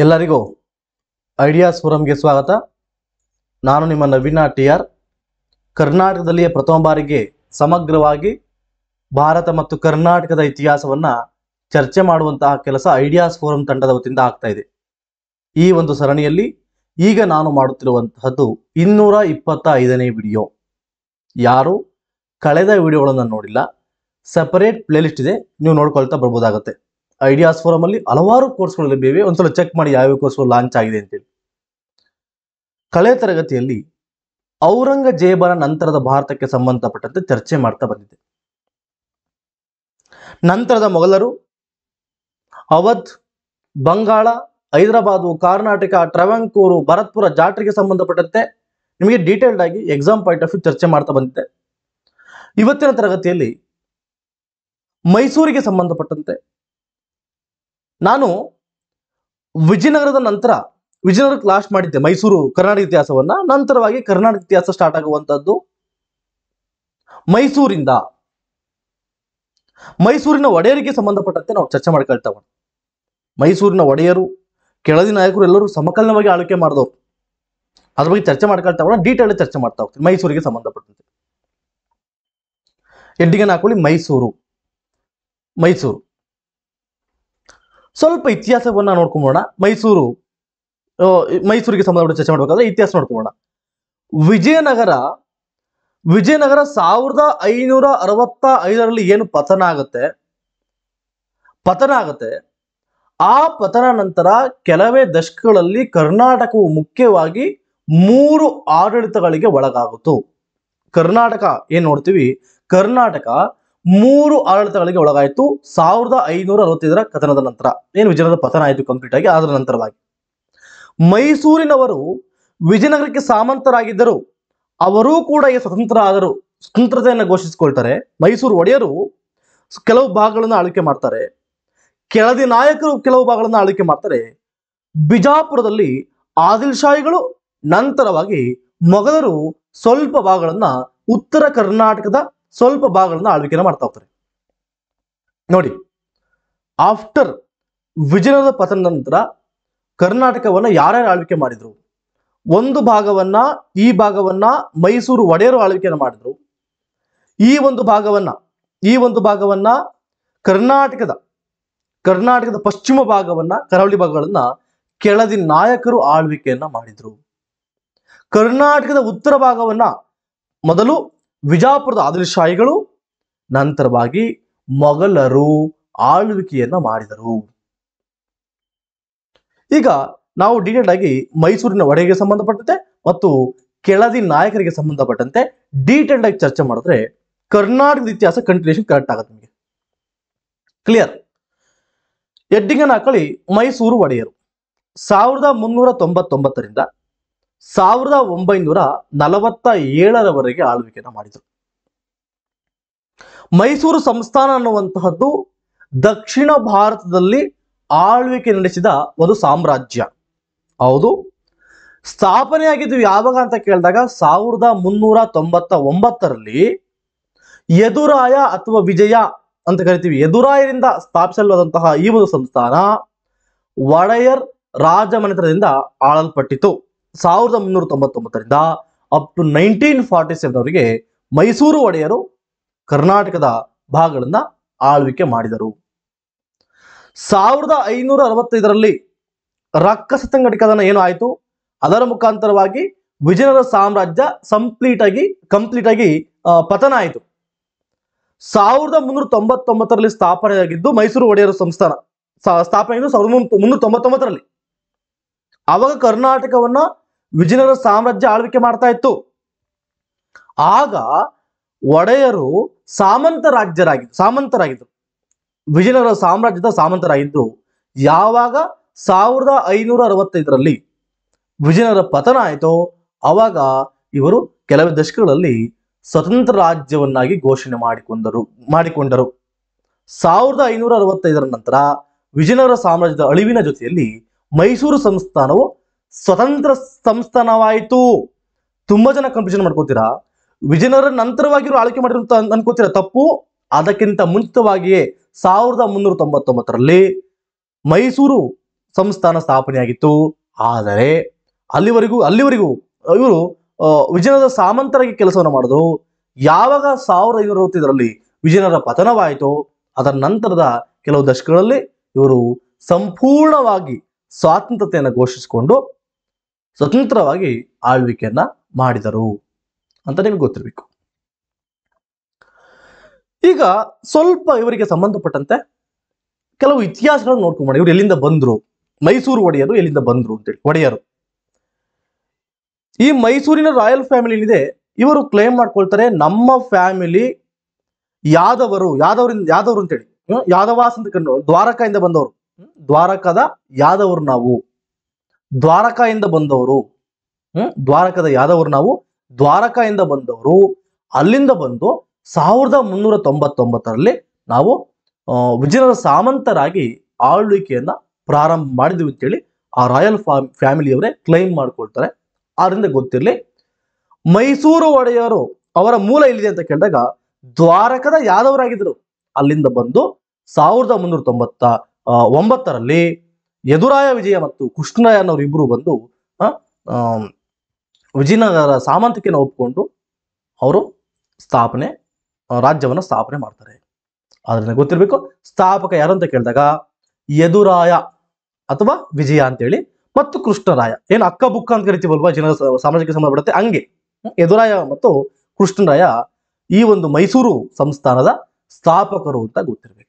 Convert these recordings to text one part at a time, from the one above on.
ಎಲ್ಲರಿಗೂ ಐಡಿಯಾಸ್ ಫೋರಂಗೆ ಸ್ವಾಗತ ನಾನು ನಿಮ್ಮ ನವೀನ ಟಿ ಆರ್ ಕರ್ನಾಟಕದಲ್ಲಿಯೇ ಪ್ರಥಮ ಬಾರಿಗೆ ಸಮಗ್ರವಾಗಿ ಭಾರತ ಮತ್ತು ಕರ್ನಾಟಕದ ಇತಿಹಾಸವನ್ನು ಚರ್ಚೆ ಮಾಡುವಂತಹ ಕೆಲಸ ಐಡಿಯಾಸ್ ಫೋರಂ ತಂಡದ ವತಿಯಿಂದ ಆಗ್ತಾ ಇದೆ ಈ ಒಂದು ಸರಣಿಯಲ್ಲಿ ಈಗ ನಾನು ಮಾಡುತ್ತಿರುವಂತಹದ್ದು ಇನ್ನೂರ ಇಪ್ಪತ್ತ ಐದನೇ ವಿಡಿಯೋ ಯಾರು ಕಳೆದ ವಿಡಿಯೋಗಳನ್ನು ನೋಡಿಲ್ಲ ಸಪರೇಟ್ ಪ್ಲೇಲಿಸ್ಟ್ ಇದೆ ನೀವು ನೋಡ್ಕೊಳ್ತಾ ಬರ್ಬೋದಾಗತ್ತೆ ಐಡಿಯಾಸ್ ಫೋರಮ್ ಅಲ್ಲಿ ಹಲವಾರು ಕೋರ್ಸ್ಗಳು ಲಭ್ಯವಿವೆ ಒಂದ್ಸಲ ಚೆಕ್ ಮಾಡಿ ಯಾವ ಕೋರ್ಸ್ಗಳು ಲಾಂಚ್ ಆಗಿದೆ ಅಂತೇಳಿ ಕಳೆ ತರಗತಿಯಲ್ಲಿ ಔರಂಗಜೇಬನ ನಂತರದ ಭಾರತಕ್ಕೆ ಸಂಬಂಧಪಟ್ಟಂತೆ ಚರ್ಚೆ ಮಾಡ್ತಾ ಬಂದಿದೆ ನಂತರದ ಮೊಘಲರು ಅವಧ್ ಬಂಗಾಳ ಹೈದರಾಬಾದ್ ಕರ್ನಾಟಕ ಟ್ರವಂಕೂರು ಭರತ್ಪುರ ಜಾಟ್ರಿಗೆ ಸಂಬಂಧಪಟ್ಟಂತೆ ನಿಮಗೆ ಡೀಟೇಲ್ಡ್ ಆಗಿ ಎಕ್ಸಾಮ್ ಪಾಯಿಂಟ್ ಆಫ್ ವ್ಯೂ ಚರ್ಚೆ ಮಾಡ್ತಾ ಬಂದಿದೆ ಇವತ್ತಿನ ತರಗತಿಯಲ್ಲಿ ಮೈಸೂರಿಗೆ ಸಂಬಂಧಪಟ್ಟಂತೆ ನಾನು ವಿಜಯನಗರದ ನಂತರ ವಿಜಯನಗರಕ್ಕೆ ಲಾಸ್ಟ್ ಮಾಡಿದ್ದೆ ಮೈಸೂರು ಕರ್ನಾಟಕ ಇತಿಹಾಸವನ್ನ ನಂತರವಾಗಿ ಕರ್ನಾಟಕ ಇತಿಹಾಸ ಸ್ಟಾರ್ಟ್ ಆಗುವಂಥದ್ದು ಮೈಸೂರಿಂದ ಮೈಸೂರಿನ ಒಡೆಯರಿಗೆ ಸಂಬಂಧಪಟ್ಟಂತೆ ನಾವು ಚರ್ಚೆ ಮಾಡ್ಕೊಳ್ತಾ ಮೈಸೂರಿನ ಒಡೆಯರು ಕೆಳದಿ ನಾಯಕರು ಎಲ್ಲರೂ ಸಮಕಾಲೀನವಾಗಿ ಆಳ್ವಿಕೆ ಮಾಡಿದವರು ಅದ್ರ ಬಗ್ಗೆ ಚರ್ಚೆ ಮಾಡ್ಕೊಳ್ತಾ ಹೋಗೋಣ ಡೀಟೇಲ್ ಚರ್ಚೆ ಮಾಡ್ತಾ ಹೋಗ್ತೀವಿ ಮೈಸೂರಿಗೆ ಸಂಬಂಧಪಟ್ಟಂತೆ ಎಡ್ಡಿಗೆ ಹಾಕೊಳ್ಳಿ ಮೈಸೂರು ಮೈಸೂರು ಸ್ವಲ್ಪ ಇತಿಹಾಸವನ್ನ ನೋಡ್ಕೊಂಬೋಣ ಮೈಸೂರು ಮೈಸೂರಿಗೆ ಸಂಬಂಧಪಟ್ಟ ಚರ್ಚೆ ಮಾಡಬೇಕಾದ್ರೆ ಇತಿಹಾಸ ನೋಡ್ಕೊಂಬೋಣ ವಿಜಯನಗರ ವಿಜಯನಗರ ಸಾವಿರದ ಐನೂರ ಅರವತ್ತ ಐದರಲ್ಲಿ ಏನು ಪತನ ಆಗುತ್ತೆ ಪತನ ಆಗುತ್ತೆ ಆ ಪತನ ನಂತರ ಕೆಲವೇ ದಶಕಗಳಲ್ಲಿ ಕರ್ನಾಟಕವು ಮುಖ್ಯವಾಗಿ ಮೂರು ಆಡಳಿತಗಳಿಗೆ ಒಳಗಾಗುತ್ತು ಕರ್ನಾಟಕ ಏನ್ ನೋಡ್ತೀವಿ ಕರ್ನಾಟಕ ಮೂರು ಆಡಳಿತಗಳಿಗೆ ಒಳಗಾಯಿತು ಸಾವಿರದ ಐನೂರ ಅರವತ್ತೈದರ ಕಥನದ ನಂತರ ಏನು ವಿಜಯನಗರ ಪತನ ಆಯಿತು ಕಂಪ್ಲೀಟ್ ಆಗಿ ಅದರ ನಂತರವಾಗಿ ಮೈಸೂರಿನವರು ವಿಜಯನಗರಕ್ಕೆ ಸಾಮಂತರಾಗಿದ್ದರು ಅವರೂ ಕೂಡ ಈಗ ಸ್ವತಂತ್ರ ಆದರು ಸ್ವತಂತ್ರತೆಯನ್ನು ಘೋಷಿಸಿಕೊಳ್ತಾರೆ ಮೈಸೂರು ಒಡೆಯರು ಕೆಲವು ಭಾಗಗಳನ್ನು ಆಳ್ವಿಕೆ ಮಾಡ್ತಾರೆ ಕೆಳದಿ ನಾಯಕರು ಕೆಲವು ಭಾಗಗಳನ್ನು ಆಳ್ವಿಕೆ ಮಾಡ್ತಾರೆ ಬಿಜಾಪುರದಲ್ಲಿ ಆದಿಲ್ಶಾಹಿಗಳು ನಂತರವಾಗಿ ಮೊಘಲರು ಸ್ವಲ್ಪ ಭಾಗಗಳನ್ನು ಉತ್ತರ ಕರ್ನಾಟಕದ ಸ್ವಲ್ಪ ಭಾಗಗಳನ್ನ ಆಳ್ವಿಕೆನ ಮಾಡ್ತಾ ಹೋಗ್ತಾರೆ ನೋಡಿ ಆಫ್ಟರ್ ವಿಜಯನಗರ ಪತನದ ನಂತರ ಕರ್ನಾಟಕವನ್ನ ಯಾರ್ಯಾರು ಆಳ್ವಿಕೆ ಮಾಡಿದ್ರು ಒಂದು ಭಾಗವನ್ನ ಈ ಭಾಗವನ್ನ ಮೈಸೂರು ಒಡೆಯರು ಆಳ್ವಿಕೆಯನ್ನು ಮಾಡಿದ್ರು ಈ ಒಂದು ಭಾಗವನ್ನ ಈ ಒಂದು ಭಾಗವನ್ನ ಕರ್ನಾಟಕದ ಕರ್ನಾಟಕದ ಪಶ್ಚಿಮ ಭಾಗವನ್ನ ಕರಾವಳಿ ಭಾಗಗಳನ್ನ ಕೆಳದಿ ನಾಯಕರು ಆಳ್ವಿಕೆಯನ್ನ ಮಾಡಿದ್ರು ಕರ್ನಾಟಕದ ಉತ್ತರ ಭಾಗವನ್ನ ಮೊದಲು ವಿಜಾಪುರದ ಆದಿಲ್ಶಾಹಿಗಳು ನಂತರವಾಗಿ ಮೊಘಲರು ಆಳ್ವಿಕೆಯನ್ನ ಮಾಡಿದರು ಈಗ ನಾವು ಡೀಟೇಲ್ ಆಗಿ ಮೈಸೂರಿನ ಒಡೆಗೆ ಸಂಬಂಧಪಟ್ಟಂತೆ ಮತ್ತು ಕೆಳದಿ ನಾಯಕರಿಗೆ ಸಂಬಂಧಪಟ್ಟಂತೆ ಡೀಟೇಲ್ಡ್ ಆಗಿ ಚರ್ಚೆ ಮಾಡಿದ್ರೆ ಕರ್ನಾಟಕದ ಇತಿಹಾಸ ಕಂಟಿನ್ಯೂಷನ್ ಕರೆಕ್ಟ್ ಆಗುತ್ತೆ ನಿಮಗೆ ಕ್ಲಿಯರ್ ಎಡ್ಡಿಂಗನ ಹಾಕಳಿ ಮೈಸೂರು ಒಡೆಯರು ಸಾವಿರದ ಮುನ್ನೂರ ತೊಂಬತ್ತೊಂಬತ್ತರಿಂದ ಸಾವಿರದ ಒಂಬೈನೂರ ನಲವತ್ತ ಏಳರವರೆಗೆ ಆಳ್ವಿಕೆಯನ್ನು ಮಾಡಿದರು ಮೈಸೂರು ಸಂಸ್ಥಾನ ಅನ್ನುವಂತಹದ್ದು ದಕ್ಷಿಣ ಭಾರತದಲ್ಲಿ ಆಳ್ವಿಕೆ ನಡೆಸಿದ ಒಂದು ಸಾಮ್ರಾಜ್ಯ ಹೌದು ಸ್ಥಾಪನೆಯಾಗಿದ್ದು ಯಾವಾಗ ಅಂತ ಕೇಳಿದಾಗ ಸಾವಿರದ ಮುನ್ನೂರ ತೊಂಬತ್ತ ಒಂಬತ್ತರಲ್ಲಿ ಎದುರಾಯ ಅಥವಾ ವಿಜಯ ಅಂತ ಕರಿತೀವಿ ಎದುರಾಯರಿಂದ ಸ್ಥಾಪಿಸಲ್ವಾದಂತಹ ಈ ಒಂದು ಸಂಸ್ಥಾನ ಒಡೆಯರ್ ರಾಜಮನೆತನದಿಂದ ಆಳಲ್ಪಟ್ಟಿತು ಸಾವಿರದ ಮುನ್ನೂರ ತೊಂಬತ್ತೊಂಬತ್ತರಿಂದ up to nineteen forty seven ಅವರಿಗೆ ಮೈಸೂರು ಒಡೆಯರು ಕರ್ನಾಟಕದ ಭಾಗಗಳನ್ನ ಆಳ್ವಿಕೆ ಮಾಡಿದರು ಸಾವಿರದ ಐನೂರ ಅರವತ್ತೈದರಲ್ಲಿ ರಕ್ಕಸ ಸಂಘಟಕದನ ಏನು ಆಯಿತು ಅದರ ಮುಖಾಂತರವಾಗಿ ವಿಜಯನಗರ ಸಾಮ್ರಾಜ್ಯ ಸಂಪ್ಲೀಟ್ ಆಗಿ ಕಂಪ್ಲೀಟ್ ಆಗಿ ಪತನ ಆಯಿತು ಸಾವಿರದ ಮುನ್ನೂರ ತೊಂಬತ್ತೊಂಬತ್ತರಲ್ಲಿ ಸ್ಥಾಪನೆಯಾಗಿದ್ದು ಮೈಸೂರು ಒಡೆಯರ ಸಂಸ್ಥಾನ ಸ್ಥಾಪನೆಯಾಗಿದ್ದು ಸಾವಿರದ ಮುನ್ನೂರ ತೊಂಬತ್ತೊಂಬತ್ತರಲ್ಲಿ ಅವಾಗ ಕರ್ನಾಟಕವನ್ನ ವಿಜಯನಗರ ಸಾಮ್ರಾಜ್ಯ ಆಳ್ವಿಕೆ ಮಾಡ್ತಾ ಇತ್ತು ಆಗ ಒಡೆಯರು ಸಾಮಂತ ರಾಜ್ಯರಾಗಿ ಸಾಮಂತರಾಗಿದ್ದರು ವಿಜಯನಗರ ಸಾಮ್ರಾಜ್ಯದ ಸಾಮಂತರಾಗಿದ್ರು ಯಾವಾಗ ಸಾವಿರದ ಐನೂರ ಅರವತ್ತೈದರಲ್ಲಿ ವಿಜಯನಗರ ಪತನ ಆಯಿತೋ ಅವಾಗ ಇವರು ಕೆಲವೇ ದಶಕಗಳಲ್ಲಿ ಸ್ವತಂತ್ರ ರಾಜ್ಯವನ್ನಾಗಿ ಘೋಷಣೆ ಮಾಡಿಕೊಂಡರು ಮಾಡಿಕೊಂಡರು ಸಾವಿರದ ಐನೂರ ಅರವತ್ತೈದರ ನಂತರ ವಿಜಯನಗರ ಸಾಮ್ರಾಜ್ಯದ ಅಳಿವಿನ ಜೊತೆಯಲ್ಲಿ ಮೈಸೂರು ಸಂಸ್ಥಾನವು ಸ್ವತಂತ್ರ ಸಂಸ್ಥಾನವಾಯಿತು ತುಂಬಾ ಜನ ಕನ್ಫ್ಯೂಷನ್ ಮಾಡ್ಕೋತೀರಾ ವಿಜಯನಗರ ನಂತರವಾಗಿರೋ ಆಳ್ಕೆ ಮಾಡಿರೋ ಅನ್ಕೋತೀರಾ ತಪ್ಪು ಅದಕ್ಕಿಂತ ಮುಂಚಿತವಾಗಿಯೇ ಸಾವಿರದ ಮುನ್ನೂರ ತೊಂಬತ್ತೊಂಬತ್ತರಲ್ಲಿ ಮೈಸೂರು ಸಂಸ್ಥಾನ ಸ್ಥಾಪನೆಯಾಗಿತ್ತು ಆದರೆ ಅಲ್ಲಿವರೆಗೂ ಅಲ್ಲಿವರೆಗೂ ಇವರು ವಿಜಯನಗರ ಸಾಮಂತರಾಗಿ ಕೆಲಸವನ್ನು ಮಾಡಿದ್ರು ಯಾವಾಗ ಸಾವಿರದ ಐನೂರ ಅರವತ್ತೈದರಲ್ಲಿ ವಿಜಯನಗರ ಪತನವಾಯಿತು ಅದರ ನಂತರದ ಕೆಲವು ದಶಕಗಳಲ್ಲಿ ಇವರು ಸಂಪೂರ್ಣವಾಗಿ ಸ್ವಾತಂತ್ರ್ಯತೆಯನ್ನು ಘೋಷಿಸಿಕೊಂಡು ಸ್ವತಂತ್ರವಾಗಿ ಆಳ್ವಿಕೆಯನ್ನ ಮಾಡಿದರು ಅಂತ ನಿಮ್ಗೆ ಗೊತ್ತಿರಬೇಕು ಈಗ ಸ್ವಲ್ಪ ಇವರಿಗೆ ಸಂಬಂಧಪಟ್ಟಂತೆ ಕೆಲವು ಇತಿಹಾಸಗಳನ್ನು ಮಾಡಿ ಇವ್ರು ಎಲ್ಲಿಂದ ಬಂದ್ರು ಮೈಸೂರು ಒಡೆಯರು ಎಲ್ಲಿಂದ ಬಂದ್ರು ಅಂತೇಳಿ ಒಡೆಯರು ಈ ಮೈಸೂರಿನ ರಾಯಲ್ ಫ್ಯಾಮಿಲಿ ಏನಿದೆ ಇವರು ಕ್ಲೇಮ್ ಮಾಡ್ಕೊಳ್ತಾರೆ ನಮ್ಮ ಫ್ಯಾಮಿಲಿ ಯಾದವರು ಯಾದವರಿಂದ ಯಾದವರು ಅಂತೇಳಿ ಯಾದವಾಸ್ ಅಂತ ಕಂಡು ದ್ವಾರಕದಿಂದ ಬಂದವರು ದ್ವಾರಕದ ಯಾದವರು ನಾವು ದ್ವಾರಕಾ ಇಂದ ಬಂದವರು ಹ್ಮ್ ದ್ವಾರಕದ ಯಾದವರು ನಾವು ದ್ವಾರಕಾ ಇಂದ ಬಂದವರು ಅಲ್ಲಿಂದ ಬಂದು ಸಾವಿರದ ಮುನ್ನೂರ ತೊಂಬತ್ತೊಂಬತ್ತರಲ್ಲಿ ನಾವು ವಿಜಯನಗರ ಸಾಮಂತರಾಗಿ ಆಳ್ವಿಕೆಯನ್ನ ಪ್ರಾರಂಭ ಮಾಡಿದ್ವಿ ಅಂತೇಳಿ ಆ ರಾಯಲ್ ಫ್ಯಾಮ್ ಫ್ಯಾಮಿಲಿಯವರೇ ಕ್ಲೈಮ್ ಮಾಡ್ಕೊಳ್ತಾರೆ ಆದ್ರಿಂದ ಗೊತ್ತಿರಲಿ ಮೈಸೂರು ಒಡೆಯರು ಅವರ ಮೂಲ ಎಲ್ಲಿದೆ ಅಂತ ಕೇಳಿದಾಗ ದ್ವಾರಕದ ಯಾದವರಾಗಿದ್ದರು ಅಲ್ಲಿಂದ ಬಂದು ಸಾವಿರದ ಮುನ್ನೂರ ತೊಂಬತ್ತ ಒಂಬತ್ತರಲ್ಲಿ ಯದುರಾಯ ವಿಜಯ ಮತ್ತು ಕೃಷ್ಣರಾಯ ಇಬ್ಬರು ಬಂದು ವಿಜಯನಗರ ಸಾಮಂತಿಕೆಯನ್ನು ಒಪ್ಪಿಕೊಂಡು ಅವರು ಸ್ಥಾಪನೆ ರಾಜ್ಯವನ್ನು ಸ್ಥಾಪನೆ ಮಾಡ್ತಾರೆ ಆದ್ರಿಂದ ಗೊತ್ತಿರಬೇಕು ಸ್ಥಾಪಕ ಯಾರು ಅಂತ ಕೇಳಿದಾಗ ಯದುರಾಯ ಅಥವಾ ವಿಜಯ ಅಂತೇಳಿ ಮತ್ತು ಕೃಷ್ಣರಾಯ ಏನು ಅಕ್ಕ ಬುಕ್ಕ ಅಂತ ಕರಿತೀವಲ್ವಾ ಜನ ಸಾಮಾಜಿಕ ಸಂಬಂಧ ಬರುತ್ತೆ ಹಂಗೆ ಯದುರಾಯ ಮತ್ತು ಕೃಷ್ಣರಾಯ ಈ ಒಂದು ಮೈಸೂರು ಸಂಸ್ಥಾನದ ಸ್ಥಾಪಕರು ಅಂತ ಗೊತ್ತಿರ್ಬೇಕು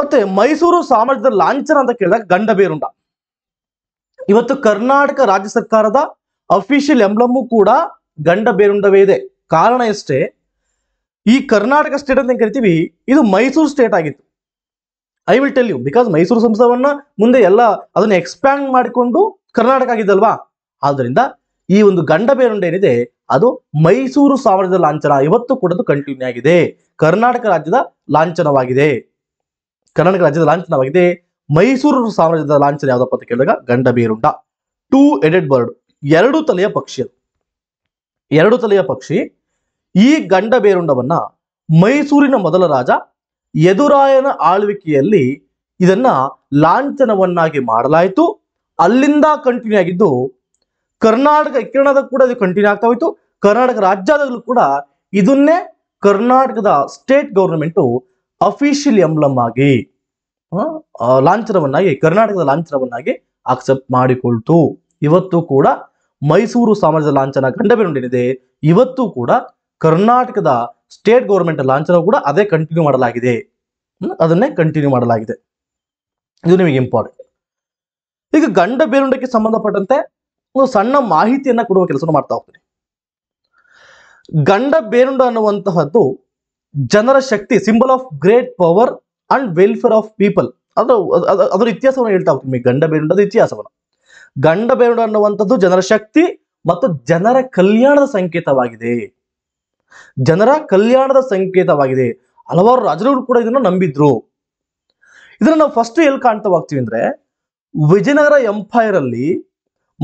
ಮತ್ತೆ ಮೈಸೂರು ಸಾಮ್ರಾಜ್ಯದ ಲಾಂಛನ ಅಂತ ಕೇಳಿದಾಗ ಗಂಡ ಬೇರುಂಡ ಇವತ್ತು ಕರ್ನಾಟಕ ರಾಜ್ಯ ಸರ್ಕಾರದ ಅಫಿಷಿಯಲ್ ಎಂಬ್ಲಮ್ಮು ಕೂಡ ಗಂಡ ಬೇರುಂಡವೇ ಇದೆ ಕಾರಣ ಎಷ್ಟೇ ಈ ಕರ್ನಾಟಕ ಸ್ಟೇಟ್ ಅಂತ ಕರಿತೀವಿ ಇದು ಮೈಸೂರು ಸ್ಟೇಟ್ ಆಗಿತ್ತು I will tell you because Mysuru ಸಂಸ್ಥವನ್ನ ಮುಂದೆ ಎಲ್ಲ ಅದನ್ನ ಎಕ್ಸ್ಪ್ಯಾಂಡ್ ಮಾಡಿಕೊಂಡು ಕರ್ನಾಟಕ ಆಗಿದ್ದಲ್ವಾ ಆದ್ರಿಂದ ಈ ಒಂದು ಗಂಡ ಬೇರುಂಡ ಏನಿದೆ ಅದು ಮೈಸೂರು ಸಾಮ್ರಾಜ್ಯದ ಲಾಂಛನ ಇವತ್ತು ಕೂಡ ಕಂಟಿನ್ಯೂ ಆಗಿದೆ ಕರ್ನಾಟಕ ರಾಜ್ಯದ ಲಾಂಛನವಾಗಿದೆ ಕರ್ನಾಟಕ ರಾಜ್ಯದ ಲಾಂಛನವಾಗಿದೆ ಮೈಸೂರು ಸಾಮ್ರಾಜ್ಯದ ಲಾಂಛನ ಯಾವ್ದಪ್ಪ ಅಂತ ಕೇಳಿದಾಗ ಗಂಡ ಬೇರುಂಡ ಟೂ ಎಡೆಡ್ ಬರ್ಡ್ ಎರಡು ತಲೆಯ ಪಕ್ಷಿ ಎರಡು ತಲೆಯ ಪಕ್ಷಿ ಈ ಗಂಡ ಬೇರುಂಡವನ್ನ ಮೈಸೂರಿನ ಮೊದಲ ರಾಜ ಯದುರಾಯನ ಆಳ್ವಿಕೆಯಲ್ಲಿ ಇದನ್ನ ಲಾಂಛನವನ್ನಾಗಿ ಮಾಡಲಾಯಿತು ಅಲ್ಲಿಂದ ಕಂಟಿನ್ಯೂ ಆಗಿದ್ದು ಕರ್ನಾಟಕ ಕಿರಣದ ಕೂಡ ಇದು ಕಂಟಿನ್ಯೂ ಆಗ್ತಾ ಹೋಯಿತು ಕರ್ನಾಟಕ ರಾಜ್ಯದಲ್ಲೂ ಕೂಡ ಇದನ್ನೇ ಕರ್ನಾಟಕದ ಸ್ಟೇಟ್ ಗೌರ್ಮೆಂಟು ಅಫಿಷಿಯಲ್ ಎಂಬ್ಲಮ್ ಆಗಿ ಲಾಂಛನವನ್ನಾಗಿ ಕರ್ನಾಟಕದ ಲಾಂಛನವನ್ನಾಗಿ ಆಕ್ಸೆಪ್ಟ್ ಮಾಡಿಕೊಳ್ತು ಇವತ್ತು ಕೂಡ ಮೈಸೂರು ಸಾಮ್ರಾಜ್ಯದ ಲಾಂಛನ ಇದೆ ಇವತ್ತು ಕೂಡ ಕರ್ನಾಟಕದ ಸ್ಟೇಟ್ ಗೌರ್ಮೆಂಟ್ ಲಾಂಛನ ಕೂಡ ಅದೇ ಕಂಟಿನ್ಯೂ ಮಾಡಲಾಗಿದೆ ಅದನ್ನೇ ಕಂಟಿನ್ಯೂ ಮಾಡಲಾಗಿದೆ ಇದು ನಿಮಗೆ ಇಂಪಾರ್ಟೆಂಟ್ ಈಗ ಗಂಡ ಬೇರುಂಡಕ್ಕೆ ಸಂಬಂಧಪಟ್ಟಂತೆ ಒಂದು ಸಣ್ಣ ಮಾಹಿತಿಯನ್ನ ಕೊಡುವ ಕೆಲಸ ಮಾಡ್ತಾ ಹೋಗ್ತೀನಿ ಗಂಡ ಬೇರುಂಡ ಅನ್ನುವಂತಹದ್ದು ಜನರ ಶಕ್ತಿ symbol of great power and welfare of people ಅದರ ಅದರ ಇತಿಹಾಸವನ್ನು ಹೇಳ್ತಾ ಹೋಗ್ತೀನಿ ಗಂಡ ಬೇರುಂಡದ ಇತಿಹಾಸವನ್ನು ಗಂಡ ಬೇರುಂಡ ಅನ್ನುವಂಥದ್ದು ಜನರ ಶಕ್ತಿ ಮತ್ತು ಜನರ ಕಲ್ಯಾಣದ ಸಂಕೇತವಾಗಿದೆ ಜನರ ಕಲ್ಯಾಣದ ಸಂಕೇತವಾಗಿದೆ ಹಲವಾರು ರಾಜರುಗಳು ಕೂಡ ಇದನ್ನು ನಂಬಿದ್ರು ಇದನ್ನ ನಾವು ಫಸ್ಟ್ ಎಲ್ಲಿ ಕಾಣ್ತಾ ಹೋಗ್ತೀವಿ ಅಂದ್ರೆ ವಿಜಯನಗರ ಎಂಪೈರ್ ಅಲ್ಲಿ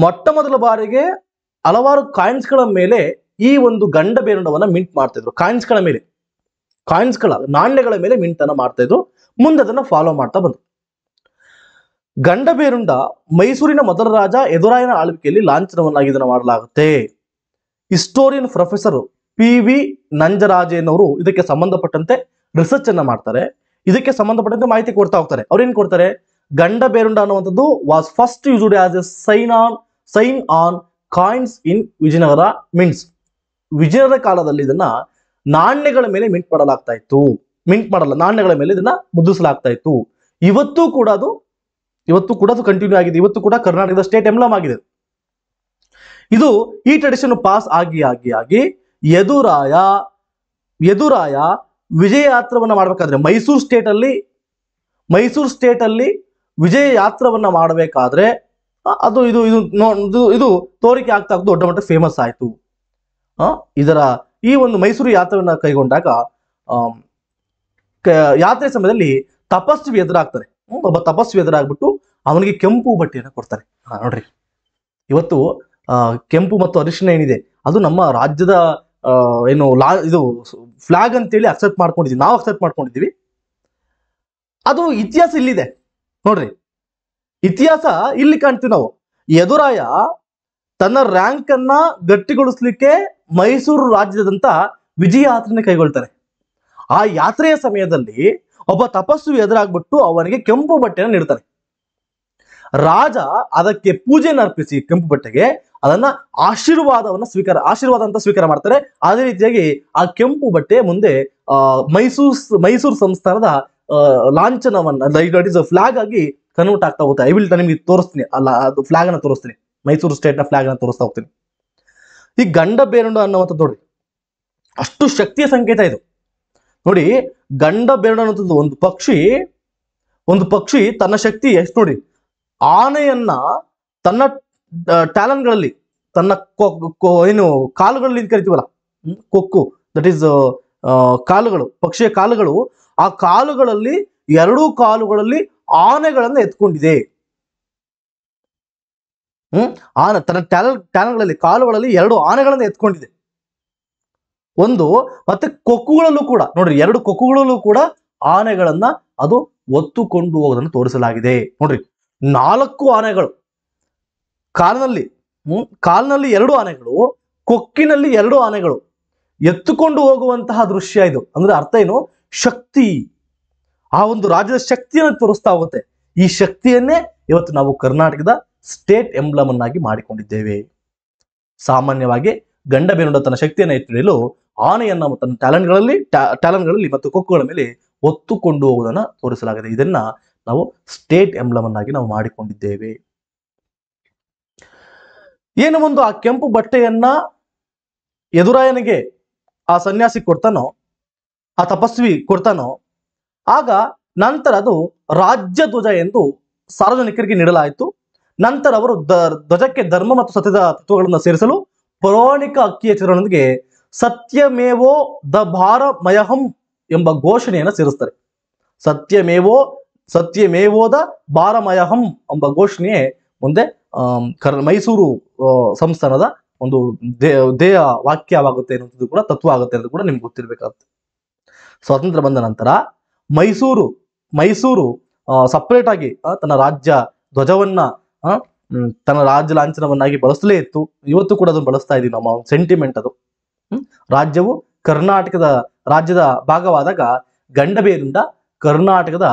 ಮೊಟ್ಟ ಮೊದಲ ಬಾರಿಗೆ ಹಲವಾರು ಕಾಯಿನ್ಸ್ಗಳ ಮೇಲೆ ಈ ಒಂದು ಗಂಡ ಬೇರುಂಡವನ್ನ ಮಿಂಟ್ ಮಾಡ್ತಿದ್ರು ಕಾಯಿನ್ಸ್ಗಳ ಮೇಲೆ ಕಾಯಿನ್ಸ್ಗಳ ನಾಣ್ಯಗಳ ಮೇಲೆ ಅನ್ನ ಮಾಡ್ತಾ ಇದ್ರು ಮುಂದೆ ಅದನ್ನ ಫಾಲೋ ಮಾಡ್ತಾ ಬಂದ್ರು ಗಂಡಬೇರುಂಡ ಮೈಸೂರಿನ ಮೊದಲ ರಾಜ ಎದುರಾಯನ ಆಳ್ವಿಕೆಯಲ್ಲಿ ಲಾಂಛನವನ್ನಾಗಿ ಇದನ್ನು ಮಾಡಲಾಗುತ್ತೆ ಹಿಸ್ಟೋರಿಯನ್ ಪ್ರೊಫೆಸರ್ ಪಿ ವಿ ನಂಜರಾಜೇನವರು ಇದಕ್ಕೆ ಸಂಬಂಧಪಟ್ಟಂತೆ ರಿಸರ್ಚ್ ಅನ್ನ ಮಾಡ್ತಾರೆ ಇದಕ್ಕೆ ಸಂಬಂಧಪಟ್ಟಂತೆ ಮಾಹಿತಿ ಕೊಡ್ತಾ ಹೋಗ್ತಾರೆ ಏನ್ ಕೊಡ್ತಾರೆ ಗಂಡ ಬೇರುಂಡ ಅನ್ನುವಂಥದ್ದು was first used as a sign on sign on coins in Vijayanagara mints Vijayanagara ಕಾಲದಲ್ಲಿ ಇದನ್ನ ನಾಣ್ಯಗಳ ಮೇಲೆ ಮಿಂಟ್ ಮಾಡಲಾಗ್ತಾ ಇತ್ತು ಮಿಂಟ್ ಮಾಡಲ್ಲ ನಾಣ್ಯಗಳ ಮೇಲೆ ಇದನ್ನ ಮುದ್ರಿಸಲಾಗ್ತಾ ಇತ್ತು ಇವತ್ತು ಕೂಡ ಅದು ಇವತ್ತು ಕೂಡ ಅದು ಕಂಟಿನ್ಯೂ ಆಗಿದೆ ಇವತ್ತು ಕೂಡ ಕರ್ನಾಟಕದ ಸ್ಟೇಟ್ ಎಂಬ್ಲಮ್ ಆಗಿದೆ ಇದು ಈ ಟ್ರೆಡಿಷನ್ ಪಾಸ್ ಆಗಿ ಆಗಿ ಆಗಿ ಯದುರಾಯ ಯದುರಾಯ ವಿಜಯ ಯಾತ್ರವನ್ನ ಮಾಡಬೇಕಾದ್ರೆ ಮೈಸೂರು ಸ್ಟೇಟ್ ಅಲ್ಲಿ ಮೈಸೂರು ಸ್ಟೇಟ್ ಅಲ್ಲಿ ವಿಜಯ ಯಾತ್ರವನ್ನ ಮಾಡಬೇಕಾದ್ರೆ ಅದು ಇದು ಇದು ಇದು ತೋರಿಕೆ ಆಗ್ತಾ ದೊಡ್ಡ ಮಟ್ಟ ಫೇಮಸ್ ಆಯಿತು ಇದರ ಈ ಒಂದು ಮೈಸೂರು ಯಾತ್ರೆಯನ್ನು ಕೈಗೊಂಡಾಗ ಯಾತ್ರೆ ಸಮಯದಲ್ಲಿ ತಪಸ್ವಿ ಎದುರಾಗ್ತಾರೆ ಒಬ್ಬ ತಪಸ್ವಿ ಎದುರಾಗ್ಬಿಟ್ಟು ಅವನಿಗೆ ಕೆಂಪು ಬಟ್ಟೆಯನ್ನು ಕೊಡ್ತಾರೆ ನೋಡ್ರಿ ಇವತ್ತು ಕೆಂಪು ಮತ್ತು ಅರಿಶಿನ ಏನಿದೆ ಅದು ನಮ್ಮ ರಾಜ್ಯದ ಏನು ಲಾ ಇದು ಫ್ಲಾಗ್ ಅಂತೇಳಿ ಅಕ್ಸೆಪ್ಟ್ ಮಾಡ್ಕೊಂಡಿದ್ದೀವಿ ನಾವು ಅಕ್ಸೆಪ್ಟ್ ಮಾಡ್ಕೊಂಡಿದ್ದೀವಿ ಅದು ಇತಿಹಾಸ ಇಲ್ಲಿದೆ ನೋಡ್ರಿ ಇತಿಹಾಸ ಇಲ್ಲಿ ಕಾಣ್ತೀವಿ ನಾವು ಎದುರಾಯ ತನ್ನ ರ್ಯಾಂಕ್ ಅನ್ನ ಗಟ್ಟಿಗೊಳಿಸ್ಲಿಕ್ಕೆ ಮೈಸೂರು ರಾಜ್ಯದಂತ ವಿಜಯ ಯಾತ್ರೆಯನ್ನು ಕೈಗೊಳ್ತಾರೆ ಆ ಯಾತ್ರೆಯ ಸಮಯದಲ್ಲಿ ಒಬ್ಬ ತಪಸ್ಸು ಎದುರಾಗ್ಬಿಟ್ಟು ಅವನಿಗೆ ಕೆಂಪು ಬಟ್ಟೆಯನ್ನು ನೀಡ್ತಾರೆ ರಾಜ ಅದಕ್ಕೆ ಪೂಜೆಯನ್ನು ಅರ್ಪಿಸಿ ಕೆಂಪು ಬಟ್ಟೆಗೆ ಅದನ್ನ ಆಶೀರ್ವಾದವನ್ನ ಸ್ವೀಕಾರ ಆಶೀರ್ವಾದ ಅಂತ ಸ್ವೀಕಾರ ಮಾಡ್ತಾರೆ ಅದೇ ರೀತಿಯಾಗಿ ಆ ಕೆಂಪು ಬಟ್ಟೆ ಮುಂದೆ ಮೈಸೂರು ಮೈಸೂರು ಸಂಸ್ಥಾನದ ಲಾಂಛನವನ್ನ ದಟ್ ಇಸ್ ಫ್ಲಾಗ್ ಆಗಿ ಕನ್ವರ್ಟ್ ಆಗ್ತಾ ಹೋಗುತ್ತೆ ಐ ವಿಲ್ ನಿಮಗೆ ತೋರಿಸ್ತೀನಿ ಅಲ್ಲ ಅದು ಫ್ಲಾಗ್ ಅನ್ನ ತೋರಿಸ್ತೀನಿ ಮೈಸೂರು ಸ್ಟೇಟ್ ನ ಫ್ಲಾಗ್ ಅನ್ನ ತೋರಿಸ್ತಾ ಹೋಗ್ತೀನಿ ಈ ಗಂಡ ಬೇರುಂಡು ಅನ್ನುವಂಥದ್ದು ನೋಡಿ ಅಷ್ಟು ಶಕ್ತಿಯ ಸಂಕೇತ ಇದು ನೋಡಿ ಗಂಡ ಬೇರುಂಡು ಅನ್ನುವಂಥದ್ದು ಒಂದು ಪಕ್ಷಿ ಒಂದು ಪಕ್ಷಿ ತನ್ನ ಶಕ್ತಿ ಎಷ್ಟು ನೋಡಿ ಆನೆಯನ್ನ ತನ್ನ ಟ್ಯಾಲೆಂಟ್ಗಳಲ್ಲಿ ತನ್ನ ಏನು ಕಾಲುಗಳಲ್ಲಿ ಕರಿತೀವಲ್ಲ ಕೊಕ್ಕು ದಟ್ ಈಸ್ ಕಾಲುಗಳು ಪಕ್ಷಿಯ ಕಾಲುಗಳು ಆ ಕಾಲುಗಳಲ್ಲಿ ಎರಡೂ ಕಾಲುಗಳಲ್ಲಿ ಆನೆಗಳನ್ನು ಎತ್ಕೊಂಡಿದೆ ಹ್ಮ್ ಆನೆ ತನ್ನ ಟ್ಯಾಲ ಟ್ಯಾಲಗಳಲ್ಲಿ ಕಾಲುಗಳಲ್ಲಿ ಎರಡು ಆನೆಗಳನ್ನು ಎತ್ಕೊಂಡಿದೆ ಒಂದು ಮತ್ತೆ ಕೊಕ್ಕುಗಳಲ್ಲೂ ಕೂಡ ನೋಡ್ರಿ ಎರಡು ಕೊಕ್ಕುಗಳಲ್ಲೂ ಕೂಡ ಆನೆಗಳನ್ನ ಅದು ಒತ್ತುಕೊಂಡು ಹೋಗೋದನ್ನು ತೋರಿಸಲಾಗಿದೆ ನೋಡ್ರಿ ನಾಲ್ಕು ಆನೆಗಳು ಕಾಲಿನಲ್ಲಿ ಹ್ಮ್ ಕಾಲಿನಲ್ಲಿ ಎರಡು ಆನೆಗಳು ಕೊಕ್ಕಿನಲ್ಲಿ ಎರಡು ಆನೆಗಳು ಎತ್ತುಕೊಂಡು ಹೋಗುವಂತಹ ದೃಶ್ಯ ಇದು ಅಂದ್ರೆ ಅರ್ಥ ಏನು ಶಕ್ತಿ ಆ ಒಂದು ರಾಜ್ಯದ ಶಕ್ತಿಯನ್ನು ತೋರಿಸ್ತಾ ಹೋಗುತ್ತೆ ಈ ಶಕ್ತಿಯನ್ನೇ ಇವತ್ತು ನಾವು ಕರ್ನಾಟಕದ ಸ್ಟೇಟ್ ಎಂಬ್ಲಮನ್ನಾಗಿ ಮಾಡಿಕೊಂಡಿದ್ದೇವೆ ಸಾಮಾನ್ಯವಾಗಿ ಗಂಡ ಬೇನುಡ ತನ್ನ ಶಕ್ತಿಯನ್ನು ಎತ್ತಿಡಲು ಆನೆಯನ್ನ ತನ್ನ ಟ್ಯಾಲೆಂಟ್ಗಳಲ್ಲಿ ಟ್ಯಾಲೆಂಟ್ಗಳಲ್ಲಿ ಮತ್ತು ಕೊಕ್ಕುಗಳ ಮೇಲೆ ಒತ್ತುಕೊಂಡು ಹೋಗುವುದನ್ನು ತೋರಿಸಲಾಗಿದೆ ಇದನ್ನ ನಾವು ಸ್ಟೇಟ್ ಎಂಬ್ಲಮನ್ನಾಗಿ ನಾವು ಮಾಡಿಕೊಂಡಿದ್ದೇವೆ ಏನು ಒಂದು ಆ ಕೆಂಪು ಬಟ್ಟೆಯನ್ನ ಎದುರಾಯನಿಗೆ ಆ ಸನ್ಯಾಸಿ ಕೊಡ್ತಾನೋ ಆ ತಪಸ್ವಿ ಕೊಡ್ತಾನೋ ಆಗ ನಂತರ ಅದು ರಾಜ್ಯ ಧ್ವಜ ಎಂದು ಸಾರ್ವಜನಿಕರಿಗೆ ನೀಡಲಾಯಿತು ನಂತರ ಅವರು ಧ್ವಜಕ್ಕೆ ಧರ್ಮ ಮತ್ತು ಸತ್ಯದ ತತ್ವಗಳನ್ನು ಸೇರಿಸಲು ಪೌರಾಣಿಕ ಅಕ್ಕಿಯ ಚಿತ್ರಗಳೊಂದಿಗೆ ಸತ್ಯಮೇವೋ ದ ಭಾರ ಮಯಹಂ ಎಂಬ ಘೋಷಣೆಯನ್ನು ಸೇರಿಸ್ತಾರೆ ಸತ್ಯಮೇವೋ ಸತ್ಯಮೇವೋದ ಭಾರಮಯಹಂ ಎಂಬ ಘೋಷಣೆಯೇ ಮುಂದೆ ಕರ್ ಮೈಸೂರು ಸಂಸ್ಥಾನದ ಒಂದು ದೇ ದೇಹ ವಾಕ್ಯವಾಗುತ್ತೆ ಅನ್ನೋದು ಕೂಡ ತತ್ವ ಆಗುತ್ತೆ ಅನ್ನೋದು ಕೂಡ ನಿಮ್ಗೆ ಗೊತ್ತಿರಬೇಕಾಗುತ್ತೆ ಸ್ವಾತಂತ್ರ್ಯ ಬಂದ ನಂತರ ಮೈಸೂರು ಮೈಸೂರು ಸಪರೇಟ್ ಆಗಿ ತನ್ನ ರಾಜ್ಯ ಧ್ವಜವನ್ನ ತನ್ನ ರಾಜ್ಯ ಲಾಂಛನವನ್ನಾಗಿ ಬಳಸಲೇ ಇತ್ತು ಇವತ್ತು ಕೂಡ ಅದನ್ನು ಬಳಸ್ತಾ ಇದೀವಿ ನಮ್ಮ ಸೆಂಟಿಮೆಂಟ್ ಅದು ರಾಜ್ಯವು ಕರ್ನಾಟಕದ ರಾಜ್ಯದ ಭಾಗವಾದಾಗ ಗಂಡಬೇರಿಂದ ಕರ್ನಾಟಕದ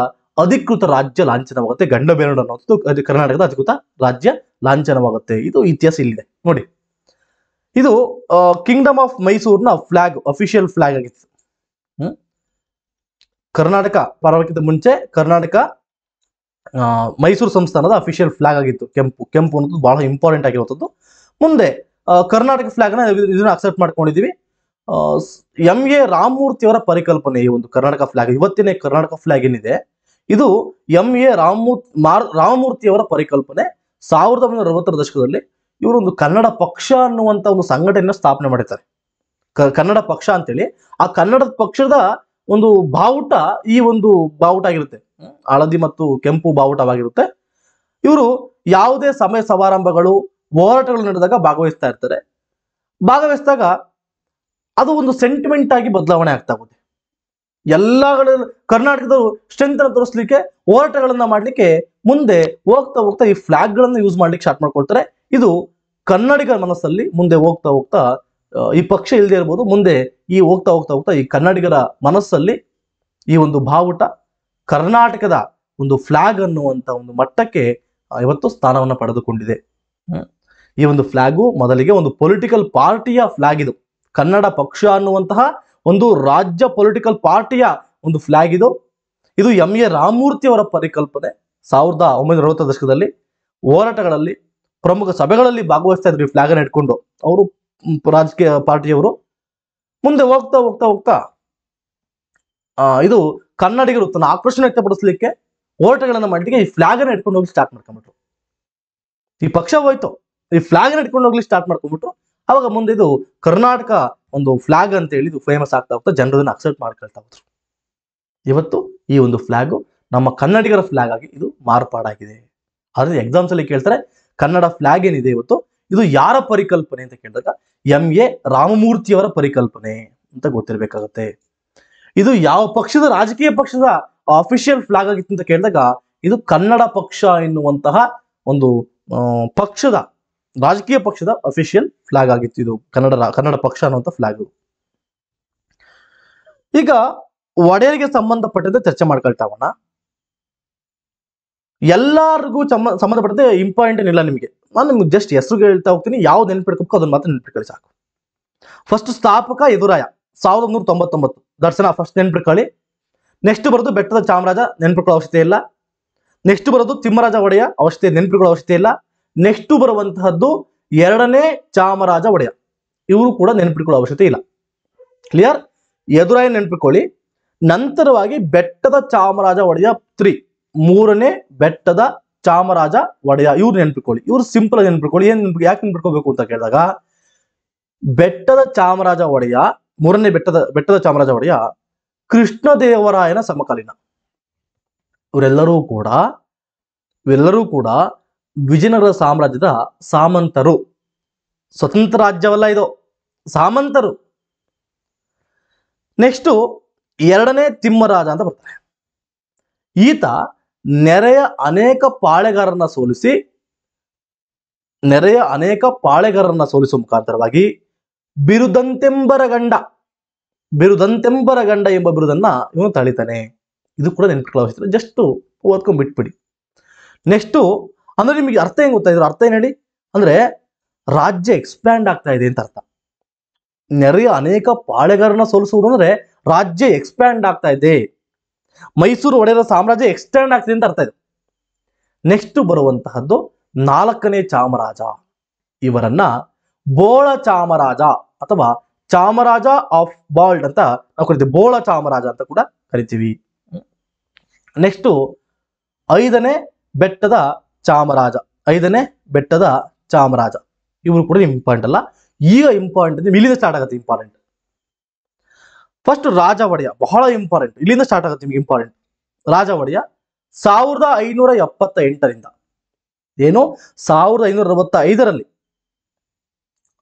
ಅಧಿಕೃತ ರಾಜ್ಯ ಲಾಂಛನವಾಗುತ್ತೆ ಗಂಡಬೇರಡು ಅನ್ನೋದು ಕರ್ನಾಟಕದ ಅಧಿಕೃತ ರಾಜ್ಯ ಲಾಂಛನವಾಗುತ್ತೆ ಇದು ಇತಿಹಾಸ ಇಲ್ಲಿದೆ ನೋಡಿ ಇದು ಕಿಂಗ್ಡಮ್ ಆಫ್ ಮೈಸೂರಿನ ಫ್ಲಾಗ್ ಅಫಿಷಿಯಲ್ ಫ್ಲಾಗ್ ಆಗಿತ್ತು ಕರ್ನಾಟಕ ಪರವಾಗಿದ್ದ ಮುಂಚೆ ಕರ್ನಾಟಕ ಮೈಸೂರು ಸಂಸ್ಥಾನದ ಅಫಿಷಿಯಲ್ ಫ್ಲಾಗ್ ಆಗಿತ್ತು ಕೆಂಪು ಕೆಂಪು ಅನ್ನೋದು ಬಹಳ ಇಂಪಾರ್ಟೆಂಟ್ ಆಗಿರುವಂಥದ್ದು ಮುಂದೆ ಕರ್ನಾಟಕ ಫ್ಲಾಗ್ನ ಇದನ್ನ ಅಕ್ಸೆಪ್ಟ್ ಮಾಡ್ಕೊಂಡಿದ್ದೀವಿ ಎಂ ಎ ಅವರ ಪರಿಕಲ್ಪನೆ ಈ ಒಂದು ಕರ್ನಾಟಕ ಫ್ಲಾಗ್ ಇವತ್ತಿನ ಕರ್ನಾಟಕ ಫ್ಲಾಗ್ ಏನಿದೆ ಇದು ಎಂ ಎ ರಾಮಮೂರ್ತಿ ಅವರ ಪರಿಕಲ್ಪನೆ ಸಾವಿರದ ಒಂಬೈನೂರ ಅರವತ್ತರ ದಶಕದಲ್ಲಿ ಇವರು ಒಂದು ಕನ್ನಡ ಪಕ್ಷ ಅನ್ನುವಂಥ ಒಂದು ಸಂಘಟನೆಯನ್ನು ಸ್ಥಾಪನೆ ಮಾಡಿದ್ದಾರೆ ಕನ್ನಡ ಪಕ್ಷ ಅಂತೇಳಿ ಆ ಕನ್ನಡ ಪಕ್ಷದ ಒಂದು ಬಾವುಟ ಈ ಒಂದು ಬಾವುಟ ಆಗಿರುತ್ತೆ ಹಳದಿ ಮತ್ತು ಕೆಂಪು ಬಾವುಟವಾಗಿರುತ್ತೆ ಇವರು ಯಾವುದೇ ಸಮಯ ಸಮಾರಂಭಗಳು ಹೋರಾಟಗಳು ನಡೆದಾಗ ಭಾಗವಹಿಸ್ತಾ ಇರ್ತಾರೆ ಭಾಗವಹಿಸಿದಾಗ ಅದು ಒಂದು ಸೆಂಟಿಮೆಂಟ್ ಆಗಿ ಬದಲಾವಣೆ ಆಗ್ತಾ ಹೋಗುತ್ತೆ ಎಲ್ಲ ಕರ್ನಾಟಕದವರು ಸ್ಟ್ರೆಂತ್ ಅನ್ನು ತೋರಿಸ್ಲಿಕ್ಕೆ ಹೋರಾಟಗಳನ್ನ ಮಾಡ್ಲಿಕ್ಕೆ ಮುಂದೆ ಹೋಗ್ತಾ ಹೋಗ್ತಾ ಈ ಫ್ಲಾಗ್ ಗಳನ್ನ ಯೂಸ್ ಮಾಡ್ಲಿಕ್ಕೆ ಸ್ಟಾರ್ಟ್ ಮಾಡ್ಕೊಳ್ತಾರೆ ಇದು ಕನ್ನಡಿಗರ ಮನಸ್ಸಲ್ಲಿ ಮುಂದೆ ಹೋಗ್ತಾ ಹೋಗ್ತಾ ಈ ಪಕ್ಷ ಇಲ್ಲದೆ ಇರ್ಬೋದು ಮುಂದೆ ಈ ಹೋಗ್ತಾ ಹೋಗ್ತಾ ಹೋಗ್ತಾ ಈ ಕನ್ನಡಿಗರ ಮನಸ್ಸಲ್ಲಿ ಈ ಒಂದು ಬಾವುಟ ಕರ್ನಾಟಕದ ಒಂದು ಫ್ಲಾಗ್ ಅನ್ನುವಂಥ ಒಂದು ಮಟ್ಟಕ್ಕೆ ಇವತ್ತು ಸ್ಥಾನವನ್ನು ಪಡೆದುಕೊಂಡಿದೆ ಈ ಒಂದು ಫ್ಲಾಗು ಮೊದಲಿಗೆ ಒಂದು ಪೊಲಿಟಿಕಲ್ ಪಾರ್ಟಿಯ ಫ್ಲಾಗ್ ಇದು ಕನ್ನಡ ಪಕ್ಷ ಅನ್ನುವಂತಹ ಒಂದು ರಾಜ್ಯ ಪೊಲಿಟಿಕಲ್ ಪಾರ್ಟಿಯ ಒಂದು ಫ್ಲಾಗ್ ಇದು ಇದು ಎಂ ಎ ರಾಮಮೂರ್ತಿ ಅವರ ಪರಿಕಲ್ಪನೆ ಸಾವಿರದ ಒಂಬೈನೂರ ಅರವತ್ತ ದಶಕದಲ್ಲಿ ಹೋರಾಟಗಳಲ್ಲಿ ಪ್ರಮುಖ ಸಭೆಗಳಲ್ಲಿ ಭಾಗವಹಿಸ್ತಾ ಇದ್ರು ಈ ಫ್ಲಾಗ್ ಅನ್ನು ಇಟ್ಕೊಂಡು ಅವರು ರಾಜಕೀಯ ಪಾರ್ಟಿಯವರು ಮುಂದೆ ಹೋಗ್ತಾ ಹೋಗ್ತಾ ಹೋಗ್ತಾ ಇದು ಕನ್ನಡಿಗರು ತನ್ನ ಆಕ್ರೋಶನ ವ್ಯಕ್ತಪಡಿಸಲಿಕ್ಕೆ ಹೋರಾಟಗಳನ್ನು ಮಾಡಲಿಕ್ಕೆ ಈ ಫ್ಲಾಗ್ ಅನ್ನು ಇಟ್ಕೊಂಡು ಹೋಗಿ ಸ್ಟಾರ್ಟ್ ಮಾಡ್ಕೊಂಡ್ಬಿಟ್ರು ಈ ಪಕ್ಷ ಹೋಯ್ತು ಈ ಫ್ಲಾಗ್ ಅನ್ನು ಇಟ್ಕೊಂಡು ಹೋಗ್ಲಿಕ್ಕೆ ಸ್ಟಾರ್ಟ್ ಮಾಡ್ಕೊಂಡ್ಬಿಟ್ರು ಅವಾಗ ಮುಂದೆ ಇದು ಕರ್ನಾಟಕ ಒಂದು ಫ್ಲಾಗ್ ಅಂತ ಹೇಳಿ ಇದು ಫೇಮಸ್ ಆಗ್ತಾ ಹೋಗ್ತಾ ಜನರದನ್ನು ಅಕ್ಸೆಪ್ಟ್ ಮಾಡ್ಕೊಳ್ತಾ ಹೋದ್ರು ಇವತ್ತು ಈ ಒಂದು ಫ್ಲಾಗು ನಮ್ಮ ಕನ್ನಡಿಗರ ಫ್ಲಾಗ್ ಆಗಿ ಇದು ಮಾರ್ಪಾಡಾಗಿದೆ ಆದ್ರೆ ಎಕ್ಸಾಮ್ಸ್ ಅಲ್ಲಿ ಕೇಳ್ತಾರೆ ಕನ್ನಡ ಫ್ಲಾಗ್ ಏನಿದೆ ಇವತ್ತು ಇದು ಯಾರ ಪರಿಕಲ್ಪನೆ ಅಂತ ಕೇಳಿದಾಗ ಎಂ ಎ ರಾಮಮೂರ್ತಿಯವರ ಪರಿಕಲ್ಪನೆ ಅಂತ ಗೊತ್ತಿರಬೇಕಾಗತ್ತೆ ಇದು ಯಾವ ಪಕ್ಷದ ರಾಜಕೀಯ ಪಕ್ಷದ ಅಫಿಷಿಯಲ್ ಫ್ಲಾಗ್ ಆಗಿತ್ತು ಅಂತ ಕೇಳಿದಾಗ ಇದು ಕನ್ನಡ ಪಕ್ಷ ಎನ್ನುವಂತಹ ಒಂದು ಪಕ್ಷದ ರಾಜಕೀಯ ಪಕ್ಷದ ಅಫಿಷಿಯಲ್ ಫ್ಲಾಗ್ ಆಗಿತ್ತು ಇದು ಕನ್ನಡ ಕನ್ನಡ ಪಕ್ಷ ಅನ್ನುವಂಥ ಫ್ಲಾಗ್ ಈಗ ಒಡೆಯರಿಗೆ ಸಂಬಂಧಪಟ್ಟಂತೆ ಚರ್ಚೆ ಮಾಡ್ಕೊಳ್ತಾವಣ್ಣ ಎಲ್ಲರಿಗೂ ಸಂಬಂಧಪಟ್ಟಂತೆ ಇಂಪಾರ್ಟೆಂಟ್ ಏನಿಲ್ಲ ನಿಮಗೆ ನಾನು ನಿಮ್ಗೆ ಜಸ್ಟ್ ಹೆಸರು ಹೇಳ್ತಾ ಹೋಗ್ತೀನಿ ಯಾವ್ದು ನೆನಪಿಡ್ಕೋಬೇಕು ಅದನ್ನ ಮಾತ್ರ ನೆನ್ಪಿಡ್ಕೊಳ್ಳಿ ಸಾಕು ಫಸ್ಟ್ ಸ್ಥಾಪಕ ಎದುರಾಯ ಸಾವಿರದ ಒಂಬೈನೂರ ತೊಂಬತ್ತೊಂಬತ್ತು ದರ್ಶನ ಫಸ್ಟ್ ನೆನ್ಪಿಟ್ಕೊಳ್ಳಿ ನೆಕ್ಸ್ಟ್ ಬರೋದು ಬೆಟ್ಟದ ಚಾಮರಾಜ ನೆನ್ಪಿಟ್ಕೊಳ್ಳೋ ಅವಶ್ಯತೆ ಇಲ್ಲ ನೆಕ್ಸ್ಟ್ ಬರೋದು ತಿಮ್ಮರಾಜ ಒಡೆಯ ಅವಶ್ಯತೆ ನೆನ್ಪಿಟ್ಕೊಳ್ಳೋ ಅವಶ್ಯತೆ ಇಲ್ಲ ನೆಕ್ಸ್ಟ್ ಬರುವಂತಹದ್ದು ಎರಡನೇ ಚಾಮರಾಜ ಒಡೆಯ ಇವರು ಕೂಡ ನೆನ್ಪಿಟ್ಕೊಳ್ಳೋ ಅವಶ್ಯಕತೆ ಇಲ್ಲ ಕ್ಲಿಯರ್ ಎದುರಾಯ ನೆನ್ಪಿಟ್ಕೊಳ್ಳಿ ನಂತರವಾಗಿ ಬೆಟ್ಟದ ಚಾಮರಾಜ ಒಡೆಯ ತ್ರೀ ಮೂರನೇ ಬೆಟ್ಟದ ಚಾಮರಾಜ ಒಡೆಯ ಇವ್ರು ನೆನ್ಪಿಟ್ಕೊಳ್ಳಿ ಇವ್ರು ಸಿಂಪಲ್ ಆಗಿ ನೆನ್ಪಿಟ್ಕೊಳ್ಳಿ ಏನ್ ಯಾಕೆ ನೆನ್ಪಿಟ್ಕೋಬೇಕು ಅಂತ ಕೇಳಿದಾಗ ಬೆಟ್ಟದ ಚಾಮರಾಜ ಒಡೆಯ ಮೂರನೇ ಬೆಟ್ಟದ ಬೆಟ್ಟದ ಚಾಮರಾಜ ಒಡೆಯ ಕೃಷ್ಣದೇವರಾಯನ ಸಮಕಾಲೀನ ಇವರೆಲ್ಲರೂ ಕೂಡ ಇವೆಲ್ಲರೂ ಕೂಡ ವಿಜಯನಗರ ಸಾಮ್ರಾಜ್ಯದ ಸಾಮಂತರು ಸ್ವತಂತ್ರ ರಾಜ್ಯವಲ್ಲ ಇದು ಸಾಮಂತರು ನೆಕ್ಸ್ಟು ಎರಡನೇ ತಿಮ್ಮರಾಜ ಅಂತ ಬರ್ತಾರೆ ಈತ ನೆರೆಯ ಅನೇಕ ಪಾಳೆಗಾರರನ್ನ ಸೋಲಿಸಿ ನೆರೆಯ ಅನೇಕ ಪಾಳೆಗಾರರನ್ನ ಸೋಲಿಸುವ ಮುಖಾಂತರವಾಗಿ ಬಿರುದಂತೆಂಬರ ಗಂಡ ಬಿರುದಂತೆಂಬರ ಗಂಡ ಎಂಬ ಬಿರುದನ್ನ ಇವನು ತಳಿತಾನೆ ಇದು ಕೂಡ ನೆನ್ಪಿಟ್ಕೊಳ್ಳೋ ಜಸ್ಟ್ ಓದ್ಕೊಂಡ್ ಬಿಟ್ಬಿಡಿ ನೆಕ್ಸ್ಟು ಅಂದ್ರೆ ನಿಮಗೆ ಅರ್ಥ ಹೆಂಗ್ ಗೊತ್ತಾ ಇದ್ರ ಅರ್ಥ ಏನು ಹೇಳಿ ಅಂದ್ರೆ ರಾಜ್ಯ ಎಕ್ಸ್ಪ್ಯಾಂಡ್ ಆಗ್ತಾ ಇದೆ ಅಂತ ಅರ್ಥ ನೆರೆಯ ಅನೇಕ ಪಾಳೆಗಾರನ ಸೋಲಿಸುವುದು ಅಂದ್ರೆ ರಾಜ್ಯ ಎಕ್ಸ್ಪ್ಯಾಂಡ್ ಆಗ್ತಾ ಇದೆ ಮೈಸೂರು ಒಡೆಯರ ಸಾಮ್ರಾಜ್ಯ ಎಕ್ಸ್ಟ್ಯಾಂಡ್ ಆಗ್ತಿದೆ ಅಂತ ಅರ್ಥ ಇದೆ ನೆಕ್ಸ್ಟ್ ಬರುವಂತಹದ್ದು ನಾಲ್ಕನೇ ಚಾಮರಾಜ ಇವರನ್ನ ಬೋಳ ಚಾಮರಾಜ ಅಥವಾ ಚಾಮರಾಜ ಆಫ್ ಬಾಲ್ಡ್ ಅಂತ ನಾವು ಕರಿತೀವಿ ಬೋಳ ಚಾಮರಾಜ ಅಂತ ಕೂಡ ಕರಿತೀವಿ ನೆಕ್ಸ್ಟು ಐದನೇ ಬೆಟ್ಟದ ಚಾಮರಾಜ ಐದನೇ ಬೆಟ್ಟದ ಚಾಮರಾಜ ಇವರು ಕೂಡ ಇಂಪಾರ್ಟೆಂಟ್ ಅಲ್ಲ ಈಗ ಇಂಪಾರ್ಟೆಂಟ್ ಇಲ್ಲಿಂದ ಸ್ಟಾರ್ಟ್ ಆಗುತ್ತೆ ಇಂಪಾರ್ಟೆಂಟ್ ಫಸ್ಟ್ ರಾಜ ಒಡೆಯ ಬಹಳ ಇಂಪಾರ್ಟೆಂಟ್ ಇಲ್ಲಿಂದ ಸ್ಟಾರ್ಟ್ ಆಗುತ್ತೆ ನಿಮ್ಗೆ ಇಂಪಾರ್ಟೆಂಟ್ ರಾಜ ಒಡೆಯ ಸಾವಿರದ ಐನೂರ ಎಪ್ಪತ್ತ ಎಂಟರಿಂದ ಏನು ಸಾವಿರದ ಐನೂರ ಅರವತ್ತ ಐದರಲ್ಲಿ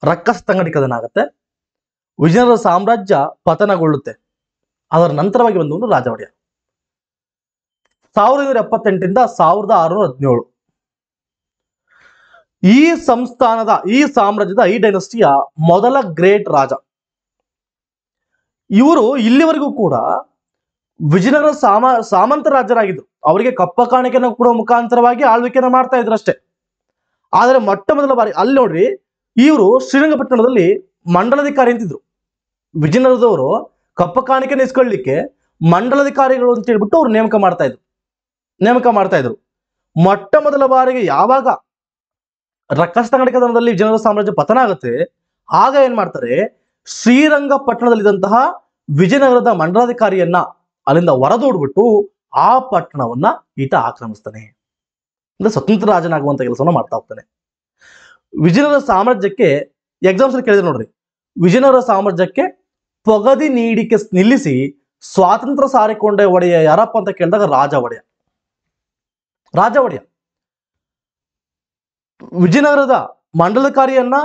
ರಕ್ಕಸ್ ತಂಗಡಿ ಕದನಾಗುತ್ತೆ ವಿಜಯನಗರ ಸಾಮ್ರಾಜ್ಯ ಪತನಗೊಳ್ಳುತ್ತೆ ಅದರ ನಂತರವಾಗಿ ಬಂದವನು ಒಡೆಯ ಸಾವಿರದ ಐನೂರ ಎಪ್ಪತ್ತೆಂಟರಿಂದ ಸಾವಿರದ ಆರುನೂರ ಹದಿನೇಳು ಈ ಸಂಸ್ಥಾನದ ಈ ಸಾಮ್ರಾಜ್ಯದ ಈ ಡೈನಸ್ಟಿಯ ಮೊದಲ ಗ್ರೇಟ್ ರಾಜ ಇವರು ಇಲ್ಲಿವರೆಗೂ ಕೂಡ ವಿಜಯನಗರ ಸಾಮ ಸಾಮಂತ ರಾಜರಾಗಿದ್ದರು ಅವರಿಗೆ ಕಪ್ಪ ಕಾಣಿಕೆಯನ್ನು ಕೂಡ ಮುಖಾಂತರವಾಗಿ ಆಳ್ವಿಕೆಯನ್ನು ಮಾಡ್ತಾ ಇದ್ರು ಅಷ್ಟೇ ಆದರೆ ಮೊಟ್ಟ ಮೊದಲ ಬಾರಿ ಅಲ್ಲಿ ನೋಡ್ರಿ ಇವರು ಶ್ರೀರಂಗಪಟ್ಟಣದಲ್ಲಿ ಮಂಡಲಾಧಿಕಾರಿ ಅಂತಿದ್ರು ವಿಜಯನಗರದವರು ಕಪ್ಪ ಕಾಣಿಕೆ ಇಸ್ಕೊಳ್ಳಿಕ್ಕೆ ಮಂಡಲಾಧಿಕಾರಿಗಳು ಅಂತ ಹೇಳ್ಬಿಟ್ಟು ಅವ್ರು ನೇಮಕ ಮಾಡ್ತಾ ಇದ್ರು ನೇಮಕ ಮಾಡ್ತಾ ಇದ್ರು ಮೊಟ್ಟ ಮೊದಲ ಬಾರಿಗೆ ಯಾವಾಗ ರಕ್ಕಸ್ತ ಅಂಗಡಿಕದನದಲ್ಲಿ ವಿಜಯನಗರ ಸಾಮ್ರಾಜ್ಯ ಪತನ ಆಗುತ್ತೆ ಆಗ ಏನ್ ಮಾಡ್ತಾರೆ ಶ್ರೀರಂಗಪಟ್ಟಣದಲ್ಲಿದ್ದಂತಹ ವಿಜಯನಗರದ ಮಂಡಲಾಧಿಕಾರಿಯನ್ನ ಅಲ್ಲಿಂದ ಹೊರದೂಡ್ಬಿಟ್ಟು ಆ ಪಟ್ಟಣವನ್ನ ಈತ ಆಕ್ರಮಿಸ್ತಾನೆ ಅಂದ್ರೆ ಸ್ವತಂತ್ರ ರಾಜನಾಗುವಂತ ಕೆಲಸವನ್ನ ಮಾಡ್ತಾ ಹೋಗ್ತಾನೆ ವಿಜಯನಗರ ಸಾಮ್ರಾಜ್ಯಕ್ಕೆ ಎಕ್ಸಾಮ್ಸ್ ಕೇಳಿದ್ರು ನೋಡ್ರಿ ವಿಜಯನಗರ ಸಾಮ್ರಾಜ್ಯಕ್ಕೆ ಪೊಗದಿ ನೀಡಿಕೆ ನಿಲ್ಲಿಸಿ ಸ್ವಾತಂತ್ರ್ಯ ಸಾರಿಕೊಂಡ ಒಡೆಯ ಯಾರಪ್ಪ ಅಂತ ಕೇಳಿದಾಗ ರಾಜ ಒಡೆಯ ರಾಜ ಒಡೆಯ ವಿಜಯನಗರದ ಮಂಡಲಕಾರಿಯನ್ನ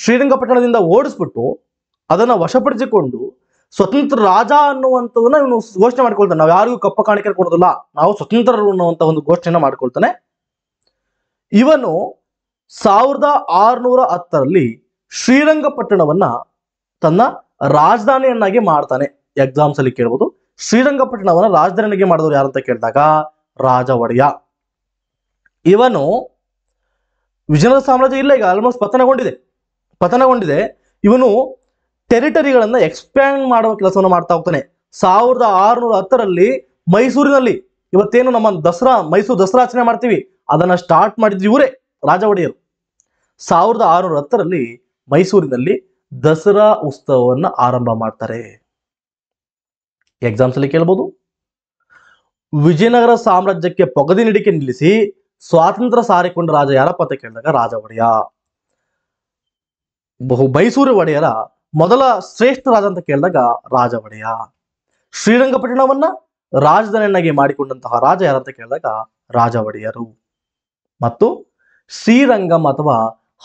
ಶ್ರೀರಂಗಪಟ್ಟಣದಿಂದ ಓಡಿಸ್ಬಿಟ್ಟು ಅದನ್ನ ವಶಪಡಿಸಿಕೊಂಡು ಸ್ವತಂತ್ರ ರಾಜ ಅನ್ನುವಂಥದನ್ನ ಇವನು ಘೋಷಣೆ ಮಾಡ್ಕೊಳ್ತಾನೆ ನಾವು ಯಾರಿಗೂ ಕಪ್ಪ ಕಾಣಿಕೆ ಕೊಡೋದಿಲ್ಲ ನಾವು ಸ್ವತಂತ್ರರು ಅನ್ನುವಂತ ಒಂದು ಘೋಷಣೆಯನ್ನ ಮಾಡ್ಕೊಳ್ತಾನೆ ಇವನು ಸಾವಿರದ ಆರುನೂರ ಹತ್ತರಲ್ಲಿ ಶ್ರೀರಂಗಪಟ್ಟಣವನ್ನ ತನ್ನ ರಾಜಧಾನಿಯನ್ನಾಗಿ ಮಾಡ್ತಾನೆ ಎಕ್ಸಾಮ್ಸ್ ಅಲ್ಲಿ ಕೇಳ್ಬೋದು ಶ್ರೀರಂಗಪಟ್ಟಣವನ್ನ ರಾಜಧಾನಿಯಾಗಿ ಮಾಡಿದವರು ಯಾರಂತ ಕೇಳಿದಾಗ ರಾಜ ಒಡೆಯ ಇವನು ವಿಜಯನಗರ ಸಾಮ್ರಾಜ್ಯ ಇಲ್ಲ ಈಗ ಆಲ್ಮೋಸ್ಟ್ ಪತನಗೊಂಡಿದೆ ಪತನಗೊಂಡಿದೆ ಇವನು ಟೆರಿಟರಿಗಳನ್ನ ಎಕ್ಸ್ಪ್ಯಾಂಡ್ ಮಾಡುವ ಕೆಲಸವನ್ನು ಮಾಡ್ತಾ ಹೋಗ್ತಾನೆ ಸಾವಿರದ ಆರುನೂರ ಹತ್ತರಲ್ಲಿ ಮೈಸೂರಿನಲ್ಲಿ ಇವತ್ತೇನು ನಮ್ಮ ದಸರಾ ಮೈಸೂರು ದಸರಾ ಆಚರಣೆ ಮಾಡ್ತೀವಿ ಅದನ್ನ ಸ್ಟಾರ್ಟ್ ಮಾಡಿದ್ವಿ ಇವರೇ ರಾಜ ಒಡೆಯರು ಸಾವಿರದ ಆರುನೂರ ಹತ್ತರಲ್ಲಿ ಮೈಸೂರಿನಲ್ಲಿ ದಸರಾ ಉತ್ಸವವನ್ನು ಆರಂಭ ಮಾಡ್ತಾರೆ ಎಕ್ಸಾಮ್ಸ್ ಅಲ್ಲಿ ಕೇಳ್ಬೋದು ವಿಜಯನಗರ ಸಾಮ್ರಾಜ್ಯಕ್ಕೆ ಪೊಗದಿ ನೀಡಿಕೆ ನಿಲ್ಲಿಸಿ ಸ್ವಾತಂತ್ರ್ಯ ಸಾರಿಕೊಂಡ ರಾಜ ಯಾರಪ್ಪ ಅಂತ ಕೇಳಿದಾಗ ರಾಜ ಒಡೆಯ ಬಹು ಮೈಸೂರು ಒಡೆಯರ ಮೊದಲ ಶ್ರೇಷ್ಠ ರಾಜ ಅಂತ ಕೇಳಿದಾಗ ರಾಜ ಒಡೆಯ ಶ್ರೀರಂಗಪಟ್ಟಣವನ್ನ ರಾಜಧಾನಿಯನ್ನಾಗಿ ಮಾಡಿಕೊಂಡಂತಹ ರಾಜ ಯಾರಂತ ಕೇಳಿದಾಗ ರಾಜ ಒಡೆಯರು ಮತ್ತು ಶ್ರೀರಂಗಂ ಅಥವಾ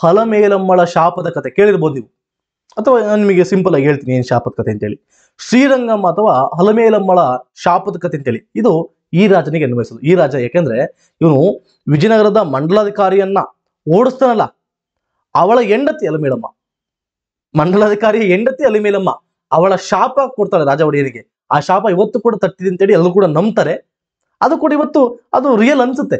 ಹಲಮೇಲಮ್ಮಳ ಶಾಪದ ಕತೆ ಕೇಳಿರ್ಬೋದು ನೀವು ಅಥವಾ ನಿಮಗೆ ಸಿಂಪಲ್ ಆಗಿ ಹೇಳ್ತೀನಿ ಏನು ಶಾಪದ ಕತೆ ಅಂತೇಳಿ ಶ್ರೀರಂಗಮ್ಮ ಅಥವಾ ಹಲಮೇಲಮ್ಮಳ ಶಾಪದ ಕತೆ ಅಂತೇಳಿ ಇದು ಈ ರಾಜನಿಗೆ ಅನ್ವಯಿಸೋದು ಈ ರಾಜ ಯಾಕೆಂದ್ರೆ ಇವನು ವಿಜಯನಗರದ ಮಂಡಲಾಧಿಕಾರಿಯನ್ನ ಓಡಿಸ್ತಾನಲ್ಲ ಅವಳ ಹೆಂಡತಿ ಅಲಮೇಲಮ್ಮ ಮಂಡಲಾಧಿಕಾರಿಯ ಹೆಂಡತಿ ಅಲಮೇಲಮ್ಮ ಅವಳ ಶಾಪ ಕೊಡ್ತಾಳೆ ರಾಜ ಒಡೆಯರಿಗೆ ಆ ಶಾಪ ಇವತ್ತು ಕೂಡ ತಟ್ಟಿದೆ ಅಂತೇಳಿ ಎಲ್ಲರೂ ಕೂಡ ನಂಬ್ತಾರೆ ಅದು ಕೂಡ ಇವತ್ತು ಅದು ರಿಯಲ್ ಅನ್ಸುತ್ತೆ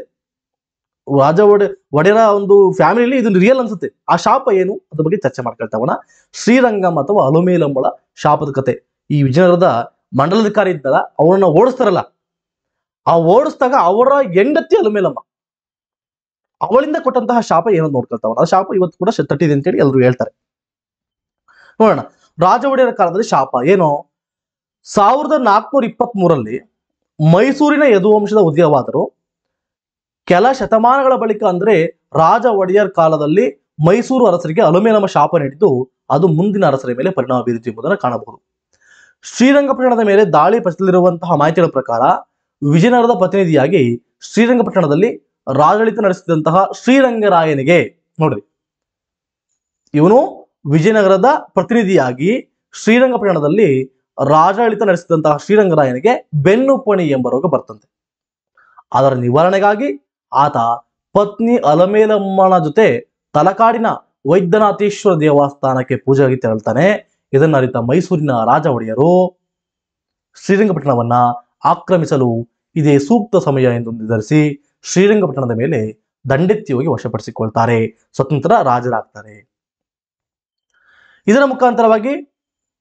ರಾಜ ಒಡೆ ಒಡೆಯರ ಒಂದು ಫ್ಯಾಮಿಲಿ ಇದನ್ನು ರಿಯಲ್ ಅನ್ಸುತ್ತೆ ಆ ಶಾಪ ಏನು ಅದ್ರ ಬಗ್ಗೆ ಚರ್ಚೆ ಮಾಡ್ಕೊಳ್ತಾವಣ ಶ್ರೀರಂಗಂ ಅಥವಾ ಅಲುಮೇಲಂಬಳ ಶಾಪದ ಕತೆ ಈ ವಿಜಯನಗರದ ಮಂಡಲಾಧಿಕಾರಿ ಇದ್ದಲ್ಲ ಅವರನ್ನ ಓಡಿಸ್ತಾರಲ್ಲ ಆ ಓಡಿಸಿದಾಗ ಅವರ ಹೆಂಡತಿ ಅಲುಮೇಲಮ್ಮ ಅವಳಿಂದ ಕೊಟ್ಟಂತಹ ಶಾಪ ಏನೋ ನೋಡ್ಕೊಳ್ತಾವಣ ಆ ಶಾಪ ಇವತ್ತು ಕೂಡ ತಟ್ಟಿದೆ ಅಂತೇಳಿ ಎಲ್ಲರೂ ಹೇಳ್ತಾರೆ ನೋಡೋಣ ರಾಜ ಒಡೆಯರ ಕಾಲದಲ್ಲಿ ಶಾಪ ಏನು ಸಾವಿರದ ನಾಲ್ಕುನೂರ ಇಪ್ಪತ್ತ್ ಮೂರಲ್ಲಿ ಮೈಸೂರಿನ ಯದುವಂಶದ ಉದ್ಯವಾದರು ಕೆಲ ಶತಮಾನಗಳ ಬಳಿಕ ಅಂದ್ರೆ ರಾಜ ಒಡೆಯರ್ ಕಾಲದಲ್ಲಿ ಮೈಸೂರು ಅರಸರಿಗೆ ಅಲುಮಿನಿಯಂ ಶಾಪ ನೀಡಿದ್ದು ಅದು ಮುಂದಿನ ಅರಸರ ಮೇಲೆ ಪರಿಣಾಮ ಬೀರಿತು ಎಂಬುದನ್ನು ಕಾಣಬಹುದು ಶ್ರೀರಂಗಪಟ್ಟಣದ ಮೇಲೆ ದಾಳಿ ಪ್ರಚಲಿರುವಂತಹ ಮಾಹಿತಿಗಳ ಪ್ರಕಾರ ವಿಜಯನಗರದ ಪ್ರತಿನಿಧಿಯಾಗಿ ಶ್ರೀರಂಗಪಟ್ಟಣದಲ್ಲಿ ರಾಜಳಿತ ನಡೆಸಿದಂತಹ ಶ್ರೀರಂಗರಾಯನಿಗೆ ನೋಡ್ರಿ ಇವನು ವಿಜಯನಗರದ ಪ್ರತಿನಿಧಿಯಾಗಿ ಶ್ರೀರಂಗಪಟ್ಟಣದಲ್ಲಿ ರಾಜಾಳಿತ ನಡೆಸಿದಂತಹ ಶ್ರೀರಂಗರಾಯನಿಗೆ ಬೆನ್ನುಪಣಿ ಎಂಬ ರೋಗ ಬರ್ತಂತೆ ಅದರ ನಿವಾರಣೆಗಾಗಿ ಆತ ಪತ್ನಿ ಅಲಮೇಲಮ್ಮನ ಜೊತೆ ತಲಕಾಡಿನ ವೈದ್ಯನಾಥೇಶ್ವರ ದೇವಸ್ಥಾನಕ್ಕೆ ಪೂಜೆಗೆ ತೆರಳ್ತಾನೆ ಇದನ್ನ ಅರಿತ ಮೈಸೂರಿನ ರಾಜ ಒಡೆಯರು ಶ್ರೀರಂಗಪಟ್ಟಣವನ್ನ ಆಕ್ರಮಿಸಲು ಇದೇ ಸೂಕ್ತ ಸಮಯ ಎಂದು ನಿರ್ಧರಿಸಿ ಶ್ರೀರಂಗಪಟ್ಟಣದ ಮೇಲೆ ದಂಡೆತ್ತಿ ಹೋಗಿ ವಶಪಡಿಸಿಕೊಳ್ತಾರೆ ಸ್ವತಂತ್ರ ರಾಜರಾಗ್ತಾರೆ ಇದರ ಮುಖಾಂತರವಾಗಿ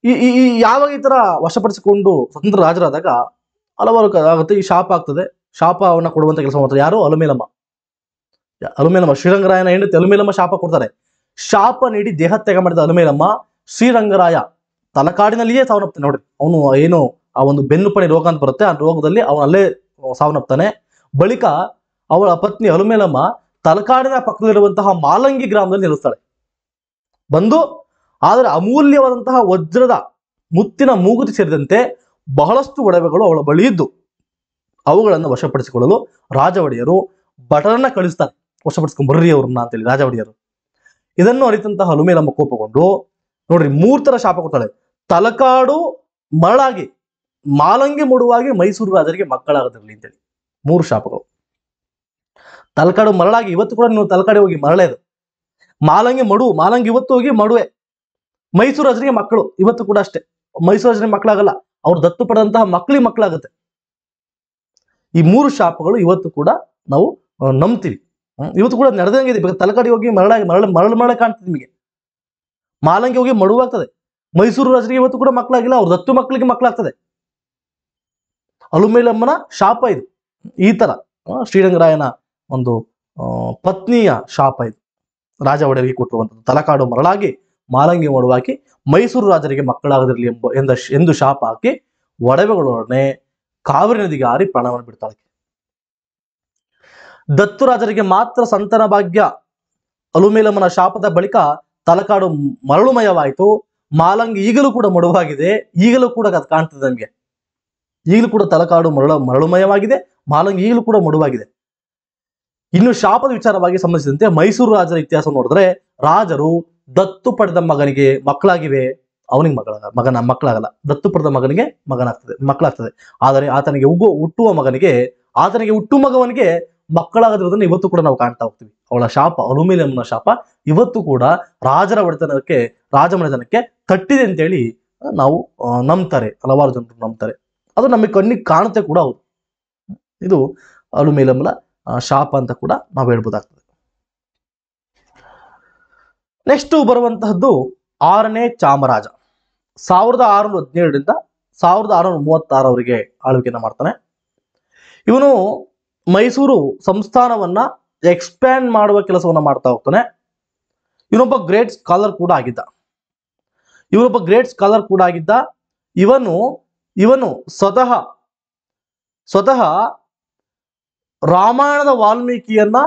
ಈ ಈ ಯಾವಾಗ ಈ ತರ ವಶಪಡಿಸಿಕೊಂಡು ಸ್ವತಂತ್ರ ರಾಜರಾದಾಗ ಹಲವಾರು ಆಗುತ್ತೆ ಈ ಶಾಪ ಆಗ್ತದೆ ಶಾಪವನ್ನು ಕೊಡುವಂತ ಕೆಲಸ ಮಾಡ್ತಾರೆ ಯಾರು ಅಲುಮೇಲಮ್ಮ ಅಲುಮೇಲಮ್ಮ ಶ್ರೀರಂಗರಾಯನ ಹೆಂಡತಿ ಅಲುಮೇಲಮ್ಮ ಶಾಪ ಕೊಡ್ತಾರೆ ಶಾಪ ನೀಡಿ ದೇಹ ತ್ಯಾಗ ಮಾಡಿದ ಅಲುಮೇಲಮ್ಮ ಶ್ರೀರಂಗರಾಯ ತಲಕಾಡಿನಲ್ಲಿಯೇ ಸಾವನ್ನಪ್ತಾನೆ ನೋಡ್ರಿ ಅವನು ಏನು ಆ ಒಂದು ಬೆನ್ನುಪಣಿ ರೋಗ ಅಂತ ಬರುತ್ತೆ ಆ ರೋಗದಲ್ಲಿ ಅವನು ಅಲ್ಲೇ ಸಾವನ್ನಪ್ತಾನೆ ಬಳಿಕ ಅವಳ ಪತ್ನಿ ಅಲುಮೇಲಮ್ಮ ತಲಕಾಡಿನ ಪಕ್ಕದಲ್ಲಿರುವಂತಹ ಮಾಲಂಗಿ ಗ್ರಾಮದಲ್ಲಿ ನಿಲ್ಲಿಸ್ತಾಳೆ ಬಂದು ಆದರೆ ಅಮೂಲ್ಯವಾದಂತಹ ವಜ್ರದ ಮುತ್ತಿನ ಮೂಗುತಿ ಸೇರಿದಂತೆ ಬಹಳಷ್ಟು ಒಡವೆಗಳು ಅವಳ ಬಳಿ ಇದ್ದು ಅವುಗಳನ್ನು ವಶಪಡಿಸಿಕೊಳ್ಳಲು ರಾಜ ಒಡೆಯರು ಭಟರನ್ನ ಕಳಿಸ್ತಾರೆ ವಶಪಡಿಸ್ಕೊಂಡು ಬರ್ರಿ ಅವ್ರನ್ನ ಅಂತೇಳಿ ರಾಜ ಒಡೆಯರು ಇದನ್ನು ಅರಿತಂತಹ ಹಲುಮೇಲಮ್ಮ ಕೋಪಗೊಂಡು ನೋಡ್ರಿ ಮೂರ್ತರ ಶಾಪ ಕೊಡ್ತಾಳೆ ತಲಕಾಡು ಮರಳಾಗಿ ಮಾಲಂಗಿ ಮೂಡುವಾಗಿ ಮೈಸೂರು ರಾಜರಿಗೆ ಮಕ್ಕಳಾಗದಿರಲಿ ಅಂತೇಳಿ ಮೂರು ಶಾಪಗಳು ತಲಕಾಡು ಮರಳಾಗಿ ಇವತ್ತು ಕೂಡ ನೀವು ತಲಕಾಡಿ ಹೋಗಿ ಮರಳೇದು ಮಾಲಂಗಿ ಮಡು ಮಾಲಂಗಿ ಇವತ್ತು ಹೋಗಿ ಮಡುವೆ ಮೈಸೂರು ರಾಜರಿಗೆ ಮಕ್ಕಳು ಇವತ್ತು ಕೂಡ ಅಷ್ಟೇ ಮೈಸೂರು ರಾಜರಿಗೆ ಮಕ್ಕಳಾಗಲ್ಲ ಅವ್ರು ದತ್ತು ಪಡೆದಂತಹ ಮಕ್ಕಳಿಗೆ ಮಕ್ಕಳಾಗುತ್ತೆ ಈ ಮೂರು ಶಾಪಗಳು ಇವತ್ತು ಕೂಡ ನಾವು ನಂಬ್ತೀವಿ ಇವತ್ತು ಕೂಡ ನಡೆದಂಗೆ ಇದೆ ತಲಕಾಡಿ ಹೋಗಿ ಮರಳಾಗಿ ಮರಳ ಮರಳು ಮರಳ ಕಾಣ್ತದೆ ನಿಮಗೆ ಮಾಲಂಗಿ ಹೋಗಿ ಮಡುವಾಗ್ತದೆ ಮೈಸೂರು ರಾಜರಿಗೆ ಇವತ್ತು ಕೂಡ ಮಕ್ಕಳಾಗಿಲ್ಲ ಅವ್ರ ದತ್ತು ಮಕ್ಕಳಿಗೆ ಮಕ್ಕಳಾಗ್ತದೆ ಅಲುಮೇಲಮ್ಮನ ಶಾಪ ಇದು ಈ ತರ ಶ್ರೀರಂಗರಾಯನ ಒಂದು ಪತ್ನಿಯ ಶಾಪ ಇದು ರಾಜ ಒಡೆಯರಿಗೆ ಕೊಟ್ಟಿರುವಂಥದ್ದು ತಲಕಾಡು ಮರಳಾಗಿ ಮಾಲಂಗಿ ಮಡುವಾಕಿ ಮೈಸೂರು ರಾಜರಿಗೆ ಮಕ್ಕಳಾಗದಿರಲಿ ಎಂಬ ಎಂದ ಎಂದು ಶಾಪ ಹಾಕಿ ಒಡವೆಗಳೊಡನೆ ಕಾವೇರಿ ನದಿಗೆ ಹಾರಿ ಪ್ರಾಣವನ್ನು ಬಿಡ್ತಾಳೆ ದತ್ತು ರಾಜರಿಗೆ ಮಾತ್ರ ಸಂತನ ಭಾಗ್ಯ ಅಲುಮೇಲಮ್ಮನ ಶಾಪದ ಬಳಿಕ ತಲಕಾಡು ಮರಳುಮಯವಾಯಿತು ಮಾಲಂಗಿ ಈಗಲೂ ಕೂಡ ಮಡುವಾಗಿದೆ ಈಗಲೂ ಕೂಡ ಅದು ಕಾಣ್ತದೆ ನಮಗೆ ಈಗಲೂ ಕೂಡ ತಲಕಾಡು ಮರಳ ಮರಳುಮಯವಾಗಿದೆ ಮಾಲಂಗಿ ಈಗಲೂ ಕೂಡ ಮಡುವಾಗಿದೆ ಇನ್ನು ಶಾಪದ ವಿಚಾರವಾಗಿ ಸಂಬಂಧಿಸಿದಂತೆ ಮೈಸೂರು ರಾಜರ ಇತಿಹಾಸ ನೋಡಿದ್ರೆ ರಾಜರು ದತ್ತು ಪಡೆದ ಮಗನಿಗೆ ಮಕ್ಕಳಾಗಿವೆ ಅವನಿಗೆ ಮಗಳ ಮಗನ ಮಕ್ಕಳಾಗಲ್ಲ ದತ್ತು ಪಡೆದ ಮಗನಿಗೆ ಮಗನಾಗ್ತದೆ ಮಕ್ಕಳಾಗ್ತದೆ ಆದರೆ ಆತನಿಗೆ ಉಗು ಹುಟ್ಟುವ ಮಗನಿಗೆ ಆತನಿಗೆ ಹುಟ್ಟು ಮಗವನಿಗೆ ಮಕ್ಕಳಾಗದಿರೋದನ್ನ ಇವತ್ತು ಕೂಡ ನಾವು ಕಾಣ್ತಾ ಹೋಗ್ತೀವಿ ಅವಳ ಶಾಪ ಅಲುಮಿನಿಯಂನ ಶಾಪ ಇವತ್ತು ಕೂಡ ರಾಜರ ಒಡೆತನಕ್ಕೆ ರಾಜಮನೆತನಕ್ಕೆ ತಟ್ಟಿದೆ ಅಂತೇಳಿ ನಾವು ನಂಬ್ತಾರೆ ಹಲವಾರು ಜನರು ನಂಬ್ತಾರೆ ಅದು ನಮಗೆ ಕಣ್ಣಿಗೆ ಕಾಣುತ್ತೆ ಕೂಡ ಹೌದು ಇದು ಅಲುಮಿನಿಯಂನ ಶಾಪ ಅಂತ ಕೂಡ ನಾವು ಹೇಳ್ಬೋದಾಗ್ತದೆ ನೆಕ್ಸ್ಟ್ ಬರುವಂತಹದ್ದು ಆರನೇ ಚಾಮರಾಜ ಸಾವಿರದ ಆರುನೂರ ಹದಿನೇಳರಿಂದ ಸಾವಿರದ ಆರುನೂರ ಮೂವತ್ತಾರವರೆಗೆ ಆಳ್ವಿಕೆಯನ್ನು ಮಾಡ್ತಾನೆ ಇವನು ಮೈಸೂರು ಸಂಸ್ಥಾನವನ್ನ ಎಕ್ಸ್ಪ್ಯಾಂಡ್ ಮಾಡುವ ಕೆಲಸವನ್ನ ಮಾಡ್ತಾ ಹೋಗ್ತಾನೆ ಇವನೊಬ್ಬ ಗ್ರೇಟ್ ಸ್ಕಾಲರ್ ಕೂಡ ಆಗಿದ್ದ ಇವನೊಬ್ಬ ಗ್ರೇಟ್ ಸ್ಕಾಲರ್ ಕೂಡ ಆಗಿದ್ದ ಇವನು ಇವನು ಸ್ವತಃ ಸ್ವತಃ ರಾಮಾಯಣದ ವಾಲ್ಮೀಕಿಯನ್ನ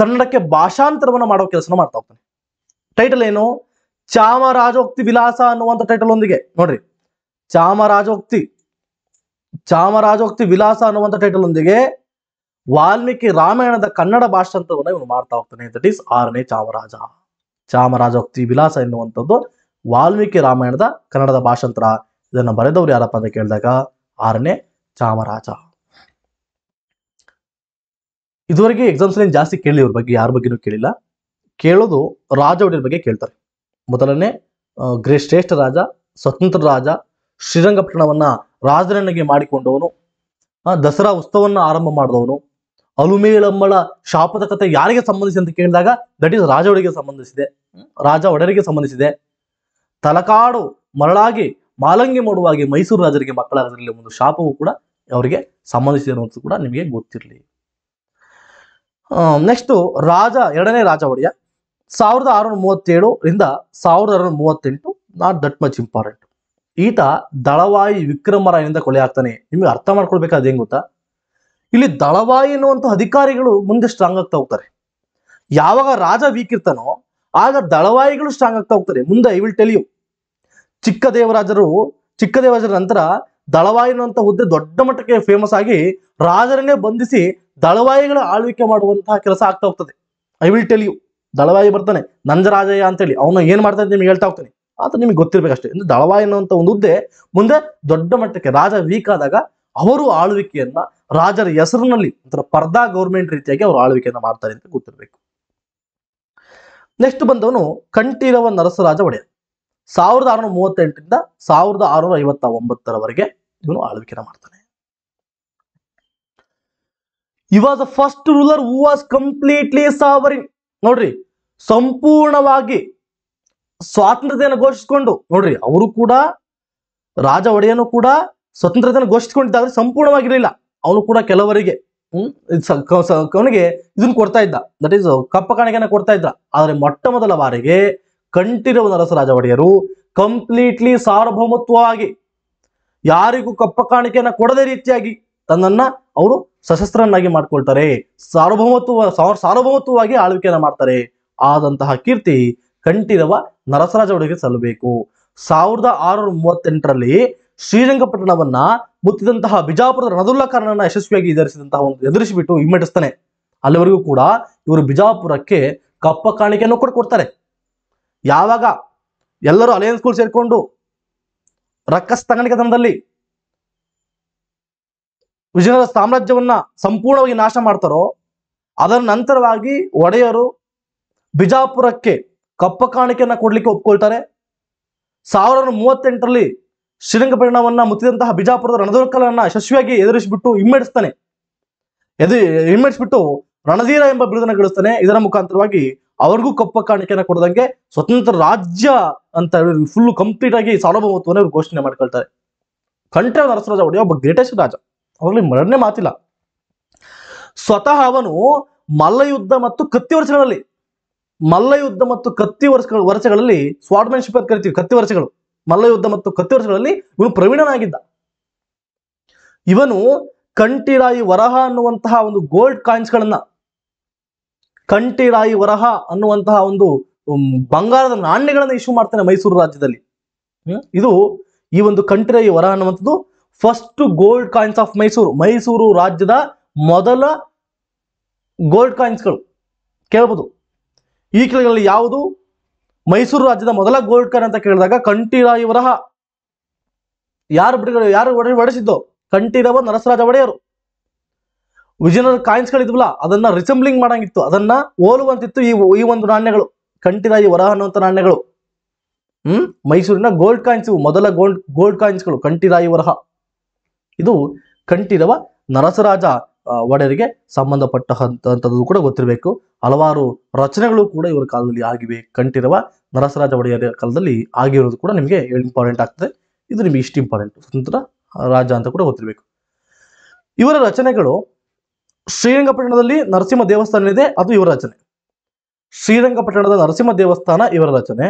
ಕನ್ನಡಕ್ಕೆ ಭಾಷಾಂತರವನ್ನು ಮಾಡೋ ಕೆಲಸನ ಮಾಡ್ತಾ ಹೋಗ್ತಾನೆ ಟೈಟಲ್ ಏನು ಚಾಮರಾಜೋಕ್ತಿ ವಿಲಾಸ ಅನ್ನುವಂಥ ಟೈಟಲ್ ಒಂದಿಗೆ ನೋಡ್ರಿ ಚಾಮರಾಜೋಕ್ತಿ ಚಾಮರಾಜೋಕ್ತಿ ವಿಲಾಸ ಅನ್ನುವಂಥ ಟೈಟಲ್ ಒಂದಿಗೆ ವಾಲ್ಮೀಕಿ ರಾಮಾಯಣದ ಕನ್ನಡ ಭಾಷಾಂತರವನ್ನು ಇವನು ಮಾಡ್ತಾ ಹೋಗ್ತಾನೆ ದಟ್ ಈಸ್ ಆರನೇ ಚಾಮರಾಜ ಚಾಮರಾಜೋಕ್ತಿ ವಿಲಾಸ ಎನ್ನುವಂಥದ್ದು ವಾಲ್ಮೀಕಿ ರಾಮಾಯಣದ ಕನ್ನಡದ ಭಾಷಾಂತರ ಇದನ್ನು ಬರೆದವ್ರು ಯಾರಪ್ಪ ಅಂತ ಕೇಳಿದಾಗ ಆರನೇ ಚಾಮರಾಜ ಇದುವರೆಗೆ ಎಕ್ಸಾಮ್ಸ್ ಜಾಸ್ತಿ ಕೇಳಿ ಇವ್ರ ಬಗ್ಗೆ ಯಾರ ಬಗ್ಗೆನೂ ಕೇಳಿಲ್ಲ ಕೇಳೋದು ರಾಜ ಬಗ್ಗೆ ಕೇಳ್ತಾರೆ ಮೊದಲನೇ ಗ್ರೇ ಶ್ರೇಷ್ಠ ರಾಜ ಸ್ವತಂತ್ರ ರಾಜ ಶ್ರೀರಂಗಪಟ್ಟಣವನ್ನ ರಾಜರಣ್ಣಗೆ ಮಾಡಿಕೊಂಡವನು ದಸರಾ ಉತ್ಸವವನ್ನು ಆರಂಭ ಮಾಡಿದವನು ಅಲುಮೇಳಮ್ಮಳ ಶಾಪದ ಕಥೆ ಯಾರಿಗೆ ಸಂಬಂಧಿಸಿದೆ ಅಂತ ಕೇಳಿದಾಗ ದಟ್ ಈಸ್ ರಾಜ ಒಡೆಗೆ ಸಂಬಂಧಿಸಿದೆ ರಾಜ ಒಡೆಯರಿಗೆ ಸಂಬಂಧಿಸಿದೆ ತಲಕಾಡು ಮರಳಾಗಿ ಮಾಲಂಗಿ ಮಾಡುವಾಗಿ ಮೈಸೂರು ರಾಜರಿಗೆ ಮಕ್ಕಳಾಗದಿರಲಿ ಒಂದು ಶಾಪವು ಕೂಡ ಅವರಿಗೆ ಸಂಬಂಧಿಸಿದೆ ಅನ್ನೋದು ಕೂಡ ನಿಮಗೆ ಗೊತ್ತಿರಲಿ ನೆಕ್ಸ್ಟು ರಾಜ ಎರಡನೇ ರಾಜ ಒಡೆಯ ಸಾವಿರದ ಆರುನೂರ ಮೂವತ್ತೇಳು ರಿಂದ ಸಾವಿರದ ಆರುನೂರ ಮೂವತ್ತೆಂಟು ನಾಟ್ ದಟ್ ಮಚ್ ಇಂಪಾರ್ಟೆಂಟ್ ಈತ ದಳವಾಯಿ ವಿಕ್ರಮರಾಯನಿಂದ ಕೊಲೆ ಆಗ್ತಾನೆ ನಿಮಗೆ ಅರ್ಥ ಮಾಡ್ಕೊಳ್ಬೇಕಾದ ಹೆಂಗ್ ಗೊತ್ತಾ ಇಲ್ಲಿ ದಳವಾಯಿ ಅನ್ನುವಂಥ ಅಧಿಕಾರಿಗಳು ಮುಂದೆ ಸ್ಟ್ರಾಂಗ್ ಆಗ್ತಾ ಹೋಗ್ತಾರೆ ಯಾವಾಗ ರಾಜ ವೀಕ್ ಇರ್ತಾನೋ ಆಗ ದಳವಾಯಿಗಳು ಸ್ಟ್ರಾಂಗ್ ಆಗ್ತಾ ಹೋಗ್ತಾರೆ ಮುಂದೆ ಐ ವಿಲ್ ಟೆಲ್ ಯು ಚಿಕ್ಕ ದೇವರಾಜರು ಚಿಕ್ಕ ದೇವರಾಜರ ನಂತರ ದಳವಾಯಿ ಅನ್ನುವಂಥ ಹುದ್ದೆ ದೊಡ್ಡ ಮಟ್ಟಕ್ಕೆ ಫೇಮಸ್ ಆಗಿ ರಾಜರನ್ನೇ ಬಂಧಿಸಿ ದಳವಾಯಿಗಳ ಆಳ್ವಿಕೆ ಮಾಡುವಂತಹ ಕೆಲಸ ಆಗ್ತಾ ಹೋಗ್ತದೆ ಐ ವಿಲ್ ಟೆಲ್ ಯು ದಳವಾಯಿ ಬರ್ತಾನೆ ನಂಜರಾಜಯ್ಯ ಹೇಳಿ ಅವನು ಏನ್ ಮಾಡ್ತಾನೆ ನಿಮ್ಗೆ ಹೇಳ್ತಾ ಹೋಗ್ತಾನೆ ಆತ ನಿಮ್ಗೆ ಅಷ್ಟೇ ಅಂದ್ರೆ ದಳವಾಯಿ ಅನ್ನುವಂಥ ಒಂದು ಹುದ್ದೆ ಮುಂದೆ ದೊಡ್ಡ ಮಟ್ಟಕ್ಕೆ ರಾಜ ವೀಕ್ ಆದಾಗ ಅವರು ಆಳ್ವಿಕೆಯನ್ನ ರಾಜರ ಹೆಸರಿನಲ್ಲಿ ಒಂಥರ ಪರ್ದಾ ಗೌರ್ಮೆಂಟ್ ರೀತಿಯಾಗಿ ಅವರು ಆಳ್ವಿಕೆಯನ್ನ ಮಾಡ್ತಾರೆ ಅಂತ ಗೊತ್ತಿರಬೇಕು ನೆಕ್ಸ್ಟ್ ಬಂದವನು ಕಂಠೀರವ ನರಸರಾಜ ಒಡೆಯ ಸಾವಿರದ ಆರುನೂರ ಮೂವತ್ತೆಂಟರಿಂದ ಸಾವಿರದ ಆರುನೂರ ಐವತ್ತ ಒಂಬತ್ತರವರೆಗೆ ಇವನು ಆಳ್ವಿಕೆನ ಮಾಡ್ತಾನೆ he was the first ruler who was completely sovereign ನೋಡ್ರಿ ಸಂಪೂರ್ಣವಾಗಿ ಸ್ವಾತಂತ್ರ್ಯತೆಯನ್ನು ಘೋಷಿಸಿಕೊಂಡು ನೋಡ್ರಿ ಅವರು ಕೂಡ ರಾಜ ಒಡೆಯನು ಕೂಡ ಸ್ವತಂತ್ರತೆಯನ್ನು ಘೋಷಿಸಿಕೊಂಡಿದ್ದಾದ್ರೆ ಸಂಪೂರ್ಣವಾಗಿರಲಿಲ್ಲ ಅವನು ಕೂಡ ಕೆಲವರಿಗೆ ಅವನಿಗೆ ಇದನ್ನು ಕೊಡ್ತಾ ಇದ್ದ ದಟ್ ಈಸ್ ಕಪ್ಪ ಕಾಣಿಕೆಯನ್ನು ಕೊಡ್ತಾ ಇದ್ದ ಆದರೆ ಮೊಟ್ಟ ಮೊದಲ ಬಾರಿಗೆ ಕಂಠೀರವ ನರಸರಾಜ ಒಡೆಯರು ಕಂಪ್ಲೀಟ್ಲಿ ಸಾರ್ವಭೌಮತ್ವವಾಗಿ ಯಾರಿಗೂ ಕಪ್ಪ ಕಾಣಿಕೆಯನ್ನ ಕೊಡದೇ ರೀತಿಯಾಗಿ ತನ್ನನ್ನ ಅವರು ಸಶಸ್ತ್ರನಾಗಿ ಮಾಡ್ಕೊಳ್ತಾರೆ ಸಾರ್ವಭೌಮತ್ವ ಸಾರ್ವಭೌಮತ್ವವಾಗಿ ಆಳ್ವಿಕೆಯನ್ನು ಮಾಡ್ತಾರೆ ಆದಂತಹ ಕೀರ್ತಿ ಕಂಠೀರವ ನರಸರಾಜ ಒಡೆಗೆ ಸಲ್ಲಬೇಕು ಸಾವಿರದ ಆರುನೂರ ಮೂವತ್ತೆಂಟರಲ್ಲಿ ಶ್ರೀರಂಗಪಟ್ಟಣವನ್ನ ಮುತ್ತಿದಂತಹ ಬಿಜಾಪುರದ ರಣದುಲ್ಲಾ ಕಾರಣನ ಯಶಸ್ವಿಯಾಗಿ ಎದುರಿಸಿದಂತಹ ಒಂದು ಎದುರಿಸಿಬಿಟ್ಟು ಹಿಮ್ಮೆಟ್ಟಿಸ್ತಾನೆ ಅಲ್ಲಿವರೆಗೂ ಕೂಡ ಇವರು ಬಿಜಾಪುರಕ್ಕೆ ಕಪ್ಪ ಕಾಣಿಕೆಯನ್ನು ಕೂಡ ಕೊಡ್ತಾರೆ ಯಾವಾಗ ಎಲ್ಲರೂ ಅಲಯನ್ಸ್ ಸ್ಕೂಲ್ ಸೇರಿಕೊಂಡು ರಕ್ಕಸ್ ವಿಜಯನಗರ ಸಾಮ್ರಾಜ್ಯವನ್ನ ಸಂಪೂರ್ಣವಾಗಿ ನಾಶ ಮಾಡ್ತಾರೋ ಅದರ ನಂತರವಾಗಿ ಒಡೆಯರು ಬಿಜಾಪುರಕ್ಕೆ ಕಪ್ಪ ಕಾಣಿಕೆಯನ್ನ ಕೊಡ್ಲಿಕ್ಕೆ ಒಪ್ಕೊಳ್ತಾರೆ ಸಾವಿರದ ಮೂವತ್ತೆಂಟರಲ್ಲಿ ಶ್ರೀರಂಗಪಟ್ಟಣವನ್ನ ಮುತ್ತಿದಂತಹ ಬಿಜಾಪುರದ ರಣದುರ್ಕಲನ್ನ ಯಶಸ್ವಿಯಾಗಿ ಎದುರಿಸಿಬಿಟ್ಟು ಹಿಮ್ಮೆಡಿಸ್ತಾನೆ ಎದು ಹಿಮ್ಮೆಡಿಸ್ಬಿಟ್ಟು ರಣಧೀರ ಎಂಬ ಬಿರುದನ್ನು ಗಳಿಸ್ತಾನೆ ಇದರ ಮುಖಾಂತರವಾಗಿ ಅವ್ರಿಗೂ ಕಪ್ಪ ಕಾಣಿಕೆಯನ್ನ ಕೊಡದಂಗೆ ಸ್ವತಂತ್ರ ರಾಜ್ಯ ಅಂತ ಫುಲ್ ಕಂಪ್ಲೀಟ್ ಆಗಿ ಸಾರ್ವಭೌಮತ್ವವನ್ನು ಘೋಷಣೆ ಮಾಡ್ಕೊಳ್ತಾರೆ ಕಂಠ ನರಸರಾಜ ಒಡೆಯ ಒಬ್ಬ ಗ್ರೇಟೆಸ್ಟ್ ರಾಜ ಅವಾಗಲೇ ಮರಡನೆ ಮಾತಿಲ್ಲ ಸ್ವತಃ ಅವನು ಮಲ್ಲಯುದ್ಧ ಮತ್ತು ಕತ್ತಿ ವರ್ಷಗಳಲ್ಲಿ ಮಲ್ಲಯುದ್ಧ ಮತ್ತು ಕತ್ತಿ ವರ್ಷ ವರ್ಷಗಳಲ್ಲಿ ಸ್ವಾಡ್ಮೆನ್ಶಿಪ್ ಅಂತ ಕರಿತೀವಿ ಕತ್ತಿ ವರ್ಷಗಳು ಮಲ್ಲಯುದ್ಧ ಮತ್ತು ಕತ್ತಿ ವರ್ಷಗಳಲ್ಲಿ ಇವನು ಪ್ರವೀಣನಾಗಿದ್ದ ಇವನು ಕಂಠಿರಾಯಿ ವರಹ ಅನ್ನುವಂತಹ ಒಂದು ಗೋಲ್ಡ್ ಕಾಯಿನ್ಸ್ಗಳನ್ನ ಕಂಠಿರಾಯಿ ವರಹ ಅನ್ನುವಂತಹ ಒಂದು ಬಂಗಾರದ ನಾಣ್ಯಗಳನ್ನ ಇಶ್ಯೂ ಮಾಡ್ತಾನೆ ಮೈಸೂರು ರಾಜ್ಯದಲ್ಲಿ ಇದು ಈ ಒಂದು ಕಂಠಿರಾಯಿ ವರಹ ಅನ್ನುವಂಥದ್ದು first gold coins of Mysuru Mysuru ರಾಜ್ಯದ ಮೊದಲ ಗೋಲ್ಡ್ ಕಾಯಿನ್ಸ್ಗಳು ಕೇಳ್ಬೋದು ಈ ಕೆಳಗಳಲ್ಲಿ ಯಾವುದು ಮೈಸೂರು ರಾಜ್ಯದ ಮೊದಲ ಗೋಲ್ಡ್ ಕಾಯಿನ್ ಅಂತ ಕೇಳಿದಾಗ ಕಂಠೀರಾಯಿ ವರಹ ಯಾರು ಬಿಡುಗಡೆ ಯಾರು ಒಡೆಸಿದ್ದು ಕಂಠೀರವ ನರಸರಾಜ ಒಡೆಯರು ವಿಜಯನಗರ ಕಾಯಿನ್ಸ್ಗಳಿದ್ವಲ್ಲ ಅದನ್ನ ರಿಸೆಂಬ್ಲಿಂಗ್ ಮಾಡಂಗಿತ್ತು ಅದನ್ನ ಹೋಲುವಂತಿತ್ತು ಈ ಈ ಒಂದು ನಾಣ್ಯಗಳು ಕಂಠೀರಾಯಿ ವರಹ ಅನ್ನುವಂಥ ನಾಣ್ಯಗಳು ಹ್ಮ್ ಮೈಸೂರಿನ ಗೋಲ್ಡ್ ಕಾಯಿನ್ಸ್ ಮೊದಲ ಗೋಲ್ಡ್ ಗೋಲ್ಡ್ ಕಾಯಿನ್ಸ್ಗಳು ಕಂಠೀರಾಯಿ ವರಹ ಇದು ಕಂಠೀರವ ನರಸರಾಜ ಒಡೆಯರಿಗೆ ಸಂಬಂಧಪಟ್ಟಂತದ್ದು ಕೂಡ ಗೊತ್ತಿರಬೇಕು ಹಲವಾರು ರಚನೆಗಳು ಕೂಡ ಇವರ ಕಾಲದಲ್ಲಿ ಆಗಿವೆ ಕಂಠೀರವ ನರಸರಾಜ ಒಡೆಯರ ಕಾಲದಲ್ಲಿ ಆಗಿರೋದು ಕೂಡ ನಿಮಗೆ ಇಂಪಾರ್ಟೆಂಟ್ ಆಗ್ತದೆ ಇದು ನಿಮಗೆ ಇಷ್ಟು ಇಂಪಾರ್ಟೆಂಟ್ ಸ್ವತಂತ್ರ ರಾಜ ಅಂತ ಕೂಡ ಗೊತ್ತಿರಬೇಕು ಇವರ ರಚನೆಗಳು ಶ್ರೀರಂಗಪಟ್ಟಣದಲ್ಲಿ ನರಸಿಂಹ ದೇವಸ್ಥಾನ ಇದೆ ಅದು ಇವರ ರಚನೆ ಶ್ರೀರಂಗಪಟ್ಟಣದ ನರಸಿಂಹ ದೇವಸ್ಥಾನ ಇವರ ರಚನೆ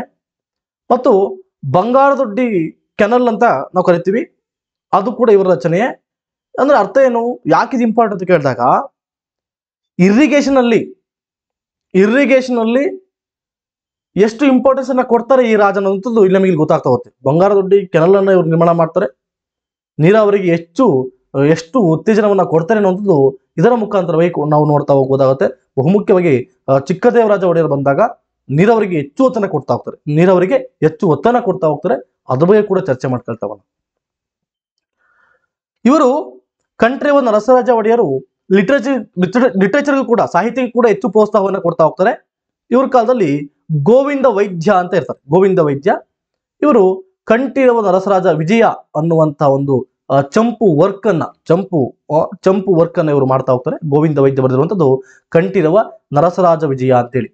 ಮತ್ತು ಬಂಗಾರದೊಡ್ಡಿ ಕೆನಲ್ ಅಂತ ನಾವು ಕರಿತೀವಿ ಅದು ಕೂಡ ಇವರ ರಚನೆ ಅಂದ್ರೆ ಅರ್ಥ ಏನು ಯಾಕೆ ಇದು ಇಂಪಾರ್ಟೆಂಟ್ ಅಂತ ಕೇಳಿದಾಗ ಇರಿಗೇಷನ್ ಅಲ್ಲಿ ಇರಿಗೇಷನ್ ಅಲ್ಲಿ ಎಷ್ಟು ಇಂಪಾರ್ಟೆನ್ಸ್ ಅನ್ನ ಕೊಡ್ತಾರೆ ಈ ರಾಜನ ಅಂತದ್ದು ಇಲ್ಲಿ ನಮಗೆ ಗೊತ್ತಾಗ್ತಾ ಹೋಗುತ್ತೆ ಬಂಗಾರ ದೊಡ್ಡಿ ಕೆನಲ್ ಅನ್ನ ಇವರು ನಿರ್ಮಾಣ ಮಾಡ್ತಾರೆ ನೀರಾವರಿಗೆ ಹೆಚ್ಚು ಎಷ್ಟು ಉತ್ತೇಜನವನ್ನ ಕೊಡ್ತಾರೆ ಅನ್ನೋದು ಇದರ ಮುಖಾಂತರವಾಗಿ ನಾವು ನೋಡ್ತಾ ಹೋಗೋದಾಗುತ್ತೆ ಬಹುಮುಖ್ಯವಾಗಿ ಚಿಕ್ಕದೇವರಾಜ ಒಡೆಯರು ಬಂದಾಗ ನೀರಾವರಿಗೆ ಹೆಚ್ಚು ಒತ್ತನ ಕೊಡ್ತಾ ಹೋಗ್ತಾರೆ ನೀರಾವರಿಗೆ ಹೆಚ್ಚು ಒತ್ತನ ಕೊಡ್ತಾ ಹೋಗ್ತಾರೆ ಅದ್ರ ಬಗ್ಗೆ ಕೂಡ ಚರ್ಚೆ ಮಾಡ್ಕೊಳ್ತಾವಲ್ಲ ಇವರು ಕಂಠರೇವ ನರಸರಾಜ ಒಡೆಯರು ಲಿಟ್ರೇಚರ್ ಲಿಟ್ರೇಚರ್ಗೂ ಕೂಡ ಸಾಹಿತ್ಯಕ್ಕೆ ಕೂಡ ಹೆಚ್ಚು ಪ್ರೋತ್ಸಾಹವನ್ನು ಕೊಡ್ತಾ ಹೋಗ್ತಾರೆ ಇವ್ರ ಕಾಲದಲ್ಲಿ ಗೋವಿಂದ ವೈದ್ಯ ಅಂತ ಇರ್ತಾರೆ ಗೋವಿಂದ ವೈದ್ಯ ಇವರು ಕಂಠೀರವ ನರಸರಾಜ ವಿಜಯ ಅನ್ನುವಂಥ ಒಂದು ಚಂಪು ವರ್ಕ್ ಅನ್ನ ಚಂಪು ಚಂಪು ವರ್ಕ್ ಅನ್ನ ಇವರು ಮಾಡ್ತಾ ಹೋಗ್ತಾರೆ ಗೋವಿಂದ ವೈದ್ಯ ಬರೆದಿರುವಂತದ್ದು ಕಂಠೀರವ ನರಸರಾಜ ವಿಜಯ ಅಂತೇಳಿ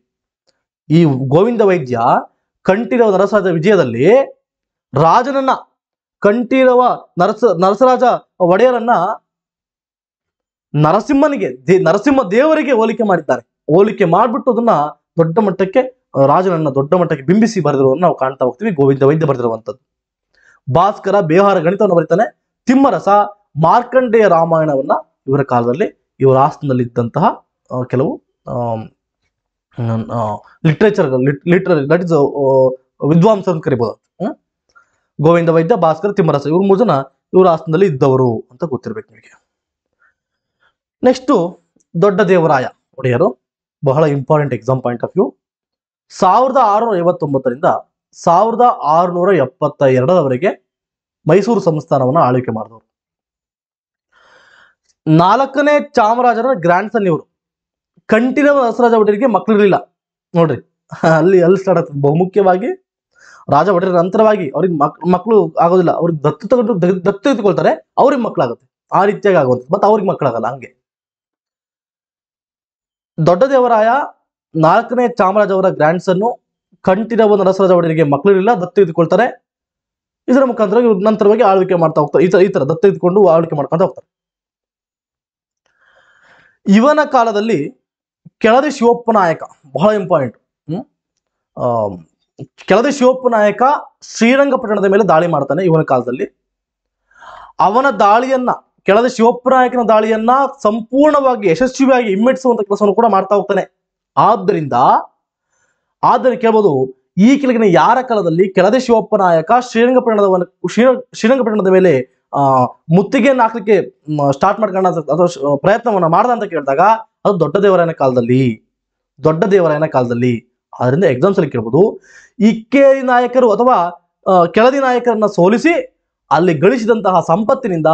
ಈ ಗೋವಿಂದ ವೈದ್ಯ ಕಂಠೀರವ ನರಸರಾಜ ವಿಜಯದಲ್ಲಿ ರಾಜನನ್ನ ಕಂಠೀರವ ನರಸ ನರಸರಾಜ ಒಡೆಯರನ್ನ ನರಸಿಂಹನಿಗೆ ನರಸಿಂಹ ದೇವರಿಗೆ ಹೋಲಿಕೆ ಮಾಡಿದ್ದಾರೆ ಹೋಲಿಕೆ ಮಾಡಿಬಿಟ್ಟು ಅದನ್ನ ದೊಡ್ಡ ಮಟ್ಟಕ್ಕೆ ರಾಜನನ್ನ ದೊಡ್ಡ ಮಟ್ಟಕ್ಕೆ ಬಿಂಬಿಸಿ ಬರೆದಿರುವುದನ್ನು ನಾವು ಕಾಣ್ತಾ ಹೋಗ್ತೀವಿ ಗೋವಿಂದ ವೈದ್ಯ ಬರೆದಿರುವಂಥದ್ದು ಭಾಸ್ಕರ ಬೇಹಾರ ಗಣಿತವನ್ನು ಬರೀತಾನೆ ತಿಮ್ಮರಸ ಮಾರ್ಕಂಡೇಯ ರಾಮಾಯಣವನ್ನ ಇವರ ಕಾಲದಲ್ಲಿ ಇವರ ಇದ್ದಂತಹ ಕೆಲವು ಲಿಟ್ರೇಚರ್ ಲಿಟ್ರರಿ ದಟ್ ಇಸ್ ವಿದ್ವಾಂಸ ಅಂತ ಕರಿಬಹುದು ಗೋವಿಂದ ವೈದ್ಯ ಭಾಸ್ಕರ್ ತಿಮ್ಮರಸ ಇವ್ರ ಮೂರು ಜನ ಇವ್ರ ಆಸನದಲ್ಲಿ ಇದ್ದವರು ಅಂತ ಗೊತ್ತಿರ್ಬೇಕು ನಿಮಗೆ ನೆಕ್ಸ್ಟ್ ದೊಡ್ಡ ದೇವರಾಯ ಒಡೆಯರು ಬಹಳ important exam point of view ಸಾವಿರದ ಆರುನೂರ ಐವತ್ತೊಂಬತ್ತರಿಂದ ಸಾವಿರದ ಆರುನೂರ ಎಪ್ಪತ್ತ ಎರಡರವರೆಗೆ ಮೈಸೂರು ಸಂಸ್ಥಾನವನ್ನು ಆಳ್ವಿಕೆ ಮಾಡಿದವರು ನಾಲ್ಕನೇ ಚಾಮರಾಜರ ಗ್ರ್ಯಾಂಡ್ ಸನ್ ಇವರು ಕಂಠೀರವ ಹಸರಾಜ ಒಡೆಯರಿಗೆ ಮಕ್ಕಳಿರಲಿಲ್ಲ ನೋಡ್ರಿ ಅಲ್ಲಿ ಅಲ್ಲಿ ಸ್ಟಾರ್ಟ್ ಆಗ್ತದೆ ಬಹುಮುಖ್ಯವಾಗಿ ರಾಜ ಒಡೆಯರ ನಂತರವಾಗಿ ಅವ್ರಿಗೆ ಮಕ್ಕಳು ಆಗೋದಿಲ್ಲ ಅವ್ರಿಗೆ ದತ್ತು ತಗೊಂಡು ದತ್ತು ತೆಗೆದುಕೊಳ್ತಾರೆ ಅವ್ರಿಗೆ ಮಕ್ಕಳಾಗುತ್ತೆ ಆ ರೀತಿಯಾಗಿ ಆಗುವಂತ ಮತ್ತೆ ಅವ್ರಿಗೆ ಮಕ್ಕಳಾಗಲ್ಲ ಹಂಗೆ ದೊಡ್ಡ ದೇವರಾಯ ನಾಲ್ಕನೇ ಚಾಮರಾಜ ಅವರ ಗ್ರ್ಯಾಂಡ್ ಸನ್ನು ಕಂಠೀರವ ಒಂದು ನರಸರಾಜ ಒಡೆಯರಿಗೆ ಇಲ್ಲ ದತ್ತು ತೆಗೆದುಕೊಳ್ತಾರೆ ಇದರ ಮುಖಾಂತರ ನಂತರವಾಗಿ ಆಳ್ವಿಕೆ ಮಾಡ್ತಾ ಹೋಗ್ತಾರೆ ಈ ತರ ಈ ತರ ದತ್ತು ತೆಗೆದುಕೊಂಡು ಆಳ್ವಿಕೆ ಮಾಡ್ಕೊಂಡು ಹೋಗ್ತಾರೆ ಇವನ ಕಾಲದಲ್ಲಿ ಕೆಳದಿ ಶಿವಪ್ಪ ನಾಯಕ ಬಹಳ ಇಂಪಾರ್ಟೆಂಟ್ ಹ್ಮ್ ಕೆಳದಿ ಶಿವಪ್ಪ ನಾಯಕ ಶ್ರೀರಂಗಪಟ್ಟಣದ ಮೇಲೆ ದಾಳಿ ಮಾಡ್ತಾನೆ ಇವನ ಕಾಲದಲ್ಲಿ ಅವನ ದಾಳಿಯನ್ನ ಕೆಳದ ಶಿವಪ್ಪ ನಾಯಕನ ದಾಳಿಯನ್ನ ಸಂಪೂರ್ಣವಾಗಿ ಯಶಸ್ವಿಯಾಗಿ ಹಿಮ್ಮೆಟ್ಟಿಸುವಂತ ಕೆಲಸವನ್ನು ಕೂಡ ಮಾಡ್ತಾ ಹೋಗ್ತಾನೆ ಆದ್ದರಿಂದ ಆದರೆ ಕೇಳ್ಬೋದು ಈ ಕೆಳಗಿನ ಯಾರ ಕಾಲದಲ್ಲಿ ಕೆಳದ ಶಿವಪ್ಪ ನಾಯಕ ಶ್ರೀರಂಗಪಟ್ಟಣದ ಶ್ರೀರಂಗಪಟ್ಟಣದ ಮೇಲೆ ಆ ಮುತ್ತಿಗೆಯನ್ನು ಹಾಕ್ಲಿಕ್ಕೆ ಸ್ಟಾರ್ಟ್ ಮಾಡ್ಕೊಂಡ ಅಥವಾ ಪ್ರಯತ್ನವನ್ನ ಮಾಡ್ದ ಅಂತ ಕೇಳಿದಾಗ ಅದು ದೊಡ್ಡ ದೇವರಾಯನ ಕಾಲದಲ್ಲಿ ದೊಡ್ಡ ದೇವರಾಯನ ಕಾಲದಲ್ಲಿ ಅದರಿಂದ ಎಕ್ಸಾಮ್ಸ್ ಅಲ್ಲಿ ಕೇಳ್ಬೋದು ಇಕ್ಕೇರಿ ನಾಯಕರು ಅಥವಾ ಕೆಳದಿ ನಾಯಕರನ್ನ ಸೋಲಿಸಿ ಅಲ್ಲಿ ಗಳಿಸಿದಂತಹ ಸಂಪತ್ತಿನಿಂದ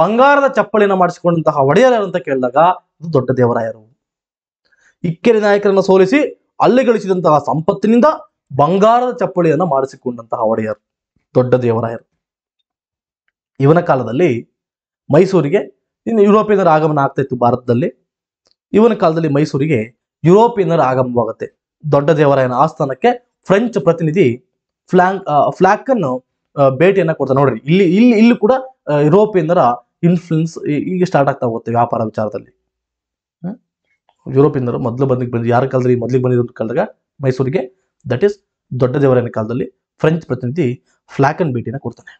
ಬಂಗಾರದ ಚಪ್ಪಳಿನ ಮಾಡಿಸಿಕೊಂಡಂತಹ ಒಡೆಯರು ಅಂತ ಕೇಳಿದಾಗ ಅದು ದೊಡ್ಡ ದೇವರಾಯರು ಇಕ್ಕೇರಿ ನಾಯಕರನ್ನ ಸೋಲಿಸಿ ಅಲ್ಲಿ ಗಳಿಸಿದಂತಹ ಸಂಪತ್ತಿನಿಂದ ಬಂಗಾರದ ಚಪ್ಪಳಿಯನ್ನ ಮಾಡಿಸಿಕೊಂಡಂತಹ ಒಡೆಯರು ದೊಡ್ಡ ದೇವರಾಯರು ಇವನ ಕಾಲದಲ್ಲಿ ಮೈಸೂರಿಗೆ ಇನ್ನು ಯುರೋಪಿಯನ್ನರ ಆಗಮನ ಆಗ್ತಾ ಇತ್ತು ಭಾರತದಲ್ಲಿ ಇವನ ಕಾಲದಲ್ಲಿ ಮೈಸೂರಿಗೆ ಯುರೋಪಿಯನ್ನರ ಆಗಮನವಾಗುತ್ತೆ ದೊಡ್ಡ ದೇವರಾಯನ ಆಸ್ಥಾನಕ್ಕೆ ಫ್ರೆಂಚ್ ಪ್ರತಿನಿಧಿ ಫ್ಲಾಂಕ್ ಅನ್ನು ಭೇಟಿಯನ್ನ ಕೊಡ್ತಾರೆ ನೋಡ್ರಿ ಇಲ್ಲಿ ಇಲ್ಲಿ ಇಲ್ಲಿ ಕೂಡ ಯುರೋಪಿಯನ್ನರ ಇನ್ಫ್ಲುಯೆನ್ಸ್ ಈಗ ಸ್ಟಾರ್ಟ್ ಆಗ್ತಾ ಹೋಗುತ್ತೆ ವ್ಯಾಪಾರ ವಿಚಾರದಲ್ಲಿ ಯುರೋಪಿಯನ್ನರು ಮೊದಲು ಬಂದಿಗೆ ಬಂದು ಯಾರ ಕಾಲದಲ್ಲಿ ಮೊದಲಿಗೆ ಬಂದಿದ್ದ ಕಾಲದಾಗ ಮೈಸೂರಿಗೆ ದಟ್ ಈಸ್ ದೊಡ್ಡ ದೇವರಾಯನ ಕಾಲದಲ್ಲಿ ಫ್ರೆಂಚ್ ಪ್ರತಿನಿಧಿ ಫ್ಲಾಕನ್ ಭೇಟಿಯನ್ನು ಕೊಡ್ತಾನೆ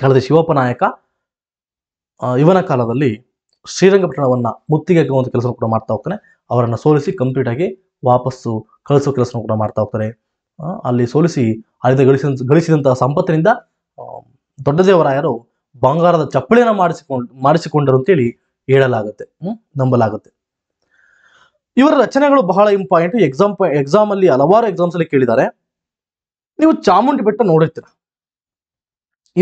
ಕಳೆದ ಶಿವಪ್ಪ ನಾಯಕ ಇವನ ಕಾಲದಲ್ಲಿ ಶ್ರೀರಂಗಪಟ್ಟಣವನ್ನ ಮುತ್ತಿಗೆ ಒಂದು ಕೆಲಸ ಕೂಡ ಮಾಡ್ತಾ ಹೋಗ್ತಾನೆ ಅವರನ್ನು ಸೋಲಿಸಿ ಕಂಪ್ಲೀಟ್ ಆಗಿ ವಾಪಸ್ಸು ಕಳಿಸೋ ಕೆಲಸವನ್ನು ಕೂಡ ಮಾಡ್ತಾ ಹೋಗ್ತಾರೆ ಅಲ್ಲಿ ಸೋಲಿಸಿ ಅಲ್ಲಿ ಗಳಿಸಿದ ಗಳಿಸಿದಂತಹ ಸಂಪತ್ತಿನಿಂದ ದೊಡ್ಡದೇವರಾಯರು ಬಂಗಾರದ ಚಪ್ಪಳಿಯನ್ನು ಮಾಡಿಸಿಕೊಂಡು ಮಾಡಿಸಿಕೊಂಡರು ಅಂತೇಳಿ ಹೇಳಲಾಗುತ್ತೆ ನಂಬಲಾಗುತ್ತೆ ಇವರ ರಚನೆಗಳು ಬಹಳ ಇಂಪಾರ್ಟೆಂಟ್ ಎಕ್ಸಾಮ್ ಎಕ್ಸಾಮ್ ಅಲ್ಲಿ ಹಲವಾರು ಎಕ್ಸಾಮ್ಸ್ ಅಲ್ಲಿ ಕೇಳಿದ್ದಾರೆ ನೀವು ಚಾಮುಂಡಿ ಬೆಟ್ಟ ನೋಡಿರ್ತೀರ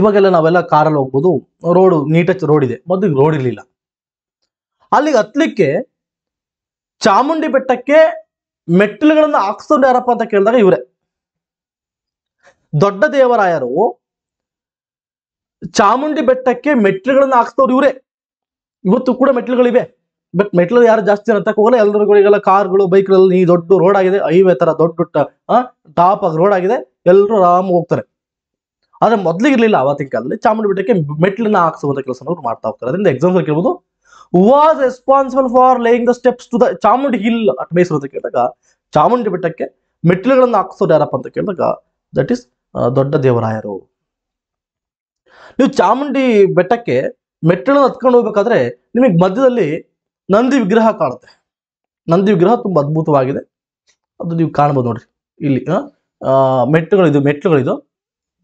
ಇವಾಗೆಲ್ಲ ನಾವೆಲ್ಲ ಕಾರಲ್ಲಿ ಹೋಗ್ಬೋದು ರೋಡ್ ನೀಟಚ್ ರೋಡ್ ಇದೆ ಮೊದಲು ರೋಡ್ ಇರಲಿಲ್ಲ ಅಲ್ಲಿಗೆ ಹತ್ಲಿಕ್ಕೆ ಚಾಮುಂಡಿ ಬೆಟ್ಟಕ್ಕೆ ಮೆಟ್ಟಿಲುಗಳನ್ನು ಹಾಕ್ಸ್ಕೊಂಡು ಯಾರಪ್ಪ ಅಂತ ಕೇಳಿದಾಗ ಇವರೇ ದೊಡ್ಡ ದೇವರಾಯರು ಚಾಮುಂಡಿ ಬೆಟ್ಟಕ್ಕೆ ಮೆಟ್ಲುಗಳನ್ನ ಹಾಕ್ಸೋರು ಇವರೇ ಇವತ್ತು ಕೂಡ ಮೆಟ್ಟಿಲುಗಳಿವೆ ಬಟ್ ಮೆಟ್ಲು ಯಾರು ಜಾಸ್ತಿ ಅಂತ ಹೋಗಲ್ಲ ಈಗೆಲ್ಲ ಕಾರ್ಗಳು ಬೈಕ್ಗಳಲ್ಲಿ ಈ ದೊಡ್ಡ ರೋಡ್ ಆಗಿದೆ ಹೈವೇ ತರ ದೊಡ್ಡ ಟಾಪ್ ಆಗಿ ರೋಡ್ ಆಗಿದೆ ಎಲ್ಲರೂ ಆರಾಮ್ ಹೋಗ್ತಾರೆ ಆದ್ರೆ ಇರಲಿಲ್ಲ ಅವತ್ತಿನ ಕಾಲದಲ್ಲಿ ಚಾಮುಂಡಿ ಬೆಟ್ಟಕ್ಕೆ ಮೆಟ್ಲನ್ನ ಹಾಕ್ಸುವಂತ ಕೆಲಸ ಮಾಡ್ತಾ ಹೋಗ್ತಾರೆ ಅದರಿಂದ ಎಕ್ಸಾಂಪಲ್ ಕೇಳ್ಬೋದು was responsible for laying the steps to the Chamundi hill at Mysuru ಅಂತ ಕೇಳಿದಾಗ ಚಾಮುಂಡಿ ಬೆಟ್ಟಕ್ಕೆ ಮೆಟ್ಟಿಲುಗಳನ್ನು ಹಾಕಿಸೋದು ಯಾರಪ್ಪ ಅಂತ ಕೇಳಿದಾಗ ದಟ್ ಈಸ್ ದೊಡ್ಡ ದೇವರಾಯರು ನೀವು ಚಾಮುಂಡಿ ಬೆಟ್ಟಕ್ಕೆ ಮೆಟ್ಟಿಲನ್ನು ಹತ್ಕೊಂಡು ಹೋಗ್ಬೇಕಾದ್ರೆ ನಿಮಗೆ ಮಧ್ಯದಲ್ಲಿ ನಂದಿ ವಿಗ್ರಹ ಕಾಣುತ್ತೆ ನಂದಿ ವಿಗ್ರಹ ತುಂಬ ಅದ್ಭುತವಾಗಿದೆ ಅದು ನೀವು ಕಾಣ್ಬೋದು ನೋಡ್ರಿ ಇಲ್ಲಿ ಮೆಟ್ಟುಗಳಿದು ಮೆಟ್ಟುಗಳಿದು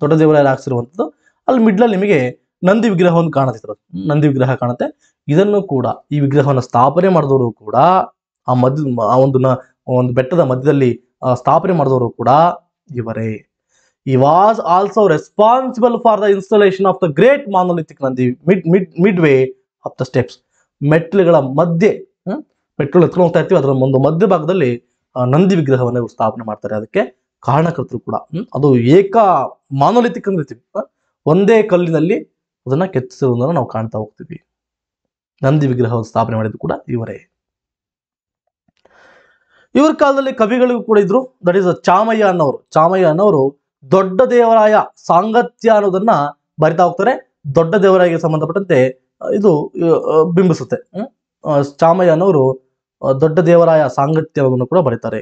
ದೊಡ್ಡ ದೇವರಾಯರು ಹಾಕ್ಸಿರುವಂಥದ್ದು ಅಲ್ಲಿ ಮಿಡ್ಲಲ್ಲಿ ನಿಮಗೆ ನಂದಿ ವಿಗ್ರಹವನ್ನು ಕಾಣುತ್ತೆ ನಂದಿ ವಿಗ್ರಹ ಕಾಣುತ್ತೆ ಇದನ್ನು ಕೂಡ ಈ ವಿಗ್ರಹವನ್ನು ಸ್ಥಾಪನೆ ಮಾಡಿದವರು ಕೂಡ ಆ ಮಧ್ಯ ಆ ಒಂದು ಒಂದು ಬೆಟ್ಟದ ಮಧ್ಯದಲ್ಲಿ ಸ್ಥಾಪನೆ ಮಾಡಿದವರು ಕೂಡ ಇವರೇ he was also responsible for the installation of the great monolithic Nandi mid mid mid way of the steps ಮೆಟ್ಲುಗಳ ಮಧ್ಯೆ ಮೆಟ್ಲು ಎತ್ಕೊಂಡು ಹೋಗ್ತಾ ಇರ್ತೀವಿ ಅದರ ಒಂದು ಮಧ್ಯ ಭಾಗದಲ್ಲಿ ನಂದಿ ವಿಗ್ರಹವನ್ನು ಇವರು ಸ್ಥಾಪನೆ ಮಾಡ್ತಾರೆ ಅದಕ್ಕೆ ಕಾರಣಕರ್ತರು ಕೂಡ ಅದು ಏಕ ಮಾನೋಲಿಥಿಕ್ ಅಂದಿರ್ತೀವಿ ಒಂದೇ ಕಲ್ಲಿನಲ್ಲಿ ಅದನ್ನ ಕೆತ್ತಿಸಿರುವುದನ್ನು ನಾವು ಕಾಣ್ತಾ ಹೋಗ್ತೀವಿ ನಂದಿ ವಿಗ್ರಹ ಸ್ಥಾಪನೆ ಮಾಡಿದ್ದು ಕೂಡ ಇವರೇ ಇವರ ಕಾಲದಲ್ಲಿ ಕವಿಗಳಿಗೂ ಕೂಡ ಇದ್ರು ದಟ್ ಇಸ್ ಚಾಮಯ್ಯ ಅನ್ನೋರು ಚಾಮಯ್ಯ ಅನ್ನೋರು ದೊಡ್ಡ ದೇವರಾಯ ಸಾಂಗತ್ಯ ಅನ್ನೋದನ್ನ ಬರಿತಾ ಹೋಗ್ತಾರೆ ದೊಡ್ಡ ದೇವರಾಯಿಗೆ ಸಂಬಂಧಪಟ್ಟಂತೆ ಇದು ಬಿಂಬಿಸುತ್ತೆ ಚಾಮಯ್ಯ ಅನ್ನೋರು ದೊಡ್ಡ ದೇವರಾಯ ಅನ್ನೋದನ್ನು ಕೂಡ ಬರೀತಾರೆ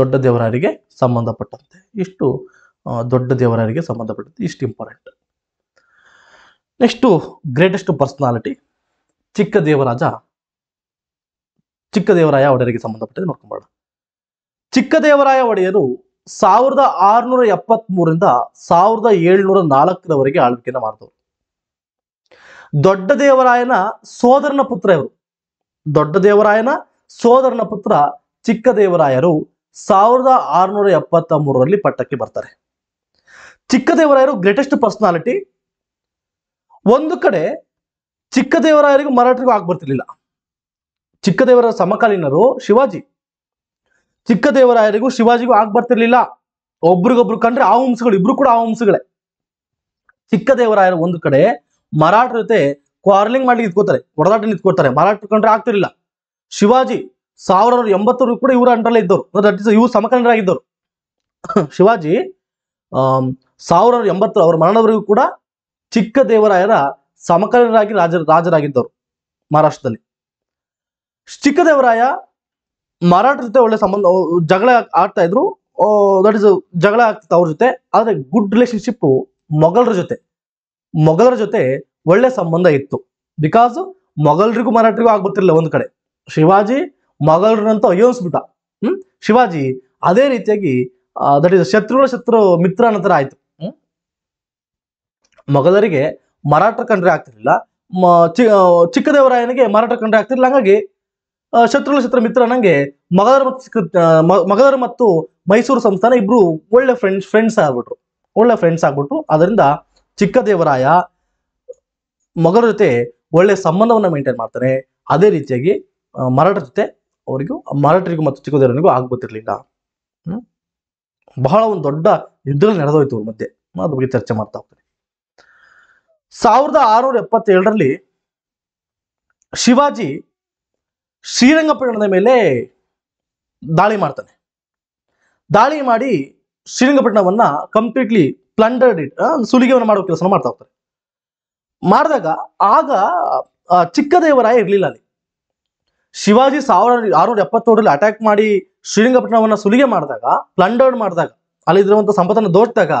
ದೊಡ್ಡ ದೇವರಾಯರಿಗೆ ಸಂಬಂಧಪಟ್ಟಂತೆ ಇಷ್ಟು ದೊಡ್ಡ ದೇವರಾಯರಿಗೆ ಸಂಬಂಧಪಟ್ಟಂತೆ ಇಷ್ಟು ಇಂಪಾರ್ಟೆಂಟ್ ನೆಕ್ಸ್ಟು ಗ್ರೇಟೆಸ್ಟ್ ಪರ್ಸನಾಲಿಟಿ ಚಿಕ್ಕ ದೇವರಾಜ ಚಿಕ್ಕ ದೇವರಾಯ ಒಡೆಯರಿಗೆ ಸಂಬಂಧಪಟ್ಟಿದೆ ನೋಡ್ಕೊಂಬೋಣ ದೇವರಾಯ ಒಡೆಯರು ಸಾವಿರದ ಆರುನೂರ ಎಪ್ಪತ್ಮೂರರಿಂದ ಸಾವಿರದ ಏಳ್ನೂರ ನಾಲ್ಕರವರೆಗೆ ಆಳ್ವಿಕೆಯನ್ನ ಮಾಡಿದವರು ದೊಡ್ಡ ದೇವರಾಯನ ಸೋದರನ ಪುತ್ರ ಇವರು ದೊಡ್ಡ ದೇವರಾಯನ ಸೋದರನ ಪುತ್ರ ದೇವರಾಯರು ಸಾವಿರದ ಆರ್ನೂರ ಎಪ್ಪತ್ತ ಮೂರರಲ್ಲಿ ಪಟ್ಟಕ್ಕೆ ಬರ್ತಾರೆ ಚಿಕ್ಕ ದೇವರಾಯರು ಗ್ರೇಟೆಸ್ಟ್ ಪರ್ಸನಾಲಿಟಿ ಒಂದು ಕಡೆ ಚಿಕ್ಕದೇವರಾಯರಿಗೂ ಮರಾಠರಿಗೂ ಆಗ್ಬರ್ತಿರ್ಲಿಲ್ಲ ಚಿಕ್ಕದೇವರ ಸಮಕಾಲೀನರು ಶಿವಾಜಿ ಚಿಕ್ಕದೇವರಾಯರಿಗೂ ಶಿವಾಜಿಗೂ ಆಗ್ಬರ್ತಿರ್ಲಿಲ್ಲ ಒಬ್ರಿಗೊಬ್ರು ಕಂಡ್ರೆ ಆ ವಂಶಗಳು ಇಬ್ರು ಕೂಡ ಆ ವಂಶಗಳೇ ಚಿಕ್ಕದೇವರಾಯರು ಒಂದು ಕಡೆ ಮರಾಠ ಜೊತೆ ಕ್ವಾರ್ಲಿಂಗ್ ಮಾಡ್ಲಿಕ್ಕೆ ಇದ್ಕೋತಾರೆ ಒಡದಾಟ ನಿಂತ್ಕೋತಾರೆ ಮರಾಠ ಕಂಡ್ರೆ ಆಗ್ತಿರ್ಲಿಲ್ಲ ಶಿವಾಜಿ ಸಾವಿರ ಎಂಬತ್ತರು ಕೂಡ ಇವರ ಅಂಡರಲ್ಲೇ ಇದ್ದವರು ದಟ್ ಇಸ್ ಶಿವಾಜಿ ಸಮಕಾಲೀನರಾಗಿದ್ದವರು ಶಿವಾಜಿ ಸಾವಿರ ಎಂಬತ್ತು ಅವರ ಮರಣದವರೆಗೂ ಕೂಡ ಚಿಕ್ಕದೇವರಾಯರ ಸಮಕಾಲೀನರಾಗಿ ರಾಜ ರಾಜರಾಗಿದ್ದವರು ಮಹಾರಾಷ್ಟ್ರದಲ್ಲಿ ಚಿಕ್ಕದೇವರಾಯ ಮರಾಠರ ಜೊತೆ ಒಳ್ಳೆ ಸಂಬಂಧ ಜಗಳ ಆಡ್ತಾ ಇದ್ರು ದಟ್ ಇಸ್ ಜಗಳ ಆಗ್ತಿತ್ತು ಅವ್ರ ಜೊತೆ ಆದ್ರೆ ಗುಡ್ ರಿಲೇಶನ್ಶಿಪ್ ಮೊಘಲರ ಜೊತೆ ಮೊಘಲರ ಜೊತೆ ಒಳ್ಳೆ ಸಂಬಂಧ ಇತ್ತು ಬಿಕಾಸ್ ಮೊಘಲರಿಗೂ ಮರಾಠರಿಗೂ ಆಗ್ಬಿಟ್ಟಿರಲಿಲ್ಲ ಒಂದ್ ಕಡೆ ಶಿವಾಜಿ ಮೊಘಲರಂತೂ ಅಯೋನ್ಸ್ಬಿಟ್ಟ ಹ್ಮ್ ಶಿವಾಜಿ ಅದೇ ರೀತಿಯಾಗಿ ದಟ್ ಇಸ್ ಶತ್ರುಗಳ ಶತ್ರು ಮಿತ್ರ ಅನ್ನೋ ತರ ಆಯ್ತು ಮೊಘಲರಿಗೆ ಮರಾಠರ ಕಂಡ್ರೆ ಆಗ್ತಿರ್ಲಿಲ್ಲ ಚಿಕ್ಕದೇವರಾಯನಿಗೆ ಮರಾಠರ ಕಂಡ್ರೆ ಆಗ್ತಿರ್ಲಿಲ್ಲ ಹಾಗಾಗಿ ಶತ್ರುಗಳ ಶತ್ರು ನಂಗೆ ಮಗಧರ ಮತ್ತು ಮಗಧರ ಮತ್ತು ಮೈಸೂರು ಸಂಸ್ಥಾನ ಇಬ್ರು ಒಳ್ಳೆ ಫ್ರೆಂಡ್ಸ್ ಫ್ರೆಂಡ್ಸ್ ಆಗ್ಬಿಟ್ರು ಒಳ್ಳೆ ಫ್ರೆಂಡ್ಸ್ ಆಗ್ಬಿಟ್ರು ಅದರಿಂದ ಚಿಕ್ಕದೇವರಾಯ ಮಗರ ಜೊತೆ ಒಳ್ಳೆ ಸಂಬಂಧವನ್ನ ಮೇಂಟೈನ್ ಮಾಡ್ತಾನೆ ಅದೇ ರೀತಿಯಾಗಿ ಮರಾಠರ ಜೊತೆ ಅವರಿಗೂ ಮರಾಠರಿಗೂ ಮತ್ತು ಚಿಕ್ಕದೇವರಿಗೂ ಆಗ್ಬೋತಿರ್ಲಿಲ್ಲ ಬಹಳ ಒಂದು ದೊಡ್ಡ ಯುದ್ಧ ನಡೆದೋಯ್ತು ಅವ್ರ ಮಧ್ಯೆ ಅದ್ರ ಬಗ್ಗೆ ಚರ್ಚೆ ಮಾಡ್ತಾ ಹೋಗ್ತಾರೆ ಸಾವಿರದ ಆರುನೂರ ಎಪ್ಪತ್ತೇಳರಲ್ಲಿ ಶಿವಾಜಿ ಶ್ರೀರಂಗಪಟ್ಟಣದ ಮೇಲೆ ದಾಳಿ ಮಾಡ್ತಾನೆ ದಾಳಿ ಮಾಡಿ ಶ್ರೀರಂಗಪಟ್ಟಣವನ್ನು ಕಂಪ್ಲೀಟ್ಲಿ ಪ್ಲಂಡರ್ಡ್ ಇಟ್ ಸುಲಿಗೆವನ್ನು ಮಾಡೋ ಕೆಲಸ ಮಾಡ್ತಾ ಹೋಗ್ತಾರೆ ಮಾಡಿದಾಗ ಆಗ ಚಿಕ್ಕದೇವರಾಯ ಇರಲಿಲ್ಲ ಅಲ್ಲಿ ಶಿವಾಜಿ ಸಾವಿರ ಆರುನೂರ ಎಪ್ಪತ್ತೇಳರಲ್ಲಿ ಅಟ್ಯಾಕ್ ಮಾಡಿ ಶ್ರೀರಂಗಪಟ್ಟಣವನ್ನು ಸುಲಿಗೆ ಮಾಡಿದಾಗ ಪ್ಲಂಡರ್ಡ್ ಮಾಡಿದಾಗ ಅಲ್ಲಿ ಇರುವಂಥ ಸಂಪತ್ತನ್ನು ದೋಚಿದಾಗ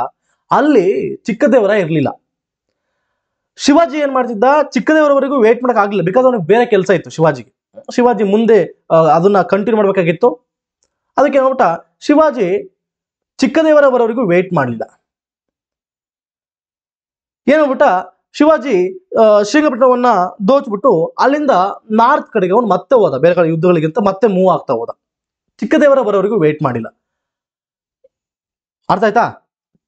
ಅಲ್ಲಿ ಚಿಕ್ಕದೇವರಾಯ ಇರಲಿಲ್ಲ ಶಿವಾಜಿ ಏನ್ ಮಾಡ್ತಿದ್ದ ಚಿಕ್ಕದೇವರವರೆಗೂ ವೇಟ್ ಮಾಡಕ್ ಆಗಲಿಲ್ಲ ಬಿಕಾಸ್ ಅವನಿಗೆ ಬೇರೆ ಕೆಲಸ ಇತ್ತು ಶಿವಾಜಿಗೆ ಶಿವಾಜಿ ಮುಂದೆ ಅದನ್ನ ಕಂಟಿನ್ಯೂ ಮಾಡ್ಬೇಕಾಗಿತ್ತು ಅದಕ್ಕೆ ಏನ್ಬಿಟ್ಟ ಶಿವಾಜಿ ಚಿಕ್ಕದೇವರ ಬರೋವರೆಗೂ ವೇಟ್ ಮಾಡಲಿಲ್ಲ ಏನಾಗ್ಬಿಟ್ಟ ಶಿವಾಜಿ ಶ್ರೀರಂಗಪಟ್ಟಣವನ್ನ ದೋಚ್ಬಿಟ್ಟು ಅಲ್ಲಿಂದ ನಾರ್ತ್ ಕಡೆಗೆ ಅವನು ಮತ್ತೆ ಹೋದ ಬೇರೆ ಕಡೆ ಯುದ್ಧಗಳಿಗಿಂತ ಮತ್ತೆ ಮೂವ್ ಆಗ್ತಾ ಹೋದ ಚಿಕ್ಕದೇವರ ಬರೋವರೆಗೂ ವೇಟ್ ಮಾಡಿಲ್ಲ ಅರ್ಥ ಆಯ್ತಾ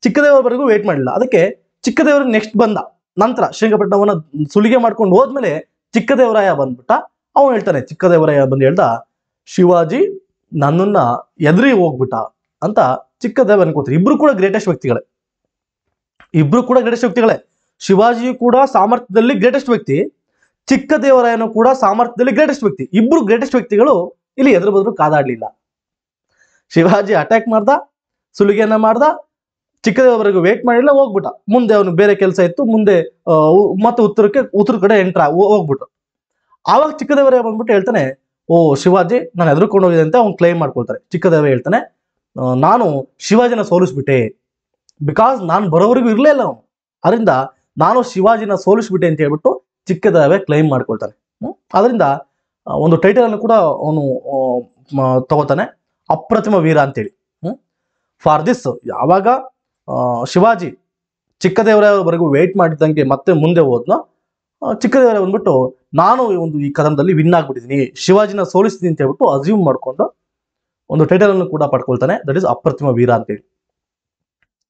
ಚಿಕ್ಕದೇವರ ಬರೋವರೆಗೂ ವೇಟ್ ಮಾಡಿಲ್ಲ ಅದಕ್ಕೆ ಚಿಕ್ಕದೇವರು ನೆಕ್ಸ್ಟ್ ಬಂದ ನಂತರ ಶ್ರೀರಂಗಪಟ್ಟಣವನ್ನ ಸುಲಿಗೆ ಮಾಡ್ಕೊಂಡು ಹೋದ್ಮೇಲೆ ಚಿಕ್ಕದೇವರಾಯ ಬಂದ್ಬಿಟ್ಟ ಅವನು ಹೇಳ್ತಾನೆ ಚಿಕ್ಕದೇವರಾಯ ಬಂದು ಹೇಳ್ದ ಶಿವಾಜಿ ನನ್ನನ್ನ ಎದುರಿ ಹೋಗ್ಬಿಟ್ಟ ಅಂತ ಚಿಕ್ಕದೇವ ಅನ್ಕೋತಾರೆ ಇಬ್ರು ಕೂಡ ಗ್ರೇಟೆಸ್ಟ್ ವ್ಯಕ್ತಿಗಳೇ ಇಬ್ರು ಕೂಡ ಗ್ರೇಟೆಸ್ಟ್ ವ್ಯಕ್ತಿಗಳೇ ಶಿವಾಜಿ ಕೂಡ ಸಾಮರ್ಥ್ಯದಲ್ಲಿ ಗ್ರೇಟೆಸ್ಟ್ ವ್ಯಕ್ತಿ ಚಿಕ್ಕದೇವರಾಯನು ಕೂಡ ಸಾಮರ್ಥ್ಯದಲ್ಲಿ ಗ್ರೇಟೆಸ್ಟ್ ವ್ಯಕ್ತಿ ಇಬ್ರು ಗ್ರೇಟೆಸ್ಟ್ ವ್ಯಕ್ತಿಗಳು ಇಲ್ಲಿ ಎದುರು ಬದ್ರು ಕಾದಾಡ್ಲಿಲ್ಲ ಶಿವಾಜಿ ಅಟ್ಯಾಕ್ ಮಾಡ್ದ ಸುಲಿಗೆಯನ್ನ ಮಾಡ್ದ ಚಿಕ್ಕದವರೆಗೆ ವೇಟ್ ಮಾಡಿಲ್ಲ ಹೋಗ್ಬಿಟ್ಟ ಮುಂದೆ ಅವನು ಬೇರೆ ಕೆಲಸ ಇತ್ತು ಮುಂದೆ ಮತ್ತೆ ಉತ್ತರಕ್ಕೆ ಉತ್ತರ ಕಡೆ ಎಂಟ್ರ ಹೋಗ್ಬಿಟ್ಟು ಆವಾಗ ಚಿಕ್ಕದವರೇ ಬಂದ್ಬಿಟ್ಟು ಹೇಳ್ತಾನೆ ಓ ಶಿವಾಜಿ ನಾನು ಎದುರುಕೊಂಡು ಹೋಗಿದೆ ಅಂತ ಅವ್ನು ಕ್ಲೈಮ್ ಮಾಡ್ಕೊಳ್ತಾರೆ ಚಿಕ್ಕದವೇ ಹೇಳ್ತಾನೆ ನಾನು ಶಿವಾಜಿನ ಸೋಲಿಸ್ಬಿಟ್ಟೆ ಬಿಕಾಸ್ ನಾನು ಬರೋವರೆಗೂ ಇರಲೇ ಇಲ್ಲ ಅವನು ಅದರಿಂದ ನಾನು ಶಿವಾಜಿನ ಸೋಲಿಸ್ಬಿಟ್ಟೆ ಅಂತ ಹೇಳ್ಬಿಟ್ಟು ಚಿಕ್ಕದೇವೇ ಕ್ಲೈಮ್ ಮಾಡ್ಕೊಳ್ತಾನೆ ಅದರಿಂದ ಒಂದು ಟೈಟಲ್ ಅನ್ನು ಕೂಡ ಅವನು ತಗೋತಾನೆ ಅಪ್ರತಿಮ ವೀರ ಅಂತೇಳಿ ಫಾರ್ ದಿಸ್ ಯಾವಾಗ ಶಿವಾಜಿ ಚಿಕ್ಕದೇವರವರೆಗೂ ವೆಯ್ಟ್ ಮಾಡಿದ್ದಂಗೆ ಮತ್ತೆ ಮುಂದೆ ಹೋದ್ನ ಚಿಕ್ಕದೇವರ ಬಂದ್ಬಿಟ್ಟು ನಾನು ಒಂದು ಈ ಕದನದಲ್ಲಿ ವಿನ್ ಆಗ್ಬಿಟ್ಟಿದ್ದೀನಿ ಶಿವಾಜಿನ ಸೋಲಿಸ್ತೀನಿ ಅಂತ ಹೇಳ್ಬಿಟ್ಟು ಅಸ್ಯೂಮ್ ಮಾಡಿಕೊಂಡು ಒಂದು ಟೈಟಲ್ ಅನ್ನು ಕೂಡ ಪಡ್ಕೊಳ್ತಾನೆ ದಟ್ ಇಸ್ ಅಪ್ರತಿಮ ವೀರ ಅಂತ ಹೇಳಿ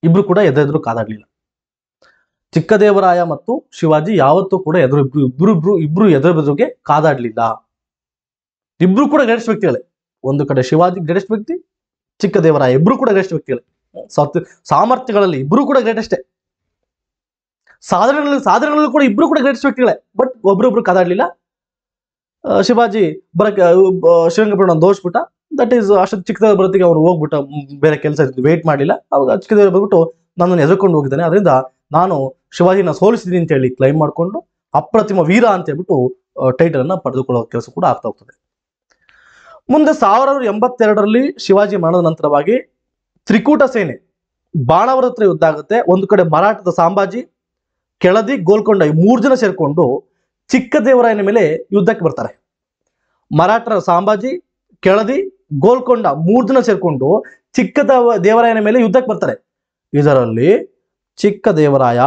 ಇಬ್ರು ಕೂಡ ಎದುರು ಕಾದಾಡ್ಲಿಲ್ಲ ಚಿಕ್ಕದೇವರಾಯ ಮತ್ತು ಶಿವಾಜಿ ಯಾವತ್ತೂ ಕೂಡ ಎದುರು ಇಬ್ರು ಇಬ್ರು ಇಬ್ರು ಎದುರು ಬೆದರಿಗೆ ಕಾದಾಡ್ಲಿಲ್ಲ ಇಬ್ರು ಕೂಡ ಗ್ರೇಟೆಸ್ಟ್ ವ್ಯಕ್ತಿಗಳೇ ಒಂದು ಕಡೆ ಶಿವಾಜಿ ಗ್ರೇಟೆಸ್ಟ್ ವ್ಯಕ್ತಿ ಚಿಕ್ಕದೇವರಾಯ ಇಬ್ರು ಕೂಡ ಗ್ರೇಟೆಸ್ಟ್ ವ್ಯಕ್ತಿಗಳೇ ಸತ್ ಸಾಮರ್ಥ್ಯಗಳಲ್ಲಿ ಇಬ್ರು ಕೂಡ ಗ್ರೇಟೆಸ್ಟೇ ಸಾಧನೆಗಳಲ್ಲಿ ಸಾಧನೆಗಳಲ್ಲೂ ಕೂಡ ಇಬ್ರು ಕೂಡ ಗ್ರೇಟೆಸ್ಟ್ ವ್ಯಕ್ತಿಗಳೇ ಬಟ್ ಒಬ್ರೊಬ್ರು ಕದಾಡ್ಲಿಲ್ಲ ಶಿವಾಜಿ ಬರಕ್ಕೆ ಶಿವಂಗಪಟ್ಟಣ ದೋಷ್ಬಿಟ್ಟ ದಟ್ ಈಸ್ ಅಷ್ಟು ಚಿಕ್ಕದೇವ್ರ ಬರೋದಕ್ಕೆ ಅವ್ರು ಹೋಗ್ಬಿಟ್ಟ ಬೇರೆ ಕೆಲಸ ಇತ್ತು ವೇಟ್ ಮಾಡಲಿಲ್ಲ ಅವಾಗ ಚಿಕ್ಕದೇವ್ರು ಬಂದ್ಬಿಟ್ಟು ನನ್ನನ್ನು ಎದುರ್ಕೊಂಡು ಹೋಗಿದ್ದಾನೆ ಅದರಿಂದ ನಾನು ಶಿವಾಜಿನ ಸೋಲಿಸಿದ್ದೀನಿ ಅಂತ ಹೇಳಿ ಕ್ಲೈಮ್ ಮಾಡಿಕೊಂಡು ಅಪ್ರತಿಮ ವೀರ ಅಂತ ಹೇಳ್ಬಿಟ್ಟು ಟೈಟಲ್ ಅನ್ನ ಪಡೆದುಕೊಳ್ಳೋ ಕೆಲಸ ಕೂಡ ಆಗ್ತಾ ಹೋಗ್ತದೆ ಮುಂದೆ ಸಾವಿರದ ಎಂಬತ್ತೆರಡರಲ್ಲಿ ಶಿವಾಜಿ ಮರಣದ ನಂತರವಾಗಿ ತ್ರಿಕೂಟ ಸೇನೆ ಬಾಣವರ ಹತ್ರ ಯುದ್ಧ ಆಗುತ್ತೆ ಒಂದು ಕಡೆ ಮರಾಠದ ಸಾಂಬಾಜಿ ಕೆಳದಿ ಗೋಲ್ಕೊಂಡ ಈ ಮೂರು ಜನ ಸೇರಿಕೊಂಡು ದೇವರಾಯನ ಮೇಲೆ ಯುದ್ಧಕ್ಕೆ ಬರ್ತಾರೆ ಮರಾಠರ ಸಾಂಬಾಜಿ ಕೆಳದಿ ಗೋಲ್ಕೊಂಡ ಮೂರು ಜನ ಸೇರಿಕೊಂಡು ಚಿಕ್ಕ ದೇವರಾಯನ ಮೇಲೆ ಯುದ್ಧಕ್ಕೆ ಬರ್ತಾರೆ ಇದರಲ್ಲಿ ಚಿಕ್ಕ ದೇವರಾಯ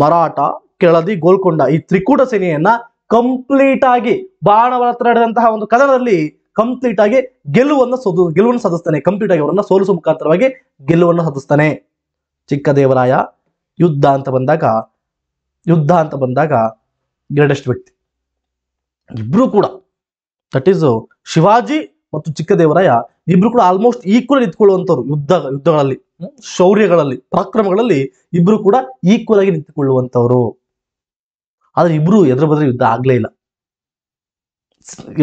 ಮರಾಠ ಕೆಳದಿ ಗೋಲ್ಕೊಂಡ ಈ ತ್ರಿಕೂಟ ಸೇನೆಯನ್ನ ಕಂಪ್ಲೀಟ್ ಆಗಿ ಬಾಣವರ ಹತ್ರ ನಡೆದಂತಹ ಒಂದು ಕದನದಲ್ಲಿ ಕಂಪ್ಲೀಟ್ ಆಗಿ ಗೆಲುವನ್ನ ಗೆಲುವನ್ನು ಸಾಧಿಸ್ತಾನೆ ಕಂಪ್ಲೀಟ್ ಆಗಿ ಅವರನ್ನ ಸೋಲಿಸುವ ಮುಖಾಂತರವಾಗಿ ಗೆಲುವನ್ನು ಸಾಧಿಸ್ತಾನೆ ಚಿಕ್ಕದೇವರಾಯ ಯುದ್ಧ ಅಂತ ಬಂದಾಗ ಯುದ್ಧ ಅಂತ ಬಂದಾಗ ಎರಡಷ್ಟು ವ್ಯಕ್ತಿ ಇಬ್ರು ಕೂಡ ದಟ್ ಈಸ್ ಶಿವಾಜಿ ಮತ್ತು ಚಿಕ್ಕದೇವರಾಯ ಇಬ್ರು ಕೂಡ ಆಲ್ಮೋಸ್ಟ್ ಈಕ್ವಲ್ ನಿಂತ್ಕೊಳ್ಳುವಂಥವ್ರು ಯುದ್ಧ ಯುದ್ಧಗಳಲ್ಲಿ ಶೌರ್ಯಗಳಲ್ಲಿ ಪರಾಕ್ರಮಗಳಲ್ಲಿ ಇಬ್ರು ಕೂಡ ಈಕ್ವಲ್ ಆಗಿ ನಿಂತುಕೊಳ್ಳುವಂಥವ್ರು ಆದ್ರೆ ಇಬ್ರು ಎದುರು ಬದ್ರೆ ಯುದ್ಧ ಆಗ್ಲೇ ಇಲ್ಲ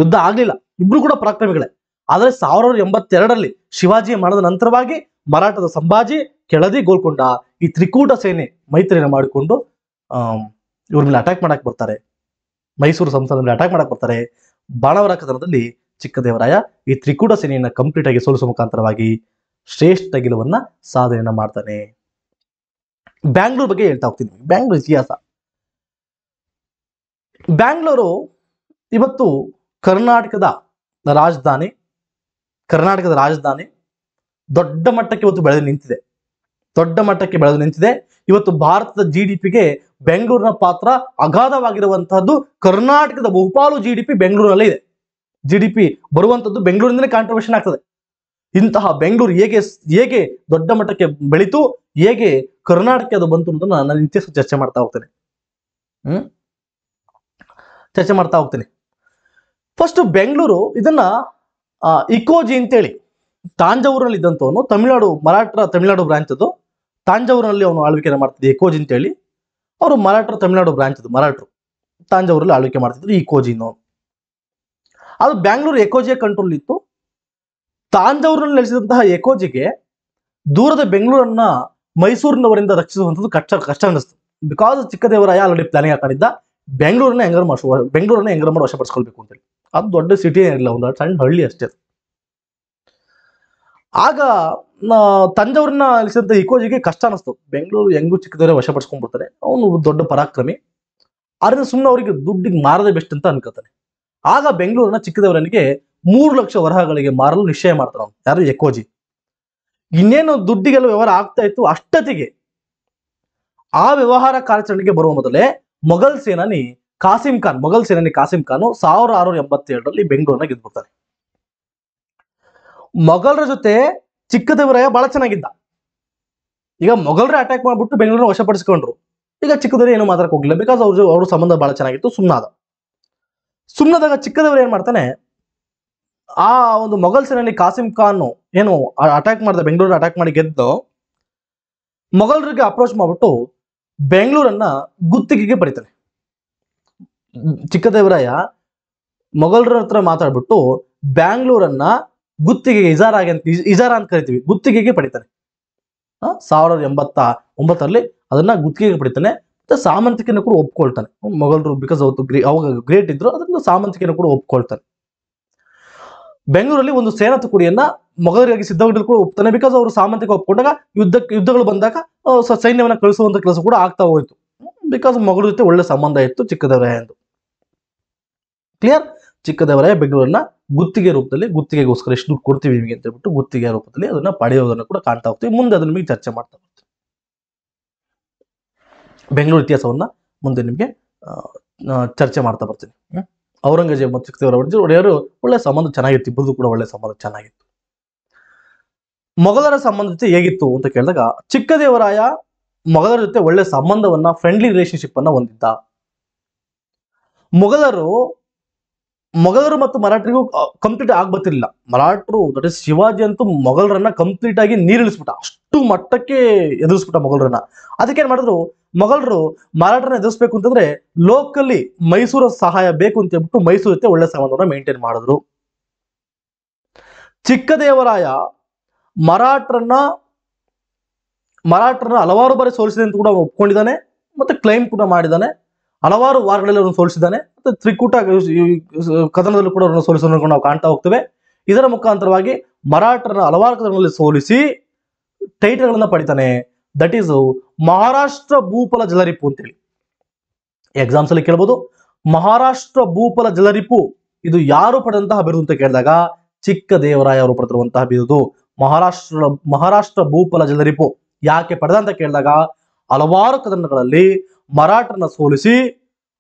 ಯುದ್ಧ ಆಗ್ಲಿಲ್ಲ ಇಬ್ರು ಕೂಡ ಪರಾಕ್ರಮಿಗಳೇ ಆದರೆ ಸಾವಿರದ ಎಂಬತ್ತೆರಡರಲ್ಲಿ ಶಿವಾಜಿ ಮರಣದ ನಂತರವಾಗಿ ಮರಾಠದ ಸಂಭಾಜಿ ಕೆಳದಿ ಗೋಲ್ಕೊಂಡ ಈ ತ್ರಿಕೂಟ ಸೇನೆ ಮೈತ್ರಿಯನ್ನು ಮಾಡಿಕೊಂಡು ಇವ್ರ ಮೇಲೆ ಅಟ್ಯಾಕ್ ಮಾಡಕ್ ಬರ್ತಾರೆ ಮೈಸೂರು ಸಂಸ್ಥಾನದ ಮೇಲೆ ಅಟ್ಯಾಕ್ ಮಾಡಕ್ ಬರ್ತಾರೆ ಬಾಣವರ ಕದನದಲ್ಲಿ ಚಿಕ್ಕದೇವರಾಯ ಈ ತ್ರಿಕೂಟ ಸೇನೆಯನ್ನ ಕಂಪ್ಲೀಟ್ ಆಗಿ ಸೋಲಿಸುವ ಮುಖಾಂತರವಾಗಿ ಶ್ರೇಷ್ಠ ಗೆಲುವನ್ನ ಸಾಧನೆಯನ್ನ ಮಾಡ್ತಾನೆ ಬ್ಯಾಂಗ್ಳೂರ್ ಬಗ್ಗೆ ಹೇಳ್ತಾ ಹೋಗ್ತೀನಿ ಬ್ಯಾಂಗ್ಳೂರ್ ಇತಿಹಾಸ ಬ್ಯಾಂಗ್ಳೂರು ಇವತ್ತು ಕರ್ನಾಟಕದ ರಾಜಧಾನಿ ಕರ್ನಾಟಕದ ರಾಜಧಾನಿ ದೊಡ್ಡ ಮಟ್ಟಕ್ಕೆ ಇವತ್ತು ಬೆಳೆದು ನಿಂತಿದೆ ದೊಡ್ಡ ಮಟ್ಟಕ್ಕೆ ಬೆಳೆದು ನಿಂತಿದೆ ಇವತ್ತು ಭಾರತದ ಜಿ ಡಿ ಪಿಗೆ ಬೆಂಗಳೂರಿನ ಪಾತ್ರ ಅಗಾಧವಾಗಿರುವಂತಹದ್ದು ಕರ್ನಾಟಕದ ಬಹುಪಾಲು ಜಿ ಡಿ ಪಿ ಬೆಂಗಳೂರಿನಲ್ಲೇ ಇದೆ ಜಿ ಡಿ ಪಿ ಬರುವಂಥದ್ದು ಬೆಂಗಳೂರಿನಿಂದಲೇ ಕಾಂಟ್ರಿಬ್ಯೂಷನ್ ಆಗ್ತದೆ ಇಂತಹ ಬೆಂಗಳೂರು ಹೇಗೆ ಹೇಗೆ ದೊಡ್ಡ ಮಟ್ಟಕ್ಕೆ ಬೆಳೀತು ಹೇಗೆ ಕರ್ನಾಟಕ ಅದು ಬಂತು ಅಂತ ನಾನು ನಿತ್ಯ ಚರ್ಚೆ ಮಾಡ್ತಾ ಹೋಗ್ತೇನೆ ಹ್ಮ್ ಚರ್ಚೆ ಮಾಡ್ತಾ ಹೋಗ್ತೇನೆ ಫಸ್ಟ್ ಬೆಂಗಳೂರು ಇದನ್ನ ಇಕೋಜಿ ಅಂತೇಳಿ ತಾಂಜಾವೂರಲ್ಲಿ ಇದ್ದಂಥವನು ತಮಿಳುನಾಡು ಮರಾಠರ ತಮಿಳುನಾಡು ಬ್ರಾಂಚ್ ಅದು ತಾಂಜಾವೂರಿನಲ್ಲಿ ಅವನು ಆಳ್ವಿಕೆ ಮಾಡ್ತಿದ್ದೆ ಇಕೋಜಿ ಅಂತೇಳಿ ಅವರು ಮರಾಠ ತಮಿಳುನಾಡು ಬ್ರಾಂಚ್ ಅದು ಮರಾಠರು ತಾಂಜಾವೂರಲ್ಲಿ ಆಳ್ವಿಕೆ ಮಾಡ್ತಿದ್ರು ಇಕೋಜಿ ಕೋಜಿನೋ ಅದು ಬ್ಯಾಂಗ್ಳೂರು ಎಕೋಜಿಯ ಕಂಟ್ರೋಲ್ ಇತ್ತು ತಾಂಜಾವೂರಿನಲ್ಲಿ ನೆಲೆಸಿದಂತಹ ಎಕೋಜಿಗೆ ದೂರದ ಬೆಂಗಳೂರನ್ನ ಮೈಸೂರಿನವರಿಂದ ರಕ್ಷಿಸುವಂಥದ್ದು ಕಷ್ಟ ಕಷ್ಟ ಅನ್ನಿಸ್ತು ಬಿಕಾಸ್ ಚಿಕ್ಕದೇವರಾಯ ಆಲ್ರೆಡಿ ಪ್ಲಾನಿಂಗ್ ಹಾಕೊಂಡಿದ್ದ ಬೆಂಗಳೂರನ್ನ ಹೆಂಗಾರು ಮಾಡ ಬೆಂಗಳೂರನ್ನ ಹೆಂಗಾರು ಮಾಡಿ ವಶಪಡಿಸ್ಕೊಳ್ಬೇಕು ಅಂತೇಳಿ ಅದು ದೊಡ್ಡ ಸಿಟಿ ಏನಿಲ್ಲ ಒಂದು ಸಣ್ಣ ಹಳ್ಳಿ ಅಷ್ಟೇ ಆಗ ತಂಜಾವೂರಿನ ಅಲಿಸಿದ ಇಕೋಜಿಗೆ ಕಷ್ಟ ಅನಿಸ್ತು ಬೆಂಗಳೂರು ಹೆಂಗೂ ಚಿಕ್ಕದವರೇ ವಶಪಡಿಸ್ಕೊಂಡ್ಬಿಡ್ತಾನೆ ಅವನು ದೊಡ್ಡ ಪರಾಕ್ರಮಿ ಅದರಿಂದ ಸುಮ್ಮನೆ ಅವರಿಗೆ ದುಡ್ಡಿಗೆ ಮಾರದೆ ಬೆಸ್ಟ್ ಅಂತ ಅನ್ಕೋತಾನೆ ಆಗ ಬೆಂಗಳೂರಿನ ಚಿಕ್ಕದವರನಿಗೆ ಮೂರು ಲಕ್ಷ ವರಹಗಳಿಗೆ ಮಾರಲು ನಿಶ್ಚಯ ಮಾಡ್ತಾನೆ ಅವನು ಯಾರು ಎಕೋಜಿ ಇನ್ನೇನು ದುಡ್ಡಿಗೆಲ್ಲ ವ್ಯವಹಾರ ಆಗ್ತಾ ಇತ್ತು ಅಷ್ಟತಿಗೆ ಆ ವ್ಯವಹಾರ ಕಾರ್ಯಾಚರಣೆಗೆ ಬರುವ ಮೊದಲೇ ಮೊಘಲ್ ಸೇನಾನಿ ಕಾಸಿಂ ಖಾನ್ ಮೊಘಲ್ ಸೇನಾನಿ ಕಾಸಿಂ ಖಾನ್ ಸಾವಿರ ಆರುನೂರ ಎಂಬತ್ತೇಳರಲ್ಲಿ ಬೆಂಗಳೂರನ್ನ ಗೆದ್ಬಿಡ್ತಾರೆ ಮೊಘಲರ ಜೊತೆ ಚಿಕ್ಕದೇವರಾಯ ಬಹಳ ಚೆನ್ನಾಗಿದ್ದ ಈಗ ಮೊಘಲರೇ ಅಟ್ಯಾಕ್ ಮಾಡ್ಬಿಟ್ಟು ಬೆಂಗಳೂರನ್ನ ವಶಪಡಿಸಿಕೊಂಡ್ರು ಈಗ ಚಿಕ್ಕದೇವರು ಏನು ಮಾತಾಡಕ್ ಹೋಗಲಿಲ್ಲ ಬಿಕಾಸ್ ಅವ್ರ ಅವ್ರ ಸಂಬಂಧ ಬಹಳ ಚೆನ್ನಾಗಿತ್ತು ಸುಮ್ಮನಾದ ಸುಮ್ನಾದಾಗ ಚಿಕ್ಕದೇವರು ಏನ್ ಮಾಡ್ತಾನೆ ಆ ಒಂದು ಮೊಘಲ್ ಸೇನಾನಿ ಕಾಸಿಂ ಖಾನ್ ಏನು ಅಟ್ಯಾಕ್ ಮಾಡಿದ ಬೆಂಗಳೂರು ಅಟ್ಯಾಕ್ ಮಾಡಿ ಗೆದ್ದು ಮೊಘಲರಿಗೆ ಅಪ್ರೋಚ್ ಮಾಡ್ಬಿಟ್ಟು ಬೆಂಗಳೂರನ್ನ ಗುತ್ತಿಗೆಗೆ ಪಡಿತಾನೆ ಚಿಕ್ಕದೇವರಾಯ ಮೊಘಲ್ರ ಹತ್ರ ಮಾತಾಡ್ಬಿಟ್ಟು ಬ್ಯಾಂಗ್ಳೂರನ್ನ ಗುತ್ತಿಗೆ ಇಜಾರ ಅಂತ ಇಜಾರ ಅಂತ ಕರಿತೀವಿ ಗುತ್ತಿಗೆಗೆ ಪಡಿತಾನೆ ಸಾವಿರದ ಎಂಬತ್ತ ಒಂಬತ್ತರಲ್ಲಿ ಅದನ್ನ ಗುತ್ತಿಗೆಗೆ ಪಡಿತಾನೆ ಮತ್ತೆ ಸಾಮಂತಿಕೆನ ಕೂಡ ಒಪ್ಕೊಳ್ತಾನೆ ಮೊಘಲ್ರು ಬಿಕಾಸ್ ಅವತ್ತು ಅವಾಗ ಗ್ರೇಟ್ ಇದ್ರು ಅದರಿಂದ ಸಾಮಂತಿಕೆಯನ್ನು ಕೂಡ ಒಪ್ಕೊಳ್ತಾನೆ ಬೆಂಗಳೂರಲ್ಲಿ ಒಂದು ಸೇನಾ ತುಕುಡಿಯನ್ನ ಮೊಘಲರಿಗಾಗಿ ಸಿದ್ಧವಾಗಿಡಲು ಕೂಡ ಒಪ್ತಾನೆ ಬಿಕಾಸ್ ಅವರು ಸಾಮಂತಿಕ ಒಪ್ಕೊಂಡಾಗ ಯುದ್ಧ ಯುದ್ಧಗಳು ಬಂದಾಗ ಸೈನ್ಯವನ್ನ ಕಳಿಸುವಂತ ಕೆಲಸ ಕೂಡ ಆಗ್ತಾ ಹೋಯಿತು ಬಿಕಾಸ್ ಮೊಘಲ ಜೊತೆ ಒಳ್ಳೆ ಸಂಬಂಧ ಇತ್ತು ದೇವರಾಯ ಎಂದು ಕ್ಲಿಯರ್ ಚಿಕ್ಕದವರೇ ಬೆಂಗಳೂರನ್ನ ಗುತ್ತಿಗೆ ರೂಪದಲ್ಲಿ ಗುತ್ತಿಗೆಗೋಸ್ಕರ ಎಷ್ಟು ದುಡ್ಡು ಕೊಡ್ತೀವಿ ನಿಮಗೆ ಅಂತ ಹೇಳ್ಬಿಟ್ಟು ಗುತ್ತಿಗೆ ರೂಪದಲ್ಲಿ ಅದನ್ನ ಪಡೆಯೋದನ್ನು ಕೂಡ ಕಾಣ್ತಾ ಹೋಗ್ತೀವಿ ಮುಂದೆ ಅದನ್ನ ನಿಮಗೆ ಚರ್ಚೆ ಮಾಡ್ತಾ ಹೋಗ್ತೀವಿ ಬೆಂಗಳೂರು ಇತಿಹಾಸವನ್ನ ಮುಂದೆ ನಿಮಗೆ ಚರ್ಚೆ ಮಾಡ್ತಾ ಬರ್ತೀನಿ ಔರಂಗಜೇಬ್ ಮತ್ತು ಚಿಕ್ಕದೇವರ ಒಡೆಯರು ಒಳ್ಳೆ ಸಂಬಂಧ ಚೆನ್ನಾಗಿತ್ತು ಇಬ್ಬರದು ಕೂಡ ಒಳ್ಳೆ ಸಂಬಂಧ ಚೆನ್ನಾಗಿತ್ತು ಮೊಘಲರ ಸಂಬಂಧತೆ ಹೇಗಿತ್ತು ಅಂತ ಕೇಳಿದಾಗ ಚಿಕ್ಕದೇವರಾಯ ಮೊಘಲರ ಜೊತೆ ಒಳ್ಳೆ ಸಂಬಂಧವನ್ನ ಫ್ರೆಂಡ್ಲಿ ರಿಲೇಷನ್ಶಿಪ್ ಅನ್ನ ಹೊಂದಿದ್ದ ಮೊಘಲರು ಮೊಘಲರು ಮತ್ತು ಮರಾಠರಿಗೂ ಕಂಪ್ಲೀಟ್ ಆಗ್ಬತ್ತಿರ್ಲಿಲ್ಲ ಮರಾಠರು ದಟ್ ಇಸ್ ಶಿವಾಜಿ ಅಂತೂ ಮೊಘಲರನ್ನ ಕಂಪ್ಲೀಟ್ ಆಗಿ ನೀರಿಳಿಸ್ಬಿಟ್ಟ ಅಷ್ಟು ಮಟ್ಟಕ್ಕೆ ಎದುರಿಸ್ಬಿಟ್ಟ ಮೊಘಲರನ್ನ ಅದಕ್ಕೆ ಏನ್ ಮಾಡಿದ್ರು ಮೊಘಲರು ಮರಾಠರನ್ನ ಎದುರಿಸ್ಬೇಕು ಅಂತಂದ್ರೆ ಲೋಕಲಿ ಮೈಸೂರ ಸಹಾಯ ಬೇಕು ಅಂತ ಹೇಳ್ಬಿಟ್ಟು ಮೈಸೂರು ಜೊತೆ ಒಳ್ಳೆ ಸಂಬಂಧವನ್ನು ಮೇಂಟೈನ್ ಮಾಡಿದ್ರು ಚಿಕ್ಕದೇವರಾಯ ಮರಾಠರನ್ನ ಮರಾಠರನ್ನ ಹಲವಾರು ಬಾರಿ ಸೋಲಿಸಿದೆ ಅಂತ ಕೂಡ ಒಪ್ಕೊಂಡಿದ್ದಾನೆ ಮತ್ತೆ ಕ್ಲೈಮ್ ಕೂಡ ಮಾಡಿದ್ದಾನೆ ಹಲವಾರು ವಾರಗಳಲ್ಲಿ ಅವರನ್ನು ಸೋಲಿಸಿದ್ದಾನೆ ಮತ್ತು ತ್ರಿಕೂಟ ಕದನದಲ್ಲೂ ಕೂಡ ಅವರನ್ನು ಸೋಲಿಸೋದನ್ನು ನಾವು ಕಾಣ್ತಾ ಹೋಗ್ತೇವೆ ಇದರ ಮುಖಾಂತರವಾಗಿ ಮರಾಠರನ್ನ ಹಲವಾರು ಕದನಗಳಲ್ಲಿ ಸೋಲಿಸಿ ಟೈಟಲ್ ಗಳನ್ನ ಪಡಿತಾನೆ ದಟ್ ಈಸ್ ಮಹಾರಾಷ್ಟ್ರ ಭೂಪಲ ಜಲರಿಪು ಅಂತೇಳಿ ಎಕ್ಸಾಮ್ಸ್ ಅಲ್ಲಿ ಕೇಳ್ಬೋದು ಮಹಾರಾಷ್ಟ್ರ ಭೂಪಲ ಜಲರಿಪು ಇದು ಯಾರು ಪಡೆದಂತಹ ಬಿರುದು ಅಂತ ಕೇಳಿದಾಗ ಚಿಕ್ಕ ದೇವರಾಯ ಅವರು ಪಡೆದಿರುವಂತಹ ಬಿರುದು ಮಹಾರಾಷ್ಟ್ರ ಮಹಾರಾಷ್ಟ್ರ ಭೂಪಲ ಜಲರಿಪು ಯಾಕೆ ಪಡೆದ ಅಂತ ಕೇಳಿದಾಗ ಹಲವಾರು ಕದನಗಳಲ್ಲಿ ಮರಾಠರನ್ನ ಸೋಲಿಸಿ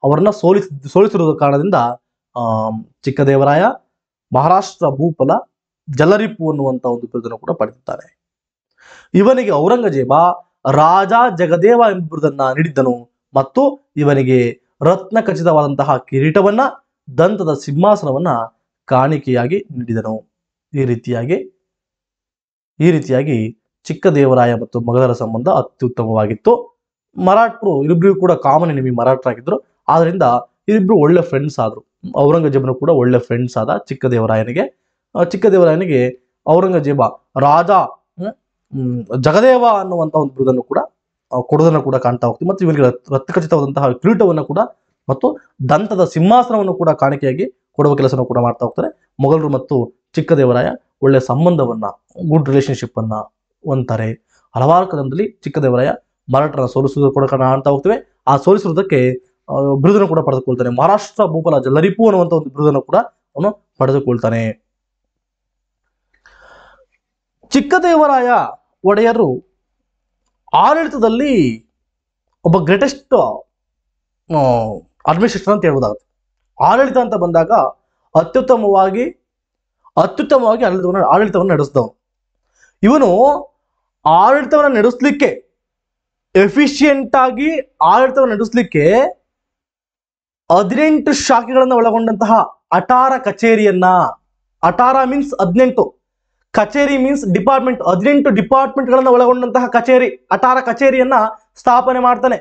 ಅವರನ್ನ ಸೋಲಿಸ್ ಸೋಲಿಸಿರುವ ಕಾರಣದಿಂದ ಚಿಕ್ಕದೇವರಾಯ ಮಹಾರಾಷ್ಟ್ರ ಭೂಪಲ ಜಲರಿಪು ಅನ್ನುವಂತ ಒಂದು ಬಿರುದನ್ನು ಕೂಡ ಪಡೆದಿದ್ದಾನೆ ಇವನಿಗೆ ಔರಂಗಜೇಬ ರಾಜ ಜಗದೇವ ಎಂಬ ಬಿರುದನ್ನ ನೀಡಿದ್ದನು ಮತ್ತು ಇವನಿಗೆ ರತ್ನ ಖಚಿತವಾದಂತಹ ಕಿರೀಟವನ್ನ ದಂತದ ಸಿಂಹಾಸನವನ್ನ ಕಾಣಿಕೆಯಾಗಿ ನೀಡಿದನು ಈ ರೀತಿಯಾಗಿ ಈ ರೀತಿಯಾಗಿ ಚಿಕ್ಕದೇವರಾಯ ಮತ್ತು ಮಗಧರ ಸಂಬಂಧ ಅತ್ಯುತ್ತಮವಾಗಿತ್ತು ಮರಾಠರು ಇಬ್ಬರಿಗೂ ಕೂಡ ಕಾಮನ್ ನಿಮಗೆ ಮರಾಠರಾಗಿದ್ದರು ಆದ್ದರಿಂದ ಇಬ್ಬರು ಒಳ್ಳೆ ಫ್ರೆಂಡ್ಸ್ ಆದರು ಔರಂಗಜೇಬನು ಕೂಡ ಒಳ್ಳೆ ಫ್ರೆಂಡ್ಸ್ ಆದ ಚಿಕ್ಕದೇವರಾಯನಿಗೆ ಚಿಕ್ಕದೇವರಾಯನಿಗೆ ಔರಂಗಜೇಬ ರಾಜ ಜಗದೇವ ಅನ್ನುವಂಥ ಒಂದು ಬಿರುದನ್ನು ಕೂಡ ಕೊಡೋದನ್ನು ಕೂಡ ಕಾಣ್ತಾ ಹೋಗ್ತೀವಿ ಮತ್ತು ರಕ್ತ ರಕ್ತಖಚಿತವಾದಂತಹ ಕಿರೀಟವನ್ನು ಕೂಡ ಮತ್ತು ದಂತದ ಸಿಂಹಾಸನವನ್ನು ಕೂಡ ಕಾಣಿಕೆಯಾಗಿ ಕೊಡುವ ಕೆಲಸವನ್ನು ಕೂಡ ಮಾಡ್ತಾ ಹೋಗ್ತಾರೆ ಮೊಘಲರು ಮತ್ತು ಚಿಕ್ಕದೇವರಾಯ ಒಳ್ಳೆ ಸಂಬಂಧವನ್ನು ಗುಡ್ ರಿಲೇಷನ್ಶಿಪ್ಪನ್ನು ಹೊಂತಾರೆ ಹಲವಾರು ಚಿಕ್ಕ ಚಿಕ್ಕದೇವರಾಯ ಮರಾಠರ ಸೋಲಿಸುವುದು ಕೂಡ ಕಾಣ್ತಾ ಹೋಗ್ತವೆ ಆ ಸೋಲಿಸಿರುವುದಕ್ಕೆ ಬಿರುದನ್ನು ಕೂಡ ಪಡೆದುಕೊಳ್ತಾನೆ ಮಹಾರಾಷ್ಟ್ರ ಭೂಪಾಲ ಜಲರಿಪು ಅನ್ನುವಂತ ಒಂದು ಬಿರುದನ್ನು ಕೂಡ ಅವನು ಪಡೆದುಕೊಳ್ತಾನೆ ಚಿಕ್ಕದೇವರಾಯ ಒಡೆಯರು ಆಡಳಿತದಲ್ಲಿ ಒಬ್ಬ ಗ್ರೇಟೆಸ್ಟ್ ಅಡ್ಮಿನಿಸ್ಟ್ರೇಷನ್ ಅಂತ ಹೇಳ್ಬೋದಾಗುತ್ತೆ ಆಡಳಿತ ಅಂತ ಬಂದಾಗ ಅತ್ಯುತ್ತಮವಾಗಿ ಅತ್ಯುತ್ತಮವಾಗಿ ಆಡಳಿತವನ್ನು ಆಡಳಿತವನ್ನು ನಡೆಸಿದವನು ಇವನು ಆಡಳಿತವನ್ನು ನಡೆಸಲಿಕ್ಕೆ ಎಫಿಷಿಯಂಟ್ ಆಗಿ ಆಡಳಿತವನ್ನು ನಡೆಸಲಿಕ್ಕೆ ಹದಿನೆಂಟು ಶಾಖೆಗಳನ್ನು ಒಳಗೊಂಡಂತಹ ಅಟಾರ ಕಚೇರಿಯನ್ನ ಅಟಾರ ಮೀನ್ಸ್ ಹದಿನೆಂಟು ಕಚೇರಿ ಮೀನ್ಸ್ ಡಿಪಾರ್ಟ್ಮೆಂಟ್ ಹದಿನೆಂಟು ಡಿಪಾರ್ಟ್ಮೆಂಟ್ಗಳನ್ನು ಒಳಗೊಂಡಂತಹ ಕಚೇರಿ ಅಟಾರ ಕಚೇರಿಯನ್ನ ಸ್ಥಾಪನೆ ಮಾಡ್ತಾನೆ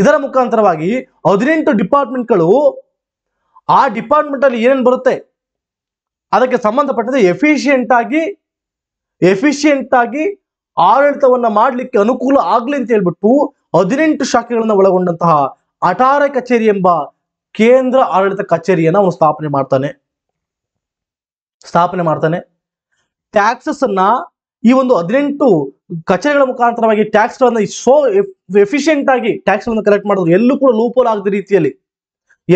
ಇದರ ಮುಖಾಂತರವಾಗಿ ಹದಿನೆಂಟು ಡಿಪಾರ್ಟ್ಮೆಂಟ್ಗಳು ಆ ಡಿಪಾರ್ಟ್ಮೆಂಟ್ ಅಲ್ಲಿ ಏನೇನು ಬರುತ್ತೆ ಅದಕ್ಕೆ ಸಂಬಂಧಪಟ್ಟಂತೆ ಎಫಿಷಿಯೆಂಟ್ ಆಗಿ ಎಫಿಷಿಯೆಂಟ್ ಆಗಿ ಆಡಳಿತವನ್ನ ಮಾಡಲಿಕ್ಕೆ ಅನುಕೂಲ ಆಗ್ಲಿ ಅಂತ ಹೇಳ್ಬಿಟ್ಟು ಹದಿನೆಂಟು ಶಾಖೆಗಳನ್ನ ಒಳಗೊಂಡಂತಹ ಅಟಾರೆ ಕಚೇರಿ ಎಂಬ ಕೇಂದ್ರ ಆಡಳಿತ ಕಚೇರಿಯನ್ನ ಅವನು ಸ್ಥಾಪನೆ ಮಾಡ್ತಾನೆ ಸ್ಥಾಪನೆ ಮಾಡ್ತಾನೆ ಟ್ಯಾಕ್ಸಸ್ ಅನ್ನ ಈ ಒಂದು ಹದಿನೆಂಟು ಕಚೇರಿಗಳ ಮುಖಾಂತರವಾಗಿ ಟ್ಯಾಕ್ಸ್ ಗಳನ್ನ ಸೋ ಎಫಿಷಿಯೆಂಟ್ ಆಗಿ ಟ್ಯಾಕ್ಸ್ ಗಳನ್ನ ಕಲೆಕ್ಟ್ ಮಾಡಿದ್ರು ಎಲ್ಲೂ ಕೂಡ ಲೂಪೋಲ್ ಆಗದ ರೀತಿಯಲ್ಲಿ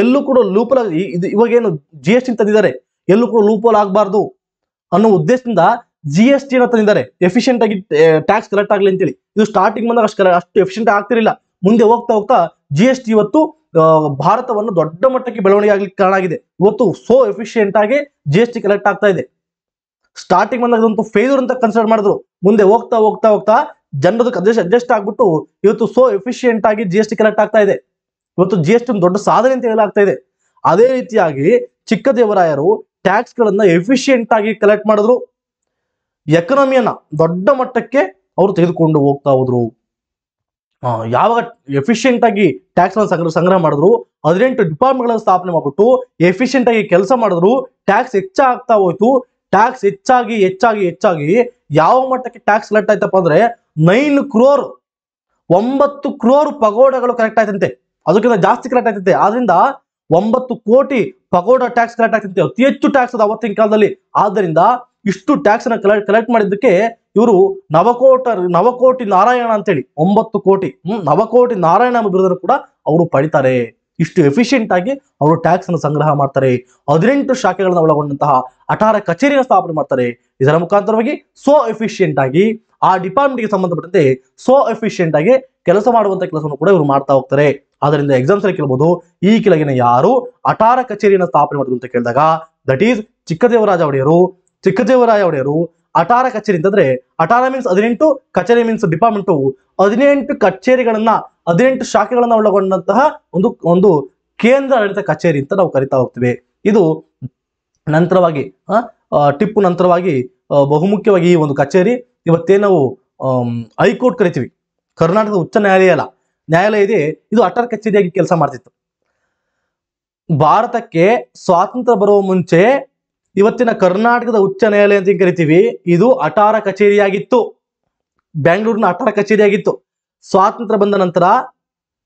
ಎಲ್ಲೂ ಕೂಡ ಲೂಪೋಲ್ ಆಗ ಇವಾಗ ಏನು ಜಿ ಎಸ್ ಟಿ ತಂದಿದ್ದಾರೆ ಎಲ್ಲೂ ಕೂಡ ಲೂಪೋಲ್ ಆಗಬಾರ್ದು ಅನ್ನೋ ಉದ್ದೇಶದಿಂದ ಜಿ ಎಸ್ ಟಿ ಏನ್ ತಂದಿದ್ದಾರೆ ಎಫಿಷಿಯಂಟ್ ಆಗಿ ಟ್ಯಾಕ್ಸ್ ಕಲೆಕ್ಟ್ ಆಗಲಿ ಅಂತೇಳಿ ಇದು ಸ್ಟಾರ್ಟಿಂಗ್ ಬಂದಾಗ ಅಷ್ಟು ಅಷ್ಟು ಎಫಿಷಿಯಂಟ್ ಆಗ್ತಿರಲಿಲ್ಲ ಮುಂದೆ ಹೋಗ್ತಾ ಹೋಗ್ತಾ ಜಿ ಎಸ್ ಟಿ ಇವತ್ತು ಭಾರತವನ್ನು ದೊಡ್ಡ ಮಟ್ಟಕ್ಕೆ ಬೆಳವಣಿಗೆ ಆಗ್ಲಿಕ್ಕೆ ಕಾರಣ ಆಗಿದೆ ಇವತ್ತು ಸೋ ಎಫಿಷಿಯಂಟ್ ಆಗಿ ಜಿ ಎಸ್ ಟಿ ಕಲೆಕ್ಟ್ ಆಗ್ತಾ ಇದೆ ಸ್ಟಾರ್ಟಿಂಗ್ ಬಂದಾಗ ಫೇಲ್ಯೂರ್ ಅಂತ ಕನ್ಸಿಡರ್ ಮಾಡಿದ್ರು ಮುಂದೆ ಹೋಗ್ತಾ ಹೋಗ್ತಾ ಹೋಗ್ತಾ ಜನರದಕ್ಕೆ ಅಡ್ಜಸ್ಟ್ ಅಡ್ಜಸ್ಟ್ ಆಗ್ಬಿಟ್ಟು ಇವತ್ತು ಸೋ ಎಫಿಷಿಯಂಟ್ ಆಗಿ ಜಿ ಎಸ್ ಟಿ ಕಲೆಕ್ಟ್ ಆಗ್ತಾ ಇದೆ ಇವತ್ತು ಜಿ ಎಸ್ ಟಿ ದೊಡ್ಡ ಸಾಧನೆ ಅಂತ ಹೇಳಲಾಗ್ತಾ ಇದೆ ಅದೇ ರೀತಿಯಾಗಿ ಚಿಕ್ಕದೇವರಾಯರು ಟ್ಯಾಕ್ಸ್ ಗಳನ್ನ ಎಫಿಷಿಯೆಂಟ್ ಆಗಿ ಕಲೆಕ್ಟ್ ಮಾಡಿದ್ರು ಎಕನಮಿಯನ್ನ ದೊಡ್ಡ ಮಟ್ಟಕ್ಕೆ ಅವರು ತೆಗೆದುಕೊಂಡು ಹೋಗ್ತಾ ಹೋದ್ರು ಯಾವಾಗ ಎಫಿಷಿಯೆಂಟ್ ಆಗಿ ಟ್ಯಾಕ್ಸ್ ಸಂಗ್ರಹ ಸಂಗ್ರಹ ಮಾಡಿದ್ರು ಹದಿನೆಂಟು ಡಿಪಾರ್ಟ್ಮೆಂಟ್ಗಳನ್ನು ಸ್ಥಾಪನೆ ಮಾಡಿಬಿಟ್ಟು ಎಫಿಷಿಯೆಂಟ್ ಆಗಿ ಕೆಲಸ ಮಾಡಿದ್ರು ಟ್ಯಾಕ್ಸ್ ಹೆಚ್ಚಾಗ್ತಾ ಹೋಯ್ತು ಟ್ಯಾಕ್ಸ್ ಹೆಚ್ಚಾಗಿ ಹೆಚ್ಚಾಗಿ ಹೆಚ್ಚಾಗಿ ಯಾವ ಮಟ್ಟಕ್ಕೆ ಟ್ಯಾಕ್ಸ್ ಕಲೆಕ್ಟ್ ಆಯ್ತಪ್ಪ ಅಂದ್ರೆ ನೈನ್ ಕ್ರೋರ್ ಒಂಬತ್ತು ಕ್ರೋರ್ ಪಗೋಡಗಳು ಕಲೆಕ್ಟ್ ಆಯ್ತಂತೆ ಅದಕ್ಕಿಂತ ಜಾಸ್ತಿ ಕಲೆಕ್ಟ್ ಆಯ್ತಂತೆ ಆದ್ರಿಂದ ಒಂಬತ್ತು ಕೋಟಿ ಪಗೋಡ ಟ್ಯಾಕ್ಸ್ ಕಲೆಕ್ಟ್ ಆಗ್ತಂತೆ ಅತಿ ಹೆಚ್ಚು ಟ್ಯಾಕ್ಸ್ ಅದ ಅವತ್ತಿನ ಕಾಲದಲ್ಲಿ ಆದ್ದರಿಂದ ಇಷ್ಟು ಟ್ಯಾಕ್ಸ್ ನ ಕಲೆಕ್ಟ್ ಕಲೆಕ್ಟ್ ಮಾಡಿದ್ದಕ್ಕೆ ಇವರು ನವಕೋಟ ನವಕೋಟಿ ನಾರಾಯಣ ಅಂತೇಳಿ ಒಂಬತ್ತು ಕೋಟಿ ಹ್ಮ್ ನವಕೋಟಿ ನಾರಾಯಣ ಬಿರುದನ್ನು ಕೂಡ ಅವರು ಪಡಿತಾರೆ ಇಷ್ಟು ಎಫಿಷಿಯೆಂಟ್ ಆಗಿ ಅವರು ಟ್ಯಾಕ್ಸ್ ಅನ್ನು ಸಂಗ್ರಹ ಮಾಡ್ತಾರೆ ಹದಿನೆಂಟು ಶಾಖೆಗಳನ್ನು ಒಳಗೊಂಡಂತಹ ಅಠಾರ ಕಚೇರಿಯನ್ನು ಸ್ಥಾಪನೆ ಮಾಡ್ತಾರೆ ಇದರ ಮುಖಾಂತರವಾಗಿ ಸೋ ಎಫಿಷಿಯೆಂಟ್ ಆಗಿ ಆ ಡಿಪಾರ್ಟ್ಮೆಂಟ್ ಗೆ ಸಂಬಂಧಪಟ್ಟಂತೆ ಸೋ ಎಫಿಷಿಯಂಟ್ ಆಗಿ ಕೆಲಸ ಮಾಡುವಂತ ಕೆಲಸವನ್ನು ಕೂಡ ಇವರು ಮಾಡ್ತಾ ಹೋಗ್ತಾರೆ ಆದ್ದರಿಂದ ಎಕ್ಸಾಮ್ಸ್ ಅಲ್ಲಿ ಕೇಳಬಹುದು ಈ ಕೆಳಗಿನ ಯಾರು ಅಠಾರ ಕಚೇರಿಯನ್ನು ಸ್ಥಾಪನೆ ಮಾಡಿದ್ರು ಅಂತ ಕೇಳಿದಾಗ ದಟ್ ಈಸ್ ಚಿಕ್ಕದೇವರಾಜ ಒಡೆಯರು ಚಿಕ್ಕದೇವರಾಯ ಒಡೆಯರು ಅಟಾರ ಕಚೇರಿ ಅಂತಂದ್ರೆ ಅಟಾರ ಮೀನ್ಸ್ ಹದಿನೆಂಟು ಕಚೇರಿ ಮೀನ್ಸ್ ಡಿಪಾರ್ಟ್ಮೆಂಟು ಹದಿನೆಂಟು ಕಚೇರಿಗಳನ್ನ ಹದಿನೆಂಟು ಶಾಖೆಗಳನ್ನ ಒಳಗೊಂಡಂತಹ ಒಂದು ಒಂದು ಕೇಂದ್ರ ಆಡಳಿತ ಕಚೇರಿ ಅಂತ ನಾವು ಕರಿತಾ ಹೋಗ್ತೇವೆ ಇದು ನಂತರವಾಗಿ ಟಿಪ್ಪು ನಂತರವಾಗಿ ಬಹುಮುಖ್ಯವಾಗಿ ಈ ಒಂದು ಕಚೇರಿ ಇವತ್ತೇ ನಾವು ಹೈಕೋರ್ಟ್ ಕರಿತೀವಿ ಕರ್ನಾಟಕದ ಉಚ್ಚ ನ್ಯಾಯಾಲಯ ಅಲ್ಲ ನ್ಯಾಯಾಲಯ ಇದೆ ಇದು ಅಟಾರ ಕಚೇರಿಯಾಗಿ ಕೆಲಸ ಮಾಡ್ತಿತ್ತು ಭಾರತಕ್ಕೆ ಸ್ವಾತಂತ್ರ್ಯ ಬರುವ ಮುಂಚೆ ಇವತ್ತಿನ ಕರ್ನಾಟಕದ ಉಚ್ಚ ನ್ಯಾಯಾಲಯ ಅಂತ ಕರಿತೀವಿ ಇದು ಅಟಾರ ಕಚೇರಿಯಾಗಿತ್ತು ಬೆಂಗಳೂರಿನ ಅಟಾರ ಕಚೇರಿಯಾಗಿತ್ತು ಸ್ವಾತಂತ್ರ್ಯ ಬಂದ ನಂತರ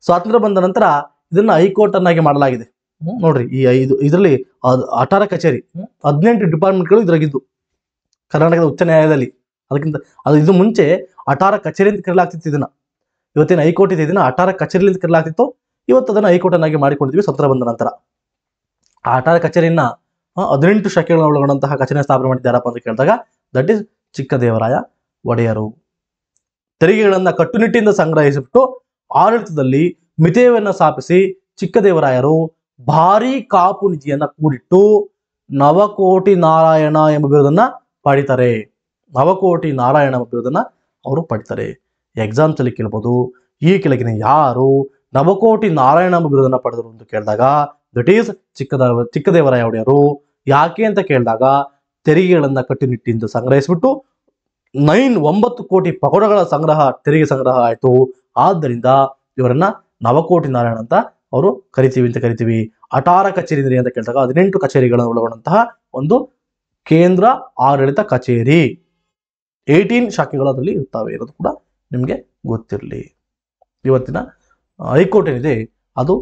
ಸ್ವಾತಂತ್ರ್ಯ ಬಂದ ನಂತರ ಇದನ್ನ ಹೈಕೋರ್ಟ್ ಅನ್ನಾಗಿ ಮಾಡಲಾಗಿದೆ ನೋಡ್ರಿ ಈ ಐದು ಇದರಲ್ಲಿ ಅಟಾರ ಕಚೇರಿ ಹದಿನೆಂಟು ಡಿಪಾರ್ಟ್ಮೆಂಟ್ಗಳು ಇದ್ರಾಗಿದ್ದು ಕರ್ನಾಟಕದ ಉಚ್ಚ ನ್ಯಾಯಾಲಯದಲ್ಲಿ ಅದಕ್ಕಿಂತ ಅದು ಇದು ಮುಂಚೆ ಅಟಾರ ಕಚೇರಿ ಅಂತ ಕರೆಯಲಾಗ್ತಿತ್ತು ಇದನ್ನ ಇವತ್ತಿನ ಹೈಕೋರ್ಟ್ ಇದೆ ಇದನ್ನ ಅಟಾರ ಕಚೇರಿ ಅಂತ ಕರೆಯಲಾಗ್ತಿತ್ತು ಇವತ್ತು ಅದನ್ನ ಹೈಕೋರ್ಟ್ ಅನ್ನಾಗಿ ಮಾಡಿಕೊಂಡಿದ್ವಿ ಸ್ವತಂತ್ರ ಬಂದ ನಂತರ ಆ ಅಟಾರ ಕಚೇರಿಯನ್ನ ಹದಿನೆಂಟು ಶಕೆಗಳನ್ನು ಒಳಗೊಂಡಂತಹ ಕಚೇರಿ ಸ್ಥಾಪನೆ ಮಾಡಿದ್ದಾರಪ್ಪ ಅಂತ ಕೇಳಿದಾಗ ದಟ್ ಈಸ್ ಚಿಕ್ಕದೇವರಾಯ ಒಡೆಯರು ತೆರಿಗೆಗಳನ್ನ ಕಟ್ಟುನಿಟ್ಟಿನಿಂದ ಸಂಗ್ರಹಿಸಿಬಿಟ್ಟು ಆಡಳಿತದಲ್ಲಿ ಮಿತೆಯವನ್ನ ಸ್ಥಾಪಿಸಿ ಚಿಕ್ಕದೇವರಾಯರು ಭಾರಿ ಕಾಪು ನಿಧಿಯನ್ನ ಕೂಡಿಟ್ಟು ನವಕೋಟಿ ನಾರಾಯಣ ಎಂಬ ಬಿರುದನ್ನ ಪಡಿತಾರೆ ನವಕೋಟಿ ನಾರಾಯಣ ಎಂಬ ಬಿರುದನ್ನ ಅವರು ಪಡಿತಾರೆ ಎಕ್ಸಾಮ್ಸ್ ಅಲ್ಲಿ ಕೇಳ್ಬೋದು ಈ ಕೆಳಗಿನ ಯಾರು ನವಕೋಟಿ ನಾರಾಯಣ ಎಂಬ ಬಿರುದನ್ನ ಪಡೆದರು ಅಂತ ಕೇಳಿದಾಗ ದಟ್ ಈಸ್ ಚಿಕ್ಕದ ಚಿಕ್ಕದೇವರಾಯವರು ಯಾಕೆ ಅಂತ ಕೇಳಿದಾಗ ತೆರಿಗೆಗಳನ್ನ ಕಟ್ಟುನಿಟ್ಟಿಂದ ಸಂಗ್ರಹಿಸಿಬಿಟ್ಟು ನೈನ್ ಒಂಬತ್ತು ಕೋಟಿ ಪಕೋಡಗಳ ಸಂಗ್ರಹ ತೆರಿಗೆ ಸಂಗ್ರಹ ಆಯಿತು ಆದ್ದರಿಂದ ಇವರನ್ನ ನವಕೋಟಿ ನಾರಾಯಣ ಅಂತ ಅವರು ಕರಿತೀವಿ ಅಂತ ಕರಿತೀವಿ ಅಟಾರ ಕಚೇರಿ ಅಂತ ಕೇಳಿದಾಗ ಹದಿನೆಂಟು ಕಚೇರಿಗಳನ್ನು ಒಳಗೊಂಡಂತಹ ಒಂದು ಕೇಂದ್ರ ಆಡಳಿತ ಕಚೇರಿ ಏಯ್ಟೀನ್ ಶಾಖೆಗಳು ಅದರಲ್ಲಿ ಇರ್ತವೆ ಇರೋದು ಕೂಡ ನಿಮಗೆ ಗೊತ್ತಿರಲಿ ಇವತ್ತಿನ ಹೈಕೋರ್ಟ್ ಏನಿದೆ ಅದು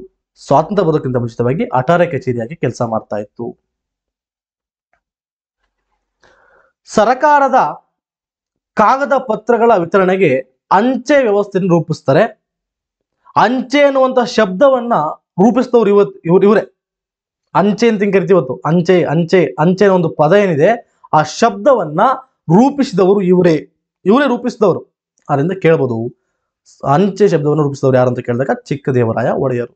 ಸ್ವಾತಂತ್ರ್ಯ ಬದುಕಿಂತ ಮುಂಚಿತವಾಗಿ ಅಟಾರೆ ಕಚೇರಿಯಾಗಿ ಕೆಲಸ ಮಾಡ್ತಾ ಇತ್ತು ಸರಕಾರದ ಕಾಗದ ಪತ್ರಗಳ ವಿತರಣೆಗೆ ಅಂಚೆ ವ್ಯವಸ್ಥೆಯನ್ನು ರೂಪಿಸ್ತಾರೆ ಅಂಚೆ ಎನ್ನುವಂತಹ ಶಬ್ದವನ್ನ ರೂಪಿಸಿದವರು ಇವತ್ತು ಇವ್ರು ಇವರೇ ಅಂಚೆ ಅಂತ ಕರಿತೀವಿ ಇವತ್ತು ಅಂಚೆ ಅಂಚೆ ಅಂಚೆ ಅನ್ನೋ ಒಂದು ಪದ ಏನಿದೆ ಆ ಶಬ್ದವನ್ನ ರೂಪಿಸಿದವರು ಇವರೇ ಇವರೇ ರೂಪಿಸಿದವರು ಅದರಿಂದ ಕೇಳ್ಬೋದು ಅಂಚೆ ಶಬ್ದವನ್ನು ರೂಪಿಸಿದವರು ಯಾರು ಅಂತ ಕೇಳಿದಾಗ ಚಿಕ್ಕದೇವರಾಯ ಒಡೆಯರು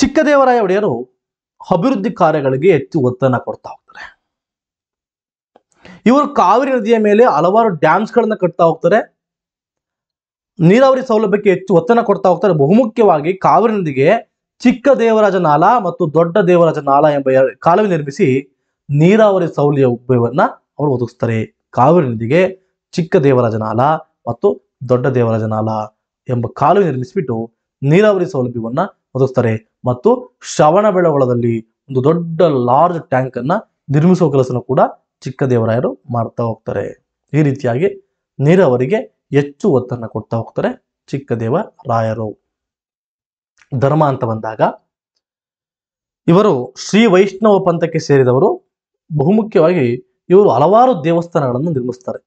ಚಿಕ್ಕದೇವರಾಯ ಒಡೆಯರು ಅಭಿವೃದ್ಧಿ ಕಾರ್ಯಗಳಿಗೆ ಹೆಚ್ಚು ಒತ್ತನ್ನು ಕೊಡ್ತಾ ಹೋಗ್ತಾರೆ ಇವರು ಕಾವೇರಿ ನದಿಯ ಮೇಲೆ ಹಲವಾರು ಗಳನ್ನ ಕಟ್ತಾ ಹೋಗ್ತಾರೆ ನೀರಾವರಿ ಸೌಲಭ್ಯಕ್ಕೆ ಹೆಚ್ಚು ಒತ್ತನ್ನು ಕೊಡ್ತಾ ಹೋಗ್ತಾರೆ ಬಹುಮುಖ್ಯವಾಗಿ ಕಾವೇರಿ ನದಿಗೆ ಚಿಕ್ಕ ದೇವರಾಜ ನಾಲ ಮತ್ತು ದೊಡ್ಡ ದೇವರಾಜ ನಾಲ ಎಂಬ ಕಾಲುವೆ ನಿರ್ಮಿಸಿ ನೀರಾವರಿ ಸೌಲಭ್ಯವನ್ನು ಅವರು ಒದಗಿಸ್ತಾರೆ ಕಾವೇರಿ ನದಿಗೆ ಚಿಕ್ಕ ದೇವರಾಜ ನಾಲ ಮತ್ತು ದೊಡ್ಡ ದೇವರಾಜ ನಾಲ ಎಂಬ ಕಾಲುವೆ ನಿರ್ಮಿಸಿಬಿಟ್ಟು ನೀರಾವರಿ ಸೌಲಭ್ಯವನ್ನ ಒದಗಿಸ್ತಾರೆ ಮತ್ತು ಶ್ರವಣ ಬೆಳವಳದಲ್ಲಿ ಒಂದು ದೊಡ್ಡ ಲಾರ್ಜ್ ಟ್ಯಾಂಕ್ ಅನ್ನ ನಿರ್ಮಿಸುವ ಕೆಲಸನ ಕೂಡ ಚಿಕ್ಕದೇವರಾಯರು ಮಾಡ್ತಾ ಹೋಗ್ತಾರೆ ಈ ರೀತಿಯಾಗಿ ನೀರಾವರಿಗೆ ಹೆಚ್ಚು ಒತ್ತನ್ನು ಕೊಡ್ತಾ ಹೋಗ್ತಾರೆ ಚಿಕ್ಕದೇವ ರಾಯರು ಧರ್ಮ ಅಂತ ಬಂದಾಗ ಇವರು ಶ್ರೀ ವೈಷ್ಣವ ಪಂಥಕ್ಕೆ ಸೇರಿದವರು ಬಹುಮುಖ್ಯವಾಗಿ ಇವರು ಹಲವಾರು ದೇವಸ್ಥಾನಗಳನ್ನು ನಿರ್ಮಿಸ್ತಾರೆ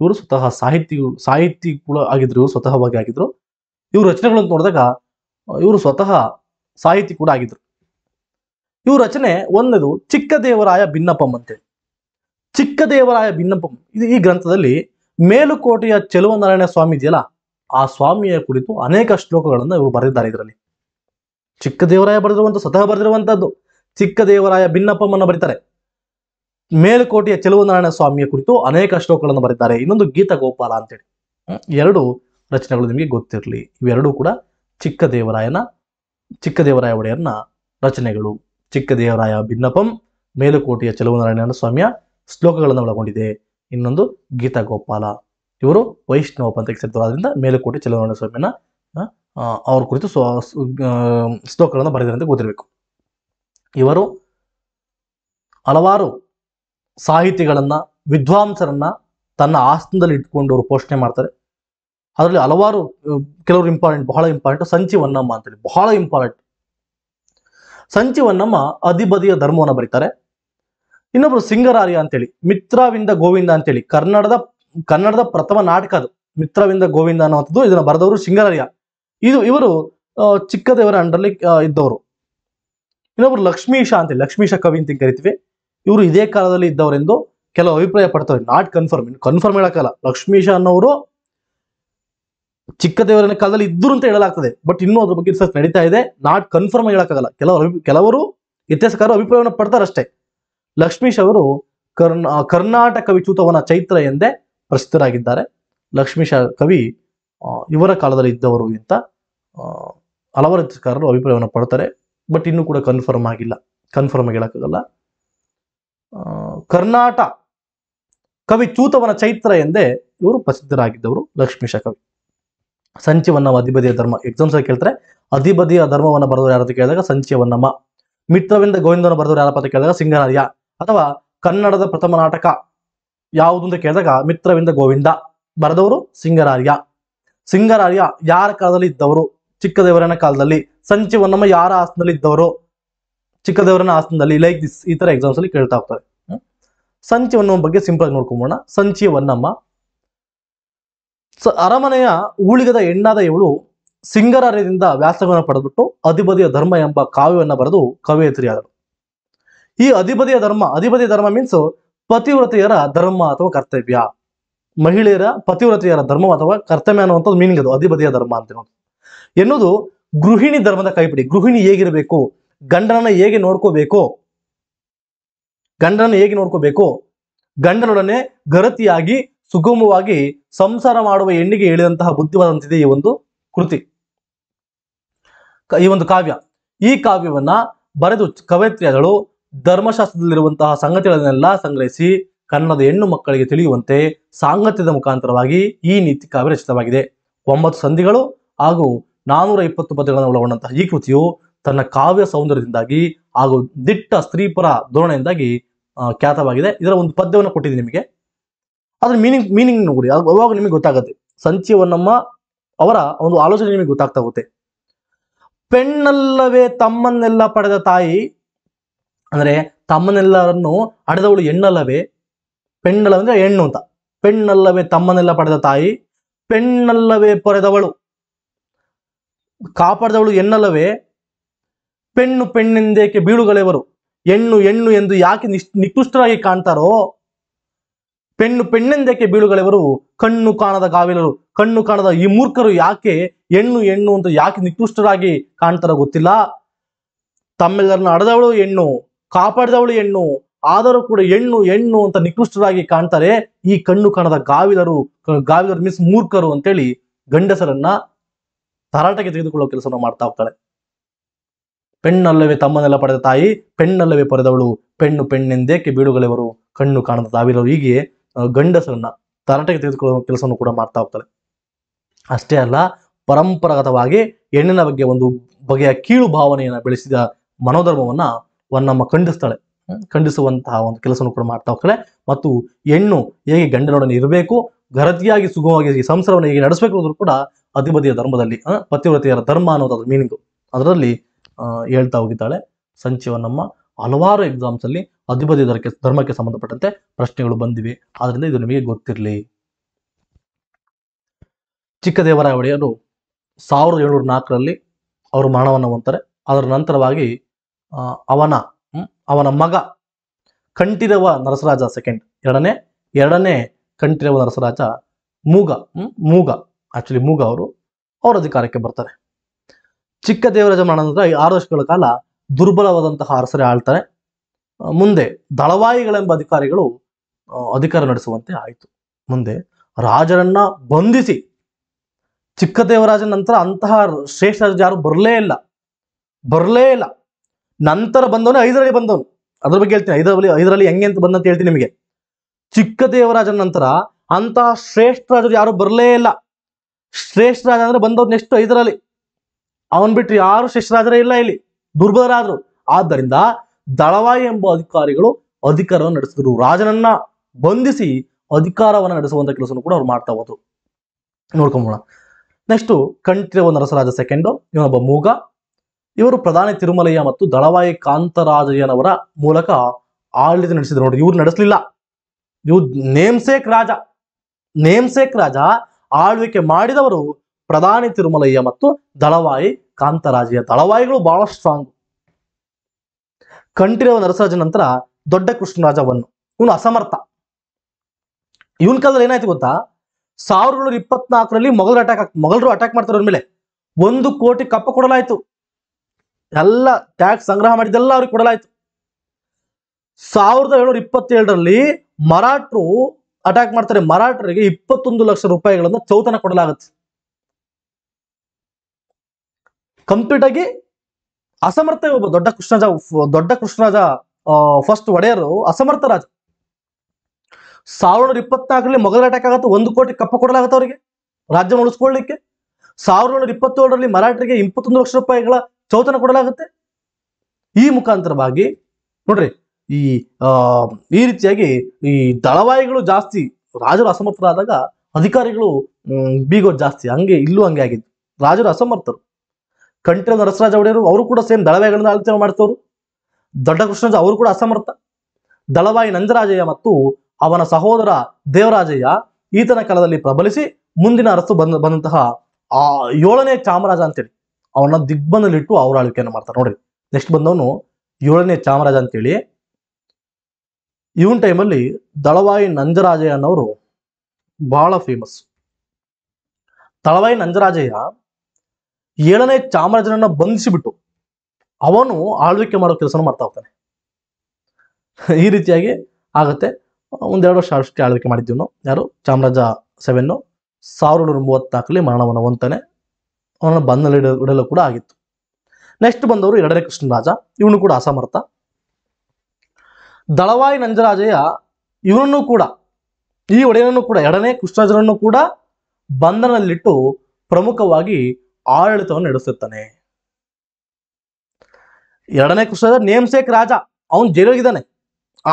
ಇವರು ಸ್ವತಃ ಸಾಹಿತ್ಯ ಸಾಹಿತಿ ಕೂಡ ಆಗಿದ್ರು ಇವರು ಸ್ವತಃವಾಗಿ ಆಗಿದ್ರು ಇವರು ರಚನೆಗಳನ್ನು ನೋಡಿದಾಗ ಇವರು ಸ್ವತಃ ಸಾಹಿತಿ ಕೂಡ ಆಗಿದ್ರು ಇವ್ರ ರಚನೆ ಒಂದೇದು ಚಿಕ್ಕ ದೇವರಾಯ ಭಿನ್ನಪ್ಪಂ ಅಂತೇಳಿ ಚಿಕ್ಕ ದೇವರಾಯ ಭಿನ್ನಪ್ಪಂ ಇದು ಈ ಗ್ರಂಥದಲ್ಲಿ ಮೇಲುಕೋಟೆಯ ನಾರಾಯಣ ಸ್ವಾಮಿ ಇದೆಯಲ್ಲ ಆ ಸ್ವಾಮಿಯ ಕುರಿತು ಅನೇಕ ಶ್ಲೋಕಗಳನ್ನು ಇವರು ಬರೆದಿದ್ದಾರೆ ಇದರಲ್ಲಿ ಚಿಕ್ಕ ದೇವರಾಯ ಬರೆದಿರುವಂಥ ಸ್ವತಃ ಬರೆದಿರುವಂತಹದ್ದು ಚಿಕ್ಕ ದೇವರಾಯ ಅನ್ನು ಬರೀತಾರೆ ಮೇಲುಕೋಟೆಯ ನಾರಾಯಣ ಸ್ವಾಮಿಯ ಕುರಿತು ಅನೇಕ ಶ್ಲೋಕಗಳನ್ನು ಬರೀತಾರೆ ಇನ್ನೊಂದು ಗೀತ ಗೋಪಾಲ ಅಂತೇಳಿ ಎರಡು ರಚನೆಗಳು ನಿಮಗೆ ಗೊತ್ತಿರಲಿ ಇವೆರಡೂ ಕೂಡ ಚಿಕ್ಕ ದೇವರಾಯನ ಚಿಕ್ಕದೇವರಾಯ ಒಡೆಯರ್ನ ರಚನೆಗಳು ಚಿಕ್ಕದೇವರಾಯ ಭಿನ್ನಪಂ ಮೇಲುಕೋಟೆಯ ಚೆಲುವನಾರಾಯಣ ಸ್ವಾಮಿಯ ಶ್ಲೋಕಗಳನ್ನು ಒಳಗೊಂಡಿದೆ ಇನ್ನೊಂದು ಗೀತಾ ಗೋಪಾಲ ಇವರು ವೈಷ್ಣವ ಪಂಥಕ್ಕೆ ಸೇರ್ತಾರೆ ಮೇಲುಕೋಟೆ ಚೆಲುವನಾರಾಯಣ ಸ್ವಾಮಿಯನ್ನ ಅವ್ರ ಕುರಿತು ಶ್ಲೋಕಗಳನ್ನು ಬರೆದಿರಂತೆ ಅಂತ ಗೊತ್ತಿರಬೇಕು ಇವರು ಹಲವಾರು ಸಾಹಿತಿಗಳನ್ನ ವಿದ್ವಾಂಸರನ್ನ ತನ್ನ ಆಸನದಲ್ಲಿ ಇಟ್ಕೊಂಡು ಅವರು ಪೋಷಣೆ ಮಾಡ್ತಾರೆ ಅದರಲ್ಲಿ ಹಲವಾರು ಕೆಲವರು ಇಂಪಾರ್ಟೆಂಟ್ ಬಹಳ ಇಂಪಾರ್ಟೆಂಟ್ ಸಂಚಿವನ್ನಮ್ಮ ಅಂತೇಳಿ ಬಹಳ ಇಂಪಾರ್ಟೆಂಟ್ ಸಂಚಿವನ್ನಮ್ಮ ಅಧಿಬದಿಯ ಧರ್ಮವನ್ನು ಬರೀತಾರೆ ಇನ್ನೊಬ್ರು ಸಿಂಗರಾರ್ಯ ಅಂತೇಳಿ ಮಿತ್ರವಿಂದ ಗೋವಿಂದ ಅಂತೇಳಿ ಕನ್ನಡದ ಕನ್ನಡದ ಪ್ರಥಮ ನಾಟಕ ಅದು ಮಿತ್ರವಿಂದ ಗೋವಿಂದ ಅನ್ನುವಂಥದ್ದು ಇದನ್ನ ಬರೆದವರು ಸಿಂಗರಾರ್ಯ ಇದು ಇವರು ಚಿಕ್ಕದೇವರ ಅಂಡರ್ಲಿ ಇದ್ದವರು ಇನ್ನೊಬ್ರು ಲಕ್ಷ್ಮೀಶ ಅಂತೇಳಿ ಲಕ್ಷ್ಮೀಶ ಕವಿ ಅಂತ ಕರಿತೀವಿ ಇವರು ಇದೇ ಕಾಲದಲ್ಲಿ ಇದ್ದವರೆಂದು ಕೆಲವು ಅಭಿಪ್ರಾಯ ಪಡ್ತಾರೆ ನಾಟ್ ಕನ್ಫರ್ಮ್ ಕನ್ಫರ್ಮ್ ಹೇಳಕ್ಕಲ್ಲ ಲಕ್ಷ್ಮೀಶ ಅನ್ನೋರು ಚಿಕ್ಕ ಕಾಲದಲ್ಲಿ ಇದ್ದರು ಅಂತ ಹೇಳಲಾಗ್ತದೆ ಬಟ್ ಇನ್ನೂ ಅದ್ರ ಬಗ್ಗೆ ರಿಸರ್ಚ್ ನಡೀತಾ ಇದೆ ನಾಟ್ ಕನ್ಫರ್ಮ್ ಹೇಳಕ್ಕಾಗಲ್ಲ ಕೆಲವರು ಕೆಲವರು ಇತಿಹಾಸಕಾರರು ಅಭಿಪ್ರಾಯವನ್ನು ಪಡ್ತಾರಷ್ಟೇ ಲಕ್ಷ್ಮೀಶ್ ಅವರು ಕರ್ನಾ ಕರ್ನಾಟಕ ವಿಚೂತವನ ಚೈತ್ರ ಎಂದೇ ಪ್ರಸಿದ್ಧರಾಗಿದ್ದಾರೆ ಲಕ್ಷ್ಮೀಶ ಕವಿ ಇವರ ಕಾಲದಲ್ಲಿ ಇದ್ದವರು ಅಂತ ಹಲವಾರು ಇತಿಹಾಸಕಾರರು ಅಭಿಪ್ರಾಯವನ್ನು ಪಡ್ತಾರೆ ಬಟ್ ಇನ್ನೂ ಕೂಡ ಕನ್ಫರ್ಮ್ ಆಗಿಲ್ಲ ಕನ್ಫರ್ಮ್ ಹೇಳಕ್ಕಾಗಲ್ಲ ಕರ್ನಾಟ ಕವಿ ಚೂತವನ ಚೈತ್ರ ಎಂದೇ ಇವರು ಪ್ರಸಿದ್ಧರಾಗಿದ್ದವರು ಲಕ್ಷ್ಮೀಶ ಕವಿ ಸಂಚಿವನ್ನಮ್ಮ ಅಧಿಪತಿಯ ಧರ್ಮ ಎಕ್ಸಾಮ್ಸ್ ಕೇಳ್ತಾರೆ ಅಧಿಪತಿಯ ಧರ್ಮವನ್ನು ಬರೆದವರು ಯಾರು ಅಂತ ಕೇಳಿದಾಗ ಸಂಚಿವನ್ನಮ್ಮ ಮಿತ್ರವಿಂದ ಗೋವಿಂದನ ಬರೆದವರು ಯಾರಪ್ಪ ಅಂತ ಕೇಳಿದಾಗ ಸಿಂಗನಾರ್ಯ ಅಥವಾ ಕನ್ನಡದ ಪ್ರಥಮ ನಾಟಕ ಯಾವುದು ಅಂತ ಕೇಳಿದಾಗ ಮಿತ್ರವಿಂದ ಗೋವಿಂದ ಬರೆದವರು ಸಿಂಗರಾರ್ಯ ಸಿಂಗರಾರ್ಯ ಯಾರ ಕಾಲದಲ್ಲಿ ಇದ್ದವರು ಚಿಕ್ಕದೇವರನ ಕಾಲದಲ್ಲಿ ಸಂಚಿವನ್ನಮ್ಮ ಯಾರ ಆಸನದಲ್ಲಿ ಇದ್ದವರು ಚಿಕ್ಕದೇವರನ ಆಸನದಲ್ಲಿ ಲೈಕ್ ದಿಸ್ ಈ ತರ ಎಕ್ಸಾಮ್ಸ್ ಅಲ್ಲಿ ಕೇಳ್ತಾ ಹೋಗ್ತಾರೆ ಸಂಚಿವನ್ನಮ್ಮ ಬಗ್ಗೆ ಸಿಂಪಲ್ ಆಗಿ ನೋಡ್ಕೊಂಬೋಣ ಸಂಚಿವನ್ನಮ್ಮ ಸೊ ಅರಮನೆಯ ಊಳಿಗದ ಹೆಣ್ಣಾದ ಇವಳು ಸಿಂಗರಾರ್ಯದಿಂದ ವ್ಯಾಸಂಗವನ್ನು ಪಡೆದುಬಿಟ್ಟು ಅಧಿಪತಿಯ ಧರ್ಮ ಎಂಬ ಕಾವ್ಯವನ್ನು ಬರೆದು ಕವಯಿತ್ರಿಯಾದರು ಈ ಅಧಿಪತಿಯ ಧರ್ಮ ಅಧಿಪದಿಯ ಧರ್ಮ ಮೀನ್ಸ್ ಪತಿವ್ರತೆಯರ ಧರ್ಮ ಅಥವಾ ಕರ್ತವ್ಯ ಮಹಿಳೆಯರ ಪತಿವ್ರತೆಯರ ಧರ್ಮ ಅಥವಾ ಕರ್ತವ್ಯ ಅನ್ನುವಂಥದ್ದು ಮೀನಿಂಗ್ ಅದು ಅಧಿಪತಿಯ ಧರ್ಮ ಅಂತ ಎನ್ನುವುದು ಗೃಹಿಣಿ ಧರ್ಮದ ಕೈಪಿಡಿ ಗೃಹಿಣಿ ಹೇಗಿರಬೇಕು ಗಂಡನನ್ನ ಹೇಗೆ ನೋಡ್ಕೋಬೇಕು ಗಂಡನ ಹೇಗೆ ನೋಡ್ಕೋಬೇಕು ಗಂಡನೊಡನೆ ಗರತಿಯಾಗಿ ಸುಗಮವಾಗಿ ಸಂಸಾರ ಮಾಡುವ ಹೆಣ್ಣಿಗೆ ಹೇಳಿದಂತಹ ಬುದ್ಧಿವಾದಂತಿದೆ ಈ ಒಂದು ಕೃತಿ ಈ ಒಂದು ಕಾವ್ಯ ಈ ಕಾವ್ಯವನ್ನ ಬರೆದು ಕವಯತ್ರಿಯಾದಳು ಧರ್ಮಶಾಸ್ತ್ರದಲ್ಲಿರುವಂತಹ ಸಂಗತಿಗಳನ್ನೆಲ್ಲ ಸಂಗ್ರಹಿಸಿ ಕನ್ನಡದ ಹೆಣ್ಣು ಮಕ್ಕಳಿಗೆ ತಿಳಿಯುವಂತೆ ಸಾಂಗತ್ಯದ ಮುಖಾಂತರವಾಗಿ ಈ ನೀತಿ ಕಾವ್ಯ ರಚಿತವಾಗಿದೆ ಒಂಬತ್ತು ಸಂಧಿಗಳು ಹಾಗೂ ನಾನೂರ ಇಪ್ಪತ್ತು ಪದಗಳನ್ನು ಒಳಗೊಂಡಂತಹ ಈ ಕೃತಿಯು ತನ್ನ ಕಾವ್ಯ ಸೌಂದರ್ಯದಿಂದಾಗಿ ಹಾಗೂ ದಿಟ್ಟ ಸ್ತ್ರೀಪರ ಧೋರಣೆಯಿಂದಾಗಿ ಖ್ಯಾತವಾಗಿದೆ ಇದರ ಒಂದು ಪದ್ಯವನ್ನು ಕೊಟ್ಟಿದ್ದೀನಿ ನಿಮಗೆ ಅದ್ರ ಮೀನಿಂಗ್ ಮೀನಿಂಗ್ ನೋಡಿ ಅವಾಗ ನಿಮಗೆ ಗೊತ್ತಾಗುತ್ತೆ ಹೊನ್ನಮ್ಮ ಅವರ ಒಂದು ಆಲೋಚನೆ ನಿಮಗೆ ಗೊತ್ತಾಗ್ತಾ ಹೋಗುತ್ತೆ ಪೆಣ್ಣಲ್ಲವೇ ತಮ್ಮನ್ನೆಲ್ಲ ಪಡೆದ ತಾಯಿ ಅಂದ್ರೆ ತಮ್ಮನೆಲ್ಲರನ್ನು ಅಡೆದವಳು ಹೆಣ್ಣಲ್ಲವೇ ಪೆಣ್ಣಲ್ಲ ಹೆಣ್ಣು ಅಂತ ಪೆಣ್ಣಲ್ಲವೇ ತಮ್ಮನೆಲ್ಲ ಪಡೆದ ತಾಯಿ ಪೆಣ್ಣಲ್ಲವೇ ಪೊರೆದವಳು ಕಾಪಾಡಿದವಳು ಹೆಣ್ಣಲ್ಲವೇ ಪೆಣ್ಣು ಪೆಣ್ಣೆಂದೇಕೆ ಬೀಳುಗಳೆವರು ಹೆಣ್ಣು ಹೆಣ್ಣು ಎಂದು ಯಾಕೆ ನಿಶ್ ನಿಕೃಷ್ಟರಾಗಿ ಕಾಣ್ತಾರೋ ಪೆಣ್ಣು ಪೆಣ್ಣೆಂದಕ್ಕೆ ಬೀಳುಗಳೆವರು ಕಣ್ಣು ಕಾಣದ ಗಾವಿಲರು ಕಣ್ಣು ಕಾಣದ ಈ ಮೂರ್ಖರು ಯಾಕೆ ಹೆಣ್ಣು ಹೆಣ್ಣು ಅಂತ ಯಾಕೆ ನಿಕೃಷ್ಟರಾಗಿ ಕಾಣ್ತಾರ ಗೊತ್ತಿಲ್ಲ ತಮ್ಮೆಲ್ಲರನ್ನ ಅಡದವಳು ಹೆಣ್ಣು ಕಾಪಾಡಿದವಳು ಹೆಣ್ಣು ಆದರೂ ಕೂಡ ಹೆಣ್ಣು ಹೆಣ್ಣು ಅಂತ ನಿಕೃಷ್ಟರಾಗಿ ಕಾಣ್ತಾರೆ ಈ ಕಣ್ಣು ಕಾಣದ ಗಾವಿಲರು ಗಾವಿಲರು ಮಿಸ್ ಮೂರ್ಖರು ಅಂತೇಳಿ ಗಂಡಸರನ್ನ ತರಾಟಕ್ಕೆ ತೆಗೆದುಕೊಳ್ಳೋ ಕೆಲಸವನ್ನು ಮಾಡ್ತಾ ಹೋಗ್ತಾಳೆ ಪೆಣ್ಣಲ್ಲವೇ ತಮ್ಮನೆಲ್ಲ ಪಡೆದ ತಾಯಿ ಪೆಣ್ಣಲ್ಲವೇ ಪಡೆದವಳು ಪೆಣ್ಣು ಪೆಣ್ಣೆಂದೇಕೆ ಬೀಳುಗಳೆವರು ಕಣ್ಣು ಕಾಣದ ತಾವಿರರು ಹೀಗೆ ಗಂಡಸರನ್ನ ತರಾಟೆಗೆ ತೆಗೆದುಕೊಳ್ಳುವ ಕೆಲಸವನ್ನು ಕೂಡ ಮಾಡ್ತಾ ಹೋಗ್ತಾರೆ ಅಷ್ಟೇ ಅಲ್ಲ ಪರಂಪರಾಗತವಾಗಿ ಹೆಣ್ಣಿನ ಬಗ್ಗೆ ಒಂದು ಬಗೆಯ ಕೀಳು ಭಾವನೆಯನ್ನ ಬೆಳೆಸಿದ ಮನೋಧರ್ಮವನ್ನ ನಮ್ಮ ಖಂಡಿಸ್ತಾಳೆ ಖಂಡಿಸುವಂತಹ ಒಂದು ಕೆಲಸವನ್ನು ಕೂಡ ಮಾಡ್ತಾ ಹೋಗ್ತಾಳೆ ಮತ್ತು ಹೆಣ್ಣು ಹೇಗೆ ಗಂಡನೊಡನೆ ಇರಬೇಕು ಗರತಿಯಾಗಿ ಸುಗಮವಾಗಿ ಸಂಸಾರವನ್ನು ಹೇಗೆ ನಡೆಸಬೇಕು ಅನ್ನೋದು ಕೂಡ ಅಧಿಪತಿಯ ಧರ್ಮದಲ್ಲಿ ಪತಿವ್ರತೆಯರ ಧರ್ಮ ಅನ್ನೋದಾದ್ರ ಮೀನಿಂಗು ಅದರಲ್ಲಿ ಹೇಳ್ತಾ ಹೋಗಿದ್ದಾಳೆ ಸಂಚಿವನ್ನಮ್ಮ ಹಲವಾರು ಎಕ್ಸಾಮ್ಸ್ ಅಲ್ಲಿ ಅಧಿಪತಿ ದರಕ್ಕೆ ಧರ್ಮಕ್ಕೆ ಸಂಬಂಧಪಟ್ಟಂತೆ ಪ್ರಶ್ನೆಗಳು ಬಂದಿವೆ ಆದ್ರಿಂದ ಇದು ನಿಮಗೆ ಗೊತ್ತಿರಲಿ ಚಿಕ್ಕದೇವರಾಯ ಒಡೆಯರು ಸಾವಿರದ ಏಳ್ನೂರ ನಾಲ್ಕರಲ್ಲಿ ಅವರು ಮರಣವನ್ನು ಹೊಂತಾರೆ ಅದರ ನಂತರವಾಗಿ ಅವನ ಅವನ ಮಗ ಕಂಠಿರವ ನರಸರಾಜ ಸೆಕೆಂಡ್ ಎರಡನೇ ಎರಡನೇ ಕಂಠಿರವ ನರಸರಾಜ ಮೂಗ ಮೂಗ ಆಕ್ಚುಲಿ ಮೂಗ ಅವರು ಅವರ ಅಧಿಕಾರಕ್ಕೆ ಬರ್ತಾರೆ ಚಿಕ್ಕ ದೇವರಾಜ ಮರಣ ಆರು ವರ್ಷಗಳ ಕಾಲ ದುರ್ಬಲವಾದಂತಹ ಅರಸರೇ ಆಳ್ತಾರೆ ಮುಂದೆ ದಳವಾಯಿಗಳೆಂಬ ಅಧಿಕಾರಿಗಳು ಅಧಿಕಾರ ನಡೆಸುವಂತೆ ಆಯಿತು ಮುಂದೆ ರಾಜರನ್ನ ಬಂಧಿಸಿ ಚಿಕ್ಕದೇವರಾಜ ನಂತರ ಅಂತಹ ಶ್ರೇಷ್ಠ ರಾಜ ಯಾರು ಬರಲೇ ಇಲ್ಲ ಬರಲೇ ಇಲ್ಲ ನಂತರ ಬಂದವನು ಐದರಲ್ಲಿ ಬಂದವನು ಅದ್ರ ಬಗ್ಗೆ ಹೇಳ್ತೀನಿ ಐದರಲ್ಲಿ ಐದರಲ್ಲಿ ಹೆಂಗೆ ಅಂತ ಬಂದಂತ ಹೇಳ್ತೀನಿ ನಿಮಗೆ ಚಿಕ್ಕದೇವರಾಜನ ನಂತರ ಅಂತಹ ಶ್ರೇಷ್ಠ ರಾಜರು ಯಾರು ಬರಲೇ ಇಲ್ಲ ಶ್ರೇಷ್ಠ ರಾಜ ಅಂದ್ರೆ ಬಂದವ್ರು ನೆಕ್ಸ್ಟ್ ಐದರಲ್ಲಿ ಅವನ್ ಬಿಟ್ಟು ಯಾರು ಶ್ರೇಷ್ಠ ರಾಜರೇ ಇಲ್ಲ ಇಲ್ಲಿ ದುರ್ಬಲರಾದ್ರು ಆದ್ದರಿಂದ ದಳವಾಯಿ ಎಂಬ ಅಧಿಕಾರಿಗಳು ಅಧಿಕಾರವನ್ನು ನಡೆಸಿದ್ರು ರಾಜನನ್ನ ಬಂಧಿಸಿ ಅಧಿಕಾರವನ್ನು ನಡೆಸುವಂತ ಕೆಲಸವನ್ನು ಕೂಡ ಅವ್ರು ಮಾಡ್ತಾ ಹೋದ್ರು ನೋಡ್ಕೊಂಬೋಣ ನೆಕ್ಸ್ಟ್ ಕಂಠಿರವ ನರಸರಾಜ ಸೆಕೆಂಡು ಇವನೊಬ್ಬ ಮೂಗ ಇವರು ಪ್ರಧಾನಿ ತಿರುಮಲಯ್ಯ ಮತ್ತು ದಳವಾಯಿ ಕಾಂತರಾಜಯ್ಯನವರ ಮೂಲಕ ಆಳ್ವಿಕೆ ನಡೆಸಿದ್ರು ನೋಡಿ ಇವ್ರು ನಡೆಸಲಿಲ್ಲ ಇವ್ರು ನೇಮ್ಸೇಕ್ ರಾಜ ನೇಮ್ಸೇಕ್ ರಾಜ ಆಳ್ವಿಕೆ ಮಾಡಿದವರು ಪ್ರಧಾನಿ ತಿರುಮಲಯ್ಯ ಮತ್ತು ದಳವಾಯಿ ಕಾಂತರಾಜಯ್ಯ ದಳವಾಯಿಗಳು ಬಹಳ ಸ್ಟ್ರಾಂಗ್ ಕಂಠೀರವ ನರಸರಾಜ ನಂತರ ದೊಡ್ಡ ಕೃಷ್ಣರಾಜ ಇವನು ಅಸಮರ್ಥ ಇವನ್ ಕಾಲದಲ್ಲಿ ಏನಾಯ್ತು ಗೊತ್ತಾ ಸಾವಿರದ ಏಳು ಇಪ್ಪತ್ನಾಲ್ಕರಲ್ಲಿ ಮೊಘಲರು ಅಟ್ಯಾಕ್ ಮೊಘಲರು ಅಟ್ಯಾಕ್ ಮಾಡ್ತಾರೆ ಅವ್ರ ಮೇಲೆ ಒಂದು ಕೋಟಿ ಕಪ್ಪ ಕೊಡಲಾಯ್ತು ಎಲ್ಲ ಟ್ಯಾಕ್ಸ್ ಸಂಗ್ರಹ ಮಾಡಿದ್ದೆಲ್ಲ ಅವ್ರಿಗೆ ಕೊಡಲಾಯ್ತು ಸಾವಿರದ ಏಳ್ನೂರ ಇಪ್ಪತ್ತೇಳರಲ್ಲಿ ಮರಾಠರು ಅಟ್ಯಾಕ್ ಮಾಡ್ತಾರೆ ಮರಾಠರಿಗೆ ಇಪ್ಪತ್ತೊಂದು ಲಕ್ಷ ರೂಪಾಯಿಗಳನ್ನ ಚೌತನ ಕೊಡಲಾಗುತ್ತೆ ಕಂಪ್ಲೀಟ್ ಆಗಿ ಅಸಮರ್ಥ ಒಬ್ಬ ದೊಡ್ಡ ಕೃಷ್ಣರಾಜ ದೊಡ್ಡ ಕೃಷ್ಣರಾಜ ಫಸ್ಟ್ ಒಡೆಯರು ಅಸಮರ್ಥ ರಾಜ ಸಾವಿರದ ಇಪ್ಪತ್ನಾಲ್ಕರಲ್ಲಿ ಮೊಘಲ್ ಅಟ್ಯಾಕ್ ಆಗತ್ತೆ ಒಂದು ಕೋಟಿ ಕಪ್ಪ ಕೊಡಲಾಗತ್ತೆ ಅವರಿಗೆ ರಾಜ್ಯ ಉಳಿಸ್ಕೊಳ್ಳಿಕ್ಕೆ ಸಾವಿರದ ಇಪ್ಪತ್ತೇಳರಲ್ಲಿ ಮರಾಠರಿಗೆ ಇಪ್ಪತ್ತೊಂದು ಲಕ್ಷ ರೂಪಾಯಿಗಳ ಚೌತನ ಕೊಡಲಾಗುತ್ತೆ ಈ ಮುಖಾಂತರವಾಗಿ ನೋಡ್ರಿ ಈ ಈ ರೀತಿಯಾಗಿ ಈ ದಳವಾಯಿಗಳು ಜಾಸ್ತಿ ರಾಜರು ಅಸಮರ್ಥರಾದಾಗ ಅಧಿಕಾರಿಗಳು ಬೀಗೋ ಜಾಸ್ತಿ ಹಂಗೆ ಇಲ್ಲೂ ಹಂಗೆ ಆಗಿದ್ದು ರಾಜರು ಅಸಮರ್ಥರು ಕಂಠೀರ ನರಸರಾಜ ಒಡೆಯರು ಅವರು ಕೂಡ ಸೇಮ್ ದಳವಾಯಿಗಳನ್ನ ಆಲೋಚನೆ ಮಾಡ್ತವರು ದೊಡ್ಡ ಕೃಷ್ಣರಾಜ ಅವರು ಕೂಡ ಅಸಮರ್ಥ ದಳವಾಯಿ ನಂಜರಾಜಯ್ಯ ಮತ್ತು ಅವನ ಸಹೋದರ ದೇವರಾಜಯ್ಯ ಈತನ ಕಾಲದಲ್ಲಿ ಪ್ರಬಲಿಸಿ ಮುಂದಿನ ಅರಸು ಬಂದ ಬಂದಂತಹ ಆ ಏಳನೇ ಚಾಮರಾಜ ಅಂತೇಳಿ ಅವನ ದಿಗ್ಬಂಧಲಿಟ್ಟು ಅವರ ಆಳ್ವಿಕೆಯನ್ನು ಮಾಡ್ತಾರೆ ನೋಡ್ರಿ ನೆಕ್ಸ್ಟ್ ಬಂದವನು ಏಳನೇ ಚಾಮರಾಜ ಅಂತೇಳಿ ಇವನ್ ಟೈಮಲ್ಲಿ ದಳವಾಯಿ ನಂಜರಾಜಯ್ಯ ಅನ್ನೋರು ಬಹಳ ಫೇಮಸ್ ದಳವಾಯಿ ನಂಜರಾಜಯ್ಯ ಏಳನೇ ಚಾಮರಾಜನನ್ನ ಬಂಧಿಸಿಬಿಟ್ಟು ಅವನು ಆಳ್ವಿಕೆ ಮಾಡೋ ಕೆಲಸನ ಮಾಡ್ತಾ ಹೋಗ್ತಾನೆ ಈ ರೀತಿಯಾಗಿ ಆಗತ್ತೆ ಒಂದೆರಡು ವರ್ಷ ಅಷ್ಟೇ ಆಳ್ವಿಕೆ ಮಾಡಿದ್ವಿ ಯಾರು ಚಾಮರಾಜ ಸೆವೆನ್ನು ಸಾವಿರದ ನೂರ ಮೂವತ್ನಾಲ್ಕಲ್ಲಿ ಮರಣವನ್ನು ಹೊಂತಾನೆ ಅವನ ಬಂಧನ ಇಡಲು ಕೂಡ ಆಗಿತ್ತು ನೆಕ್ಸ್ಟ್ ಬಂದವರು ಎರಡನೇ ಕೃಷ್ಣರಾಜ ಇವನು ಕೂಡ ಅಸಮರ್ಥ ದಳವಾಯಿ ನಂಜರಾಜಯ್ಯ ಇವನನ್ನು ಕೂಡ ಈ ಒಡೆಯನನ್ನು ಕೂಡ ಎರಡನೇ ಕೃಷ್ಣರಾಜನನ್ನು ಕೂಡ ಬಂಧನದಲ್ಲಿಟ್ಟು ಪ್ರಮುಖವಾಗಿ ಆಡಳಿತವನ್ನು ನಡೆಸುತ್ತಾನೆ ಎರಡನೇ ಕೃಷ್ಣದ ನೇಮ್ಸೇಕ್ ರಾಜ ಅವನು ಇದ್ದಾನೆ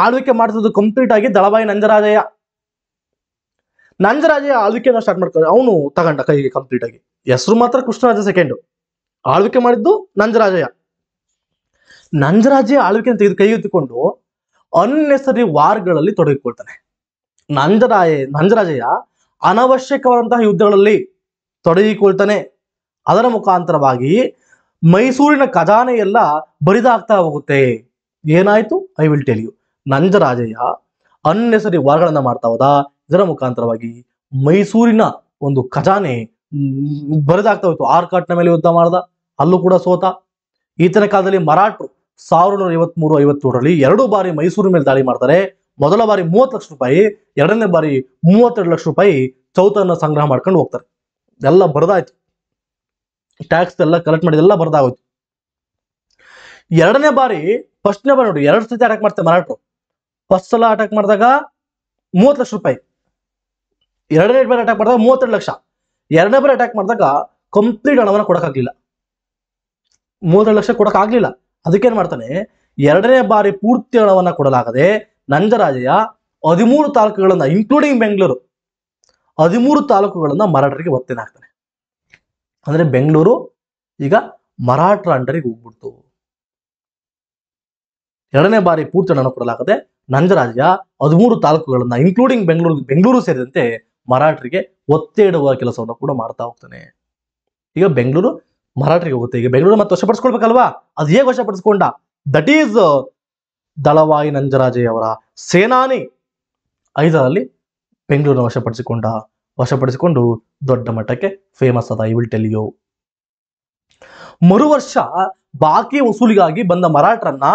ಆಳ್ವಿಕೆ ಮಾಡಿಸೋದು ಕಂಪ್ಲೀಟ್ ಆಗಿ ದಳಬಾಯಿ ನಂಜರಾಜಯ್ಯ ನಂಜರಾಜಯ್ಯ ಆಳ್ವಿಕೆಯನ್ನು ಸ್ಟಾರ್ಟ್ ಮಾಡ್ತಾರೆ ಅವನು ತಗೊಂಡ ಕೈಗೆ ಕಂಪ್ಲೀಟ್ ಆಗಿ ಹೆಸರು ಮಾತ್ರ ಕೃಷ್ಣರಾಜ ಸೆಕೆಂಡ್ ಆಳ್ವಿಕೆ ಮಾಡಿದ್ದು ನಂಜರಾಜಯ್ಯ ನಂಜರಾಜಯ್ಯ ಆಳ್ವಿಕೆ ತೆಗೆದು ಕೈಗೆತ್ತಿಕೊಂಡು ಅನ್ನೆಸರಿ ವಾರ್ಗಳಲ್ಲಿ ತೊಡಗಿಕೊಳ್ತಾನೆ ನಂಜರಾಯ ನಂಜರಾಜಯ್ಯ ಅನವಶ್ಯಕವಾದಂತಹ ಯುದ್ಧಗಳಲ್ಲಿ ತೊಡಗಿಕೊಳ್ತಾನೆ ಅದರ ಮುಖಾಂತರವಾಗಿ ಮೈಸೂರಿನ ಖಜಾನೆ ಎಲ್ಲ ಬರಿದಾಗ್ತಾ ಹೋಗುತ್ತೆ ಏನಾಯ್ತು I will tell you Nanjarajaiah unnecessary ವಾರಗಳನ್ನ ಮಾಡ್ತಾ ಹೋದ ಇದರ ಮುಖಾಂತರವಾಗಿ ಮೈಸೂರಿನ ಒಂದು ಖಜಾನೆ ಬರಿದಾಗ್ತಾ ಹೋಯ್ತು ಆರ್ಕಾಟ್ನ ಮೇಲೆ ಯುದ್ಧ ಮಾಡ್ದ ಅಲ್ಲೂ ಕೂಡ ಸೋತ ಈತನ ಕಾಲದಲ್ಲಿ ಮರಾಠರು ಸಾವಿರದ ನೂರ ಐವತ್ ಮೂರು ಐವತ್ತೇಳರಲ್ಲಿ ಎರಡು ಬಾರಿ ಮೈಸೂರಿನ ಮೇಲೆ ದಾಳಿ ಮಾಡ್ತಾರೆ ಮೊದಲ ಬಾರಿ ಮೂವತ್ತು ಲಕ್ಷ ರೂಪಾಯಿ ಎರಡನೇ ಬಾರಿ ಮೂವತ್ತೆರಡು ಲಕ್ಷ ರೂಪಾಯಿ ಚೌತನ್ನ ಸಂಗ್ರಹ ಮಾಡ್ಕೊಂಡು ಹೋಗ್ತಾರೆ ಎಲ್ಲ ಬರದಾಯ್ತು ಟ್ಯಾಕ್ಸ್ ಎಲ್ಲ ಕಲೆಕ್ಟ್ ಮಾಡಿದ ಎಲ್ಲ ಬರ್ದಾಗೋಯ್ತು ಎರಡನೇ ಬಾರಿ ಫಸ್ಟ್ನೇ ಬಾರಿ ನೋಡಿ ಎರಡು ಸತಿ ಅಟ್ಯಾಕ್ ಮಾಡ್ತಾರೆ ಮರಾಠರು ಫಸ್ಟ್ ಸಲ ಅಟ್ಯಾಕ್ ಮಾಡಿದಾಗ ಮೂವತ್ತು ಲಕ್ಷ ರೂಪಾಯಿ ಎರಡನೇ ಬಾರಿ ಅಟ್ಯಾಕ್ ಮಾಡಿದಾಗ ಮೂವತ್ತೆರಡು ಲಕ್ಷ ಎರಡನೇ ಬಾರಿ ಅಟ್ಯಾಕ್ ಮಾಡಿದಾಗ ಕಂಪ್ಲೀಟ್ ಹಣವನ್ನು ಕೊಡೋಕ್ಕಾಗಲಿಲ್ಲ ಮೂವತ್ತೆರಡು ಲಕ್ಷ ಅದಕ್ಕೆ ಅದಕ್ಕೇನು ಮಾಡ್ತಾನೆ ಎರಡನೇ ಬಾರಿ ಪೂರ್ತಿ ಹಣವನ್ನು ಕೊಡಲಾಗದೆ ನಂಜರಾಜಯ್ಯ ಹದಿಮೂರು ತಾಲೂಕುಗಳನ್ನ ಇನ್ಕ್ಲೂಡಿಂಗ್ ಬೆಂಗಳೂರು ಹದಿಮೂರು ತಾಲೂಕುಗಳನ್ನು ಮರಾಠರಿಗೆ ಹಾಕ್ತಾನೆ ಅಂದ್ರೆ ಬೆಂಗಳೂರು ಈಗ ಮರಾಠರ ಅಂಡರಿಗೆ ಹೋಗ್ಬಿಡ್ತು ಎರಡನೇ ಬಾರಿ ಪೂರ್ತಿ ಹಣವನ್ನು ಕೊಡಲಾಗದೆ ನಂಜರಾಜ್ಯ ಹದಿಮೂರು ತಾಲೂಕುಗಳನ್ನ ಇನ್ಕ್ಲೂಡಿಂಗ್ ಬೆಂಗಳೂರು ಬೆಂಗಳೂರು ಸೇರಿದಂತೆ ಮರಾಠರಿಗೆ ಒತ್ತೇಡುವ ಕೆಲಸವನ್ನು ಕೂಡ ಮಾಡ್ತಾ ಹೋಗ್ತಾನೆ ಈಗ ಬೆಂಗಳೂರು ಮರಾಠರಿಗೆ ಹೋಗುತ್ತೆ ಈಗ ಬೆಂಗಳೂರು ಮತ್ತೆ ವಶಪಡಿಸ್ಕೊಳ್ಬೇಕಲ್ವಾ ಅದು ಹೇಗೆ ವಶಪಡಿಸ್ಕೊಂಡ ದಟ್ ಈಸ್ ದಳವಾಯಿ ನಂಜರಾಜಯ್ಯವರ ಸೇನಾನಿ ಐದರಲ್ಲಿ ಬೆಂಗಳೂರಿನ ವಶಪಡಿಸಿಕೊಂಡ ವಶಪಡಿಸಿಕೊಂಡು ದೊಡ್ಡ ಮಟ್ಟಕ್ಕೆ ಫೇಮಸ್ ಅದ ಐ ವಿಲ್ ಟೆಲ್ ಯು ಮರು ವರ್ಷ ಬಾಕಿ ವಸೂಲಿಗಾಗಿ ಬಂದ ಮರಾಠರನ್ನ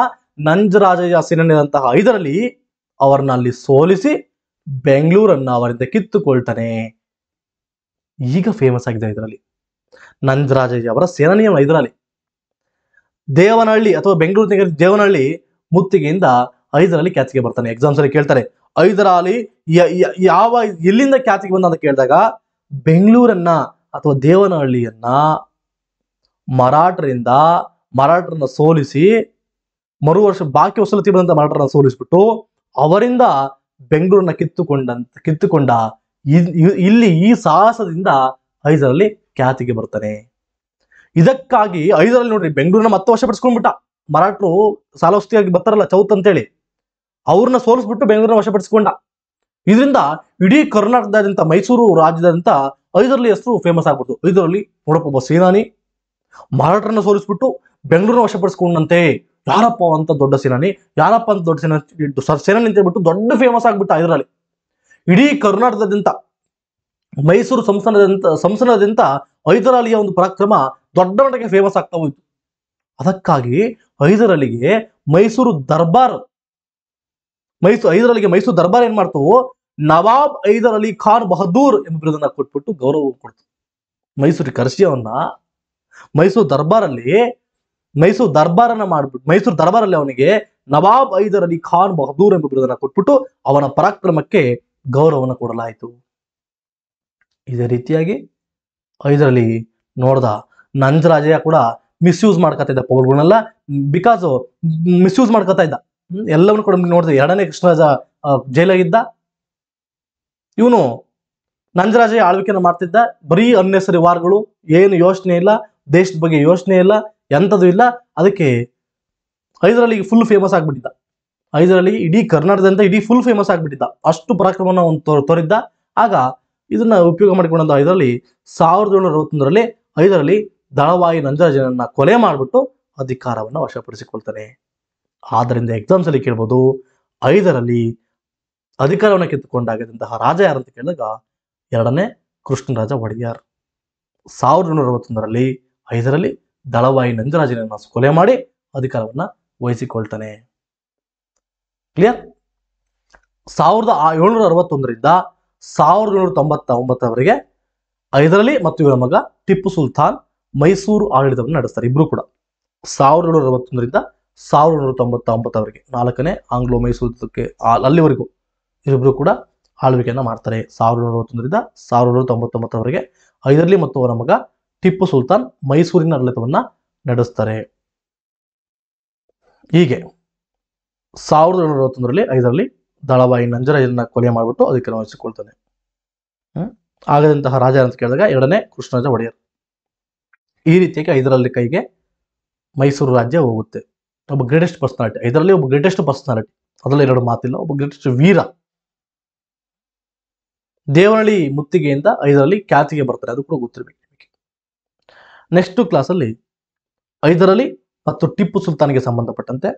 ನಂಜರಾಜಯ್ಯ ಸೇನಿಯಾದಂತಹ ಐದರಲ್ಲಿ ಅವರನ್ನ ಅಲ್ಲಿ ಸೋಲಿಸಿ ಬೆಂಗಳೂರನ್ನ ಅವರಿಂದ ಕಿತ್ತುಕೊಳ್ತಾನೆ ಈಗ ಫೇಮಸ್ ಆಗಿದೆ ಇದರಲ್ಲಿ ನಂಜರಾಜಯ್ಯ ಅವರ ಸೇನಾನಿಯ ಇದರಲ್ಲಿ ದೇವನಹಳ್ಳಿ ಅಥವಾ ಬೆಂಗಳೂರಿನ ದೇವನಹಳ್ಳಿ ಮುತ್ತಿಗೆಯಿಂದ ಐದರಲ್ಲಿ ಕ್ಯಾಚ್ಗೆ ಬರ್ತಾನೆ ಎಕ್ಸಾಮ್ಸ್ ಅಲ್ಲಿ ಕೇಳ್ತಾರೆ ಐದರಾಲಿ ಯಾವ ಎಲ್ಲಿಂದ ಖ್ಯಾತಿಗೆ ಬಂದ ಅಂತ ಕೇಳಿದಾಗ ಬೆಂಗಳೂರನ್ನ ಅಥವಾ ದೇವನಹಳ್ಳಿಯನ್ನ ಮರಾಠರಿಂದ ಮರಾಠರನ್ನ ಸೋಲಿಸಿ ಮರು ವರ್ಷ ಬಾಕಿ ವಸೂಲತಿ ಬಂದಂತ ಮರಾಠರನ್ನ ಸೋಲಿಸ್ಬಿಟ್ಟು ಅವರಿಂದ ಬೆಂಗಳೂರನ್ನ ಕಿತ್ತುಕೊಂಡಂತ ಕಿತ್ತುಕೊಂಡ ಇಲ್ಲಿ ಈ ಸಾಹಸದಿಂದ ಐದರಲ್ಲಿ ಖ್ಯಾತಿಗೆ ಬರ್ತಾನೆ ಇದಕ್ಕಾಗಿ ಐದರಲ್ಲಿ ನೋಡ್ರಿ ಬೆಂಗಳೂರನ್ನ ಮತ್ತೆ ಪಡಿಸ್ಕೊಂಡ್ಬಿಟ್ಟ ಮರಾಠರು ವಸ್ತಿಯಾಗಿ ಬರ್ತಾರಲ್ಲ ಚೌತ್ ಅಂತೇಳಿ ಅವ್ರನ್ನ ಸೋಲಿಸ್ಬಿಟ್ಟು ಬೆಂಗಳೂರನ್ನ ವಶಪಡಿಸಿಕೊಂಡ ಇದರಿಂದ ಇಡೀ ಕರ್ನಾಟಕದಾದ್ಯಂತ ಮೈಸೂರು ರಾಜ್ಯದಂತ ಐದರಲ್ಲಿ ಹೆಸರು ಫೇಮಸ್ ಆಗ್ಬಿಡ್ತು ಐದರಲ್ಲಿ ನೋಡಪ್ಪ ಒಬ್ಬ ಸೇನಾನಿ ಮಾರಾಟರನ್ನ ಸೋಲಿಸ್ಬಿಟ್ಟು ಬೆಂಗಳೂರನ್ನ ವಶಪಡಿಸ್ಕೊಂಡಂತೆ ಯಾರಪ್ಪ ಅಂತ ದೊಡ್ಡ ಸೇನಾನಿ ಯಾರಪ್ಪ ಅಂತ ದೊಡ್ಡ ಸೇನಾ ಸೇನಾನಿ ಅಂತ ಹೇಳ್ಬಿಟ್ಟು ದೊಡ್ಡ ಫೇಮಸ್ ಆಗ್ಬಿಟ್ಟ ಐದರಲ್ಲಿ ಇಡೀ ಕರ್ನಾಟಕದಾದ್ಯಂತ ಮೈಸೂರು ಸಂಸ್ಥಾನದಂತ ಸಂಸ್ಥಾನದಿಂದ ಐದರಾಲಿಯ ಒಂದು ಪರಾಕ್ರಮ ದೊಡ್ಡ ಮಟ್ಟಕ್ಕೆ ಫೇಮಸ್ ಆಗ್ತಾ ಹೋಯಿತು ಅದಕ್ಕಾಗಿ ಐದರಲಿಗೆ ಮೈಸೂರು ದರ್ಬಾರ್ ಮೈಸೂರು ಐದರಲ್ಲಿ ಮೈಸೂರು ದರ್ಬಾರ್ ಏನ್ ಮಾಡ್ತು ನವಾಬ್ ಹೈದರ್ ಅಲಿ ಖಾನ್ ಬಹದ್ದೂರ್ ಎಂಬ ಬಿರುದನ್ನ ಕೊಟ್ಬಿಟ್ಟು ಗೌರವ ಕೊಡ್ತು ಮೈಸೂರಿ ಕರೆಸಿ ಅವನ್ನ ಮೈಸೂರು ದರ್ಬಾರಲ್ಲಿ ಮೈಸೂರು ದರ್ಬಾರನ್ನ ಮಾಡ್ಬಿಟ್ಟು ಮೈಸೂರು ದರ್ಬಾರಲ್ಲಿ ಅವನಿಗೆ ನವಾಬ್ ಐದರ್ ಅಲಿ ಖಾನ್ ಬಹದ್ದೂರ್ ಎಂಬ ಬಿರುದನ್ನ ಕೊಟ್ಬಿಟ್ಟು ಅವನ ಪರಾಕ್ರಮಕ್ಕೆ ಗೌರವವನ್ನು ಕೊಡಲಾಯಿತು ಇದೇ ರೀತಿಯಾಗಿ ಐದರ್ ಅಲಿ ನೋಡ್ದ ನಂಜರಾಜಯ್ಯ ಕೂಡ ಮಿಸ್ಯೂಸ್ ಮಾಡ್ಕೊತಾ ಇದ್ದ ಪವರ್ಗಳನ್ನೆಲ್ಲ ಬಿಕಾಸ್ ಮಿಸ್ಯೂಸ್ ಮಾಡ್ಕೊತಾ ಇದ್ದ ಎಲ್ಲವನ್ನು ಕೂಡ ನೋಡಿದ್ರೆ ಎರಡನೇ ಕೃಷ್ಣರಾಜ ಜೈಲಾಗಿದ್ದ ಇವನು ನಂಜರಾಜ ಆಳ್ವಿಕೆಯನ್ನು ಮಾಡ್ತಿದ್ದ ಬರೀ ಅನ್ನೆಸರಿ ವಾರ್ಗಳು ಏನು ಯೋಚನೆ ಇಲ್ಲ ದೇಶದ ಬಗ್ಗೆ ಯೋಚನೆ ಇಲ್ಲ ಎಂಥದ್ದು ಇಲ್ಲ ಅದಕ್ಕೆ ಐದರಲ್ಲಿ ಫುಲ್ ಫೇಮಸ್ ಆಗಿಬಿಟ್ಟಿದ್ದ ಐದರಲ್ಲಿ ಇಡೀ ಕರ್ನಾಟಕದಂತ ಇಡೀ ಫುಲ್ ಫೇಮಸ್ ಆಗಿಬಿಟ್ಟಿದ್ದ ಅಷ್ಟು ಪರಾಕ್ರಮವನ್ನು ಅವನು ತೋರಿದ್ದ ಆಗ ಇದನ್ನ ಉಪಯೋಗ ಮಾಡಿಕೊಂಡಂತ ಐದರಲ್ಲಿ ಸಾವಿರದ ಏಳ್ನೂರ ಅರವತ್ತೊಂದರಲ್ಲಿ ಐದರಲ್ಲಿ ದಳವಾಯಿ ನಂಜರಾಜನನ್ನ ಕೊಲೆ ಮಾಡಿಬಿಟ್ಟು ಅಧಿಕಾರವನ್ನು ವಶಪಡಿಸಿಕೊಳ್ತಾನೆ ಆದ್ದರಿಂದ ಅಲ್ಲಿ ಕೇಳ್ಬೋದು ಐದರಲ್ಲಿ ಅಧಿಕಾರವನ್ನು ಕಿತ್ತುಕೊಂಡಾಗಿದ್ದಂತಹ ರಾಜ ಯಾರಂತ ಕೇಳಿದಾಗ ಎರಡನೇ ಕೃಷ್ಣರಾಜ ಒಡೆಯರ್ ಸಾವಿರದ ಏಳ್ನೂರ ಅರವತ್ತೊಂದರಲ್ಲಿ ಐದರಲ್ಲಿ ದಳವಾಯಿ ನಂಜರಾಜನನ್ನ ಕೊಲೆ ಮಾಡಿ ಅಧಿಕಾರವನ್ನ ವಹಿಸಿಕೊಳ್ತಾನೆ ಕ್ಲಿಯರ್ ಸಾವಿರದ ಏಳ್ನೂರ ಅರವತ್ತೊಂದರಿಂದ ಸಾವಿರದ ಏಳ್ನೂರ ತೊಂಬತ್ತ ಒಂಬತ್ತರವರೆಗೆ ಐದರಲ್ಲಿ ಮತ್ತು ಇವರ ಮಗ ಟಿಪ್ಪು ಸುಲ್ತಾನ್ ಮೈಸೂರು ಆಡಳಿತವನ್ನು ನಡೆಸ್ತಾರೆ ಇಬ್ರು ಕೂಡ ಸಾವಿರದ ಏಳ್ನೂರ ಅರವತ್ತೊಂದರಿಂದ ಸಾವಿರದ ನೂರ ತೊಂಬತ್ತೊಂಬತ್ತವರೆಗೆ ನಾಲ್ಕನೇ ಆಂಗ್ಲೋ ಮೈಸೂರುಕ್ಕೆ ಅಲ್ಲಿವರೆಗೂ ಇವರಿಬ್ಬರು ಕೂಡ ಆಳ್ವಿಕೆಯನ್ನು ಮಾಡ್ತಾರೆ ಸಾವಿರದ ನೂರ ಒಂದರಿಂದ ಸಾವಿರದ ನೂರ ತೊಂಬತ್ತೊಂಬತ್ತವರೆಗೆ ಐದರಲ್ಲಿ ಮತ್ತು ಅವರ ಮಗ ಟಿಪ್ಪು ಸುಲ್ತಾನ್ ಮೈಸೂರಿನ ಆಡಳಿತವನ್ನು ನಡೆಸ್ತಾರೆ ಹೀಗೆ ಸಾವಿರದ ಏಳ್ನೂರ ಅರವತ್ತೊಂದರಲ್ಲಿ ಐದರಲ್ಲಿ ದಳವಾಯಿ ನಂಜರಾಜನ ಕೊಲೆ ಮಾಡಿಬಿಟ್ಟು ಅದಕ್ಕೆ ವಹಿಸಿಕೊಳ್ತಾನೆ ಆಗದಂತಹ ರಾಜ ಅಂತ ಕೇಳಿದಾಗ ಎರಡನೇ ಕೃಷ್ಣರಾಜ ಒಡೆಯರ್ ಈ ರೀತಿಯಾಗಿ ಐದರಲ್ಲಿ ಕೈಗೆ ಮೈಸೂರು ರಾಜ್ಯ ಹೋಗುತ್ತೆ ಒಬ್ಬ ಗ್ರೇಟೆಸ್ಟ್ ಪರ್ಸನಾಲಿಟಿ ಇದರಲ್ಲಿ ಒಬ್ಬ ಗ್ರೇಟೆಸ್ಟ್ ಪರ್ಸನಾಲಿಟಿ ಅದರಲ್ಲಿ ಎರಡು ಮಾತಿಲ್ಲ ಒಬ್ಬ ಗ್ರೇಟೆಸ್ಟ್ ವೀರ ದೇವನಹಳ್ಳಿ ಮುತ್ತಿಗೆಯಿಂದ ಐದರಲ್ಲಿ ಖ್ಯಾತಿಗೆ ಬರ್ತಾರೆ ಅದು ಕೂಡ ಗೊತ್ತಿರಬೇಕು ನೆಕ್ಸ್ಟ್ ಕ್ಲಾಸ್ ಕ್ಲಾಸಲ್ಲಿ ಐದರಲ್ಲಿ ಮತ್ತು ಟಿಪ್ಪು ಸುಲ್ತಾನ್ಗೆ ಸಂಬಂಧಪಟ್ಟಂತೆ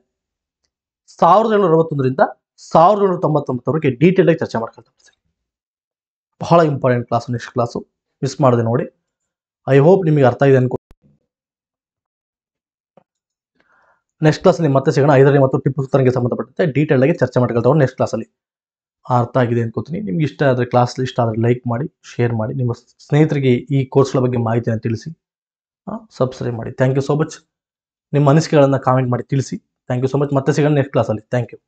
ಸಾವಿರದ ಏಳ್ನೂರ ಅರವತ್ತೊಂದರಿಂದ ಸಾವಿರದ ಏಳ್ನೂರ ತೊಂಬತ್ತೊಂಬತ್ತವರೆಗೆ ಡೀಟೇಲ್ ಆಗಿ ಚರ್ಚೆ ಮಾಡ್ಕೊಳ್ತಾ ಬಹಳ important class next class miss ಮಾಡಿದೆ ನೋಡಿ ಐ ಹೋಪ್ ನಿಮಗೆ ಅರ್ಥ ಇದೆ ಅನ್ಕೋ ನೆಕ್ಸ್ಟ್ ಕ್ಲಾಸಲ್ಲಿ ಮತ್ತೆ ಸಿಗೋಣ ಐದರಲ್ಲಿ ಮತ್ತು ಟಿಪ್ಪು ಸುಲ್ತಾನ್ಗೆ ಸಂಬಂಧಪಟ್ಟಂತೆ ಡೀಟೇಲ್ ಆಗಿ ಚರ್ಚೆ ಮಾಡ್ಕೊಳ್ತಾವೆ ನೆಕ್ಸ್ಟ್ ಕ್ಲಾಸಲ್ಲಿ ಅರ್ಥ ಆಗಿದೆ ಅನ್ಕೋತೀನಿ ನಿಮ್ಗೆ ಇಷ್ಟ ಆದರೆ ಕ್ಲಾಸ್ ಇಷ್ಟ ಆದರೆ ಲೈಕ್ ಮಾಡಿ ಶೇರ್ ಮಾಡಿ ನಿಮ್ಮ ಸ್ನೇಹಿತರಿಗೆ ಈ ಕೋರ್ಸ್ಗಳ ಬಗ್ಗೆ ಮಾಹಿತಿಯನ್ನು ತಿಳಿಸಿ ಸಬ್ಸ್ಕ್ರೈಬ್ ಮಾಡಿ ಥ್ಯಾಂಕ್ ಯು ಸೋ ಮಚ್ ನಿಮ್ಮ ಅನಿಸಿಕೆಗಳನ್ನು ಕಾಮೆಂಟ್ ಮಾಡಿ ತಿಳಿಸಿ ಥ್ಯಾಂಕ್ ಯು ಸೊ ಮಚ್ ಮತ್ತೆ ಸಿಗೋಣ ನೆಕ್ಸ್ಟ್ ಕ್ಲಾಸಲ್ಲಿ ಥ್ಯಾಂಕ್ ಯು